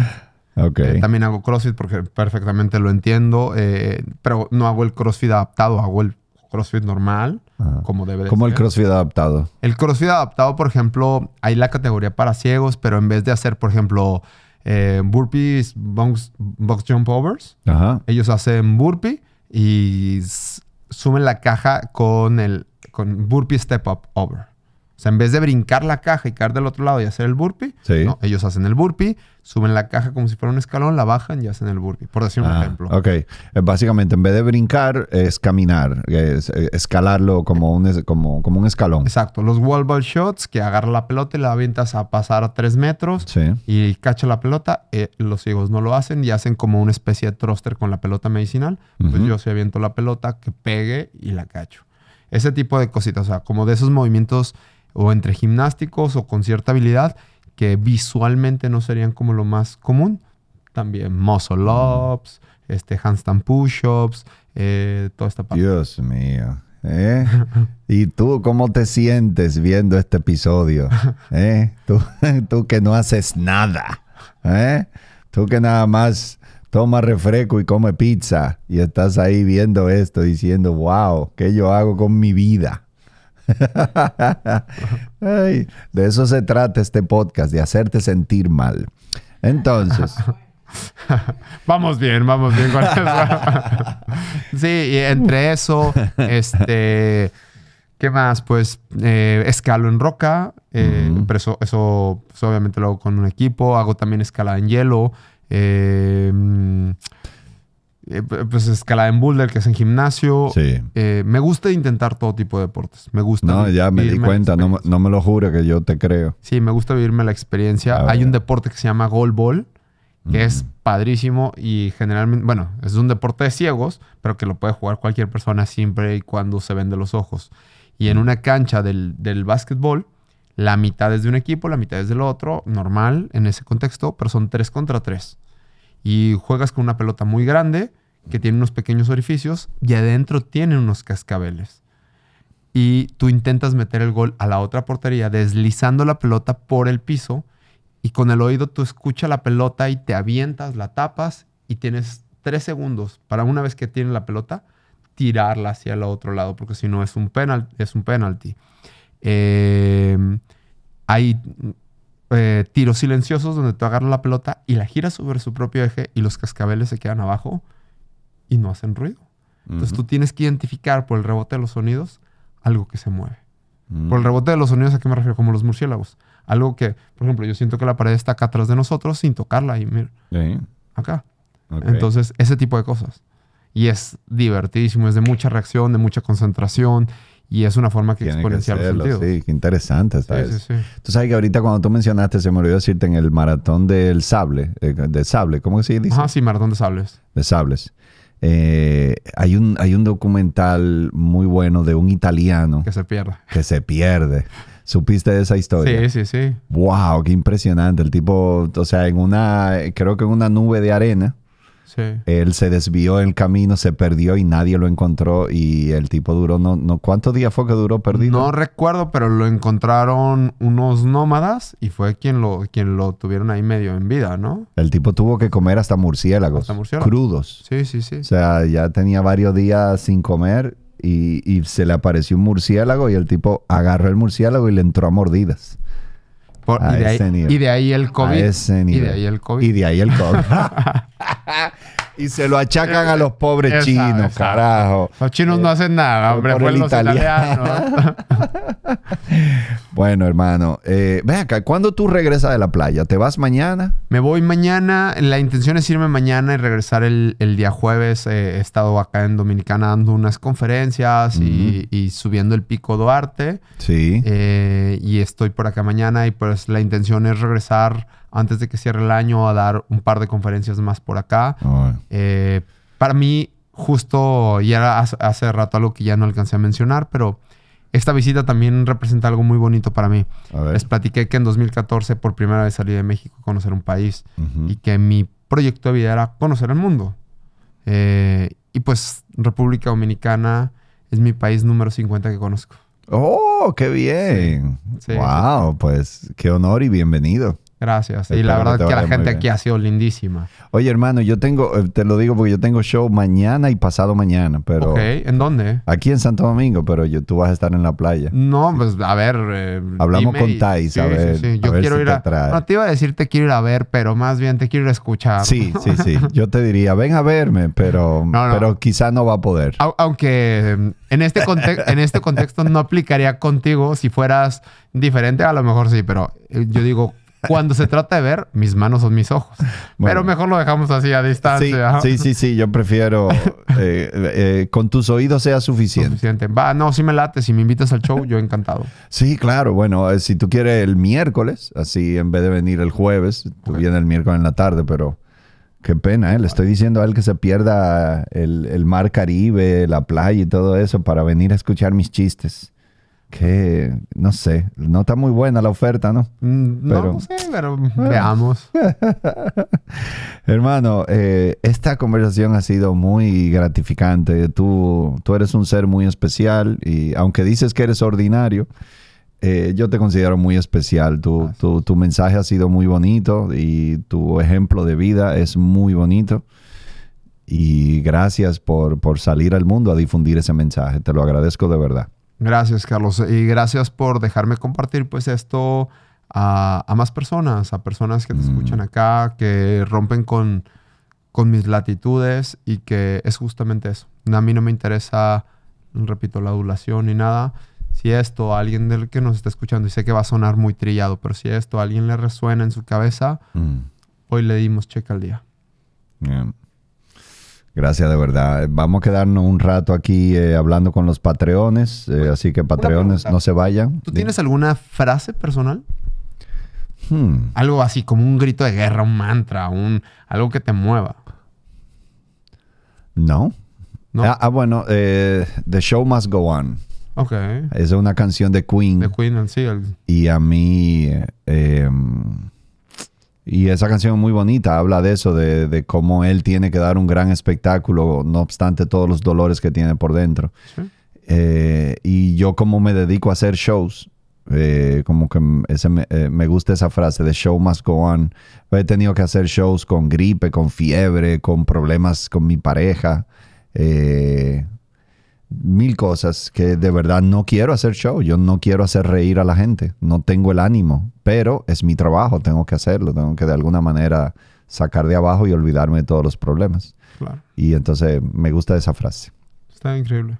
Okay. Eh, también hago CrossFit porque perfectamente lo entiendo, eh, pero no hago el CrossFit adaptado, hago el CrossFit normal, como debe Como el CrossFit adaptado. El CrossFit adaptado, por ejemplo, hay la categoría para ciegos, pero en vez de hacer, por ejemplo, eh, burpees, box, jump overs, ellos hacen burpee y sumen la caja con el con burpee step up over. O sea, en vez de brincar la caja y caer del otro lado y hacer el burpee, ellos hacen el burpee, suben la caja como si fuera un escalón, la bajan y hacen el burpee, por decir un ah, ejemplo. Ok, eh, básicamente en vez de brincar es caminar, es, eh, escalarlo como un, como, como un escalón. Exacto, los wall ball shots que agarra la pelota y la avientas a pasar a tres metros y cacha la pelota, eh, los ciegos no lo hacen y hacen como una especie de thruster con la pelota medicinal. Pues yo si aviento la pelota, que pegue y la cacho. Ese tipo de cositas, o sea, como de esos movimientos o entre gimnásticos o con cierta habilidad que visualmente no serían como lo más común. También muscle mm. ups, este, handstand push-ups, eh, toda esta parte. Dios mío. ¿eh? ¿Y tú cómo te sientes viendo este episodio? ¿Eh? Tú, que no haces nada. Tú que nada más toma refresco y come pizza y estás ahí viendo esto diciendo, wow, ¿qué yo hago con mi vida? de eso se trata este podcast, de hacerte sentir mal. Entonces. vamos bien, vamos bien con eso. sí, y entre eso, este. ¿Qué más? Pues eh, escalo en roca, eh, pero eso, obviamente lo hago con un equipo. Hago también escalada en hielo. Eh, eh, pues escalada en boulder, que es en gimnasio. Sí. Eh, me gusta intentar todo tipo de deportes. Me gusta. No, ya me di cuenta. No, me lo juro que yo te creo. Sí, me gusta vivirme la experiencia. Hay un deporte que se llama goalball, que es padrísimo y generalmente, bueno, es un deporte de ciegos, pero que lo puede jugar cualquier persona siempre y cuando se vende los ojos. Y en una cancha del, del básquetbol, la mitad es de un equipo, la mitad es del otro, normal en ese contexto, pero son tres contra tres y juegas con una pelota muy grande que tiene unos pequeños orificios y adentro tiene unos cascabeles. Y tú intentas meter el gol a la otra portería deslizando la pelota por el piso y con el oído tú escuchas la pelota y te avientas, la tapas y tienes tres segundos para una vez que tienes la pelota tirarla hacia el otro lado porque si no es un penalti. Es un penalti. hay eh, eh, tiros silenciosos donde tú agarras la pelota y la giras sobre su propio eje y los cascabeles se quedan abajo y no hacen ruido. Entonces tú tienes que identificar por el rebote de los sonidos algo que se mueve. Mm. Por el rebote de los sonidos, ¿a qué me refiero? Como los murciélagos. Algo que, por ejemplo, yo siento que la pared está acá atrás de nosotros sin tocarla y mira, acá. Entonces, ese tipo de cosas. Y es divertidísimo, es de mucha reacción, de mucha concentración y es una forma que exponencial que serlo, Sí, qué interesante. ¿sabes? Sí, Tú sabes que ahorita cuando tú mencionaste, se me olvidó decirte en el maratón del sable, eh, de sable, ¿cómo se dice? Ah, sí, maratón de sables. De sables. Eh, hay, un, hay un documental muy bueno de un italiano. Que se pierde. Que se pierde. ¿Supiste de esa historia? Sí, sí, sí. ¡Wow! ¡Qué impresionante! El tipo, o sea, en una, creo que en una nube de arena él se desvió el camino, se perdió y nadie lo encontró y el tipo duró, no, no ¿cuántos días fue que duró perdido? No recuerdo, pero lo encontraron unos nómadas y fue quien lo, quien lo tuvieron ahí medio en vida, ¿no? El tipo tuvo que comer hasta murciélagos, crudos. Sí, sí, sí. O sea, ya tenía varios días sin comer y, y se le apareció un murciélago y el tipo agarró el murciélago y le entró a mordidas. Por, a y, de ese ahí, nivel. y, de ahí, el COVID. A ese nivel. Y de ahí el COVID. Y de ahí el COVID. y se lo achacan a los pobres chinos, carajo. Los chinos no eh, hacen nada, hombre, Por el bueno, hermano, eh, acá, ¿cuándo tú regresas de la playa? ¿Te vas mañana? Me voy mañana, la intención es irme mañana y regresar el, día jueves. Eh, he estado acá en Dominicana dando unas conferencias y, y, subiendo el Pico Duarte. Sí. Eh, y estoy por acá mañana y pues la intención es regresar antes de que cierre el año a dar un par de conferencias más por acá. Eh, para mí, justo, y era hace rato algo que ya no alcancé a mencionar, pero esta visita también representa algo muy bonito para mí. Les platiqué que en 2014 por primera vez salí de México a conocer un país y que mi proyecto de vida era conocer el mundo. Eh, y pues República Dominicana es mi país número 50 que conozco. ¡Oh, qué bien! wow, pues qué honor y bienvenido. Gracias. y la verdad que, que la gente aquí ha sido lindísima. Oye, hermano, yo tengo, eh, te lo digo porque yo tengo show mañana y pasado mañana, pero... Ok, ¿en dónde? Aquí en Santo Domingo, pero yo, tú vas a estar en la playa. No, pues a ver... Eh, Hablamos con Thais, a ver, sí, Yo quiero ir a... No, te iba a decir te quiero ir a ver, pero más bien te quiero ir a escuchar. Sí, sí, sí. Yo te diría, ven a verme, pero, pero quizá no va a poder. aunque mm, en este, en este contexto no aplicaría contigo si fueras diferente, a lo mejor sí, pero eh, yo digo Cuando se trata de ver, mis manos son mis ojos. Pero mejor lo dejamos así a distancia. Sí, sí, sí, yo prefiero eh, eh, con tus oídos sea suficiente. Suficiente. Va, no, si me late, si me invitas al show, yo encantado. Sí, claro. Bueno, eh, si tú quieres el miércoles, así en vez de venir el jueves, tú vienes el miércoles en la tarde, pero qué pena, ¿eh? Le estoy diciendo a él que se pierda el mar Caribe, la playa y todo eso para venir a escuchar mis chistes que no sé, no está muy buena la oferta, ¿no? pero, mm, no, pero pues veamos. Hermano, eh, esta conversación ha sido muy gratificante. Tú, tú eres un ser muy especial y aunque dices que eres ordinario, eh, yo te considero muy especial. Tu, ah, tu, tu, mensaje ha sido muy bonito y tu ejemplo de vida es muy bonito. Y gracias por, por salir al mundo a difundir ese mensaje. Te lo agradezco de verdad. Gracias, Carlos. Y gracias por dejarme compartir pues esto a, más personas, a personas que te mm. escuchan acá, que rompen con, con mis latitudes y que es justamente eso. A mí no me interesa, repito, la adulación ni nada. Si esto a alguien del que nos está escuchando, y sé que va a sonar muy trillado, pero si esto a alguien le resuena en su cabeza, mm. hoy le dimos cheque al día. Gracias de verdad. Vamos a quedarnos un rato aquí eh, hablando con los patreones, eh, así que patreones no se vayan. ¿Tú tienes alguna frase personal? Hmm. Algo así como un grito de guerra, un mantra, un algo que te mueva. No. Ah, ah, bueno, eh, The Show Must Go On. Ok. Es una canción de Queen. De Queen, sí. Y a mí em, y esa canción muy bonita, habla de eso, de, de, cómo él tiene que dar un gran espectáculo, no obstante todos los dolores que tiene por dentro. Eh, y yo como me dedico a hacer shows, eh, como que eh, me, gusta esa frase de show must go on. He tenido que hacer shows con gripe, con fiebre, con problemas con mi pareja mil cosas que de verdad no quiero hacer show, yo no quiero hacer reír a la gente, no tengo el ánimo, pero es mi trabajo, tengo que hacerlo, tengo que de alguna manera sacar de abajo y olvidarme de todos los problemas. Claro. Y entonces me gusta esa frase. Está increíble.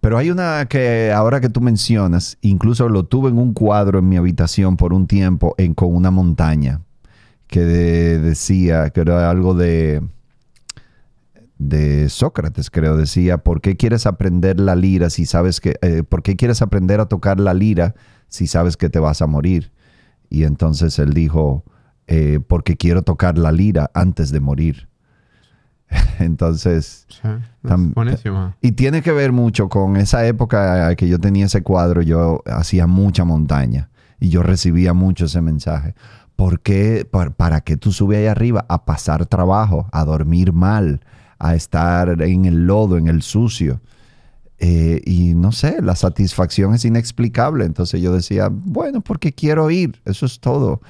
Pero hay una que ahora que tú mencionas, incluso lo tuve en un cuadro en mi habitación por un tiempo en, con una montaña que decía que era algo de de Sócrates, creo decía, ¿por qué quieres aprender la lira si sabes que, eh, por qué quieres aprender a tocar la lira si sabes que te vas a morir? Y entonces él dijo, eh, porque quiero tocar la lira antes de morir. Entonces, y tiene que ver mucho con esa época que yo tenía ese cuadro, yo hacía mucha montaña y yo recibía mucho ese mensaje. ¿Por qué? ¿Para, qué tú subes ahí arriba? A pasar trabajo, a dormir mal, a estar en el lodo, en el sucio. Eh, y no sé, la satisfacción es inexplicable. Entonces yo decía, bueno, porque quiero ir, eso es todo.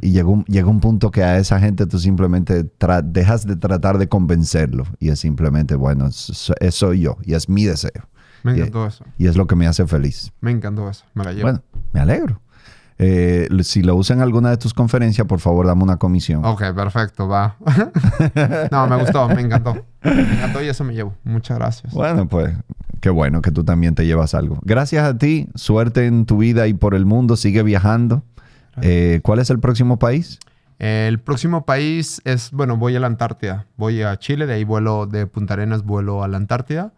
Y llegó un, un punto que a esa gente tú simplemente dejas de tratar de convencerlo y es simplemente, bueno, eso soy yo y es mi deseo. Me encantó eso. Y es lo que me hace feliz. Me encantó eso. Me la llevo. Bueno, me alegro. Eh, si lo usan en alguna de tus conferencias, por favor, dame una comisión. Ok, perfecto, va. no, me gustó, me encantó. Me encantó y eso me llevo. Muchas gracias. Bueno, pues qué bueno que tú también te llevas algo. Gracias a ti, suerte en tu vida y por el mundo, sigue viajando. Eh, ¿Cuál es el próximo país? El próximo país es, bueno, voy a la Antártida. Voy a Chile, de ahí vuelo de Punta Arenas, vuelo a la Antártida.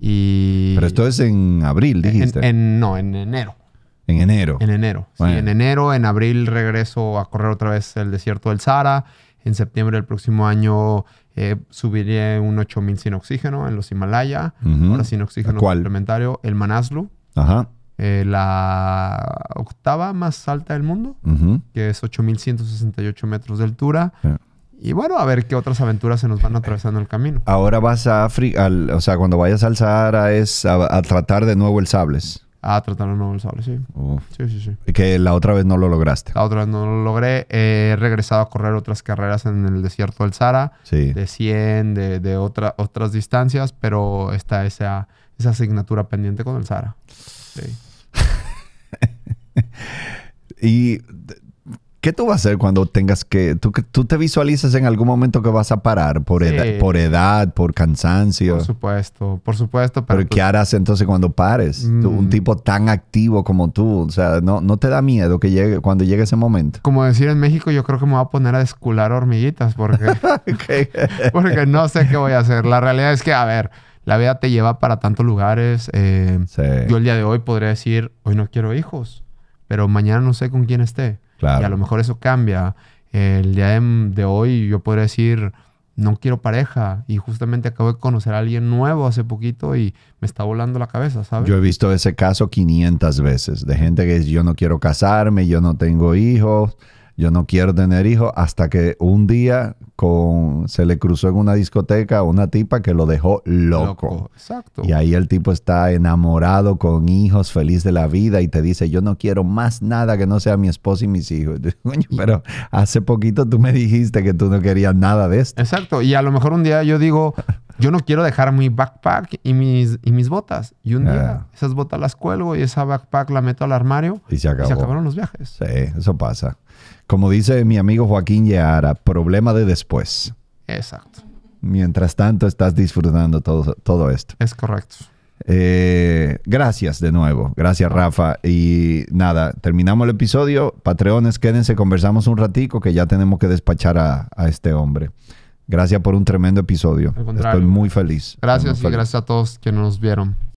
y... Pero esto es en abril, dijiste. en, no, en enero. En enero. En enero. Sí, en enero. En abril regreso a correr otra vez el desierto del Sahara. En septiembre del próximo año eh, subiré un 8000 sin oxígeno en los Himalaya. sin oxígeno ¿Cuál? El Manaslu. Ajá. Eh, la octava más alta del mundo, que es 8.168 metros de altura. Y bueno, a ver qué otras aventuras se nos van atravesando el camino. Ahora vas a África, o sea, cuando vayas al Sahara es a tratar de nuevo el sables a tratar de nuevo sable, sí. Sí, sí, sí. Que la otra vez no lo lograste. La otra vez no lo logré. he regresado a correr otras carreras en el desierto del Zara. sí. de 100, de, de otras distancias, pero está esa, esa asignatura pendiente con el Zara. Sí. y ¿Qué tú vas a hacer cuando tengas que... Tú, tú te visualizas en algún momento que vas a parar por, edad, por edad, por cansancio? Por supuesto, por supuesto. Pero, ¿qué pues harás entonces cuando pares? un mm. tipo tan activo como tú, o sea, ¿no, ¿no te da miedo que llegue cuando llegue ese momento? Como decir en México, yo creo que me voy a poner a descular hormiguitas porque, porque no sé qué voy a hacer. La realidad es que, a ver la vida te lleva para tantos lugares. Eh, yo el día de hoy podría decir, hoy no quiero hijos, pero mañana no sé con quién esté. Y a lo mejor eso cambia. El día de, hoy yo podría decir, no quiero pareja y justamente acabo de conocer a alguien nuevo hace poquito y me está volando la cabeza, ¿sabes? Yo he visto ese caso 500 veces de gente que es yo no quiero casarme, yo no tengo hijos, yo no quiero tener hijos, hasta que un día se le cruzó en una discoteca una tipa que lo dejó loco. Exacto. Y ahí el tipo está enamorado, con hijos, feliz de la vida y te dice, yo no quiero más nada que no sea mi esposa y mis hijos. pero hace poquito tú me dijiste que tú no querías nada de esto. Exacto. Y a lo mejor un día yo digo, yo no quiero dejar mi backpack y mis, y mis botas. Y un día ah. esas botas las cuelgo y esa backpack la meto al armario. Y se, y se acabaron los viajes. Sí, eso pasa. Como dice mi amigo Joaquín Yeara, problema de después. Exacto. Mientras tanto, estás disfrutando todo, todo esto. Es correcto. Eh, gracias de nuevo. Gracias, Rafa. Y nada, terminamos el episodio. Patreones, quédense, conversamos un ratico que ya tenemos que despachar a, este hombre. Gracias por un tremendo episodio. Estoy muy feliz. Gracias y gracias a todos quienes nos vieron.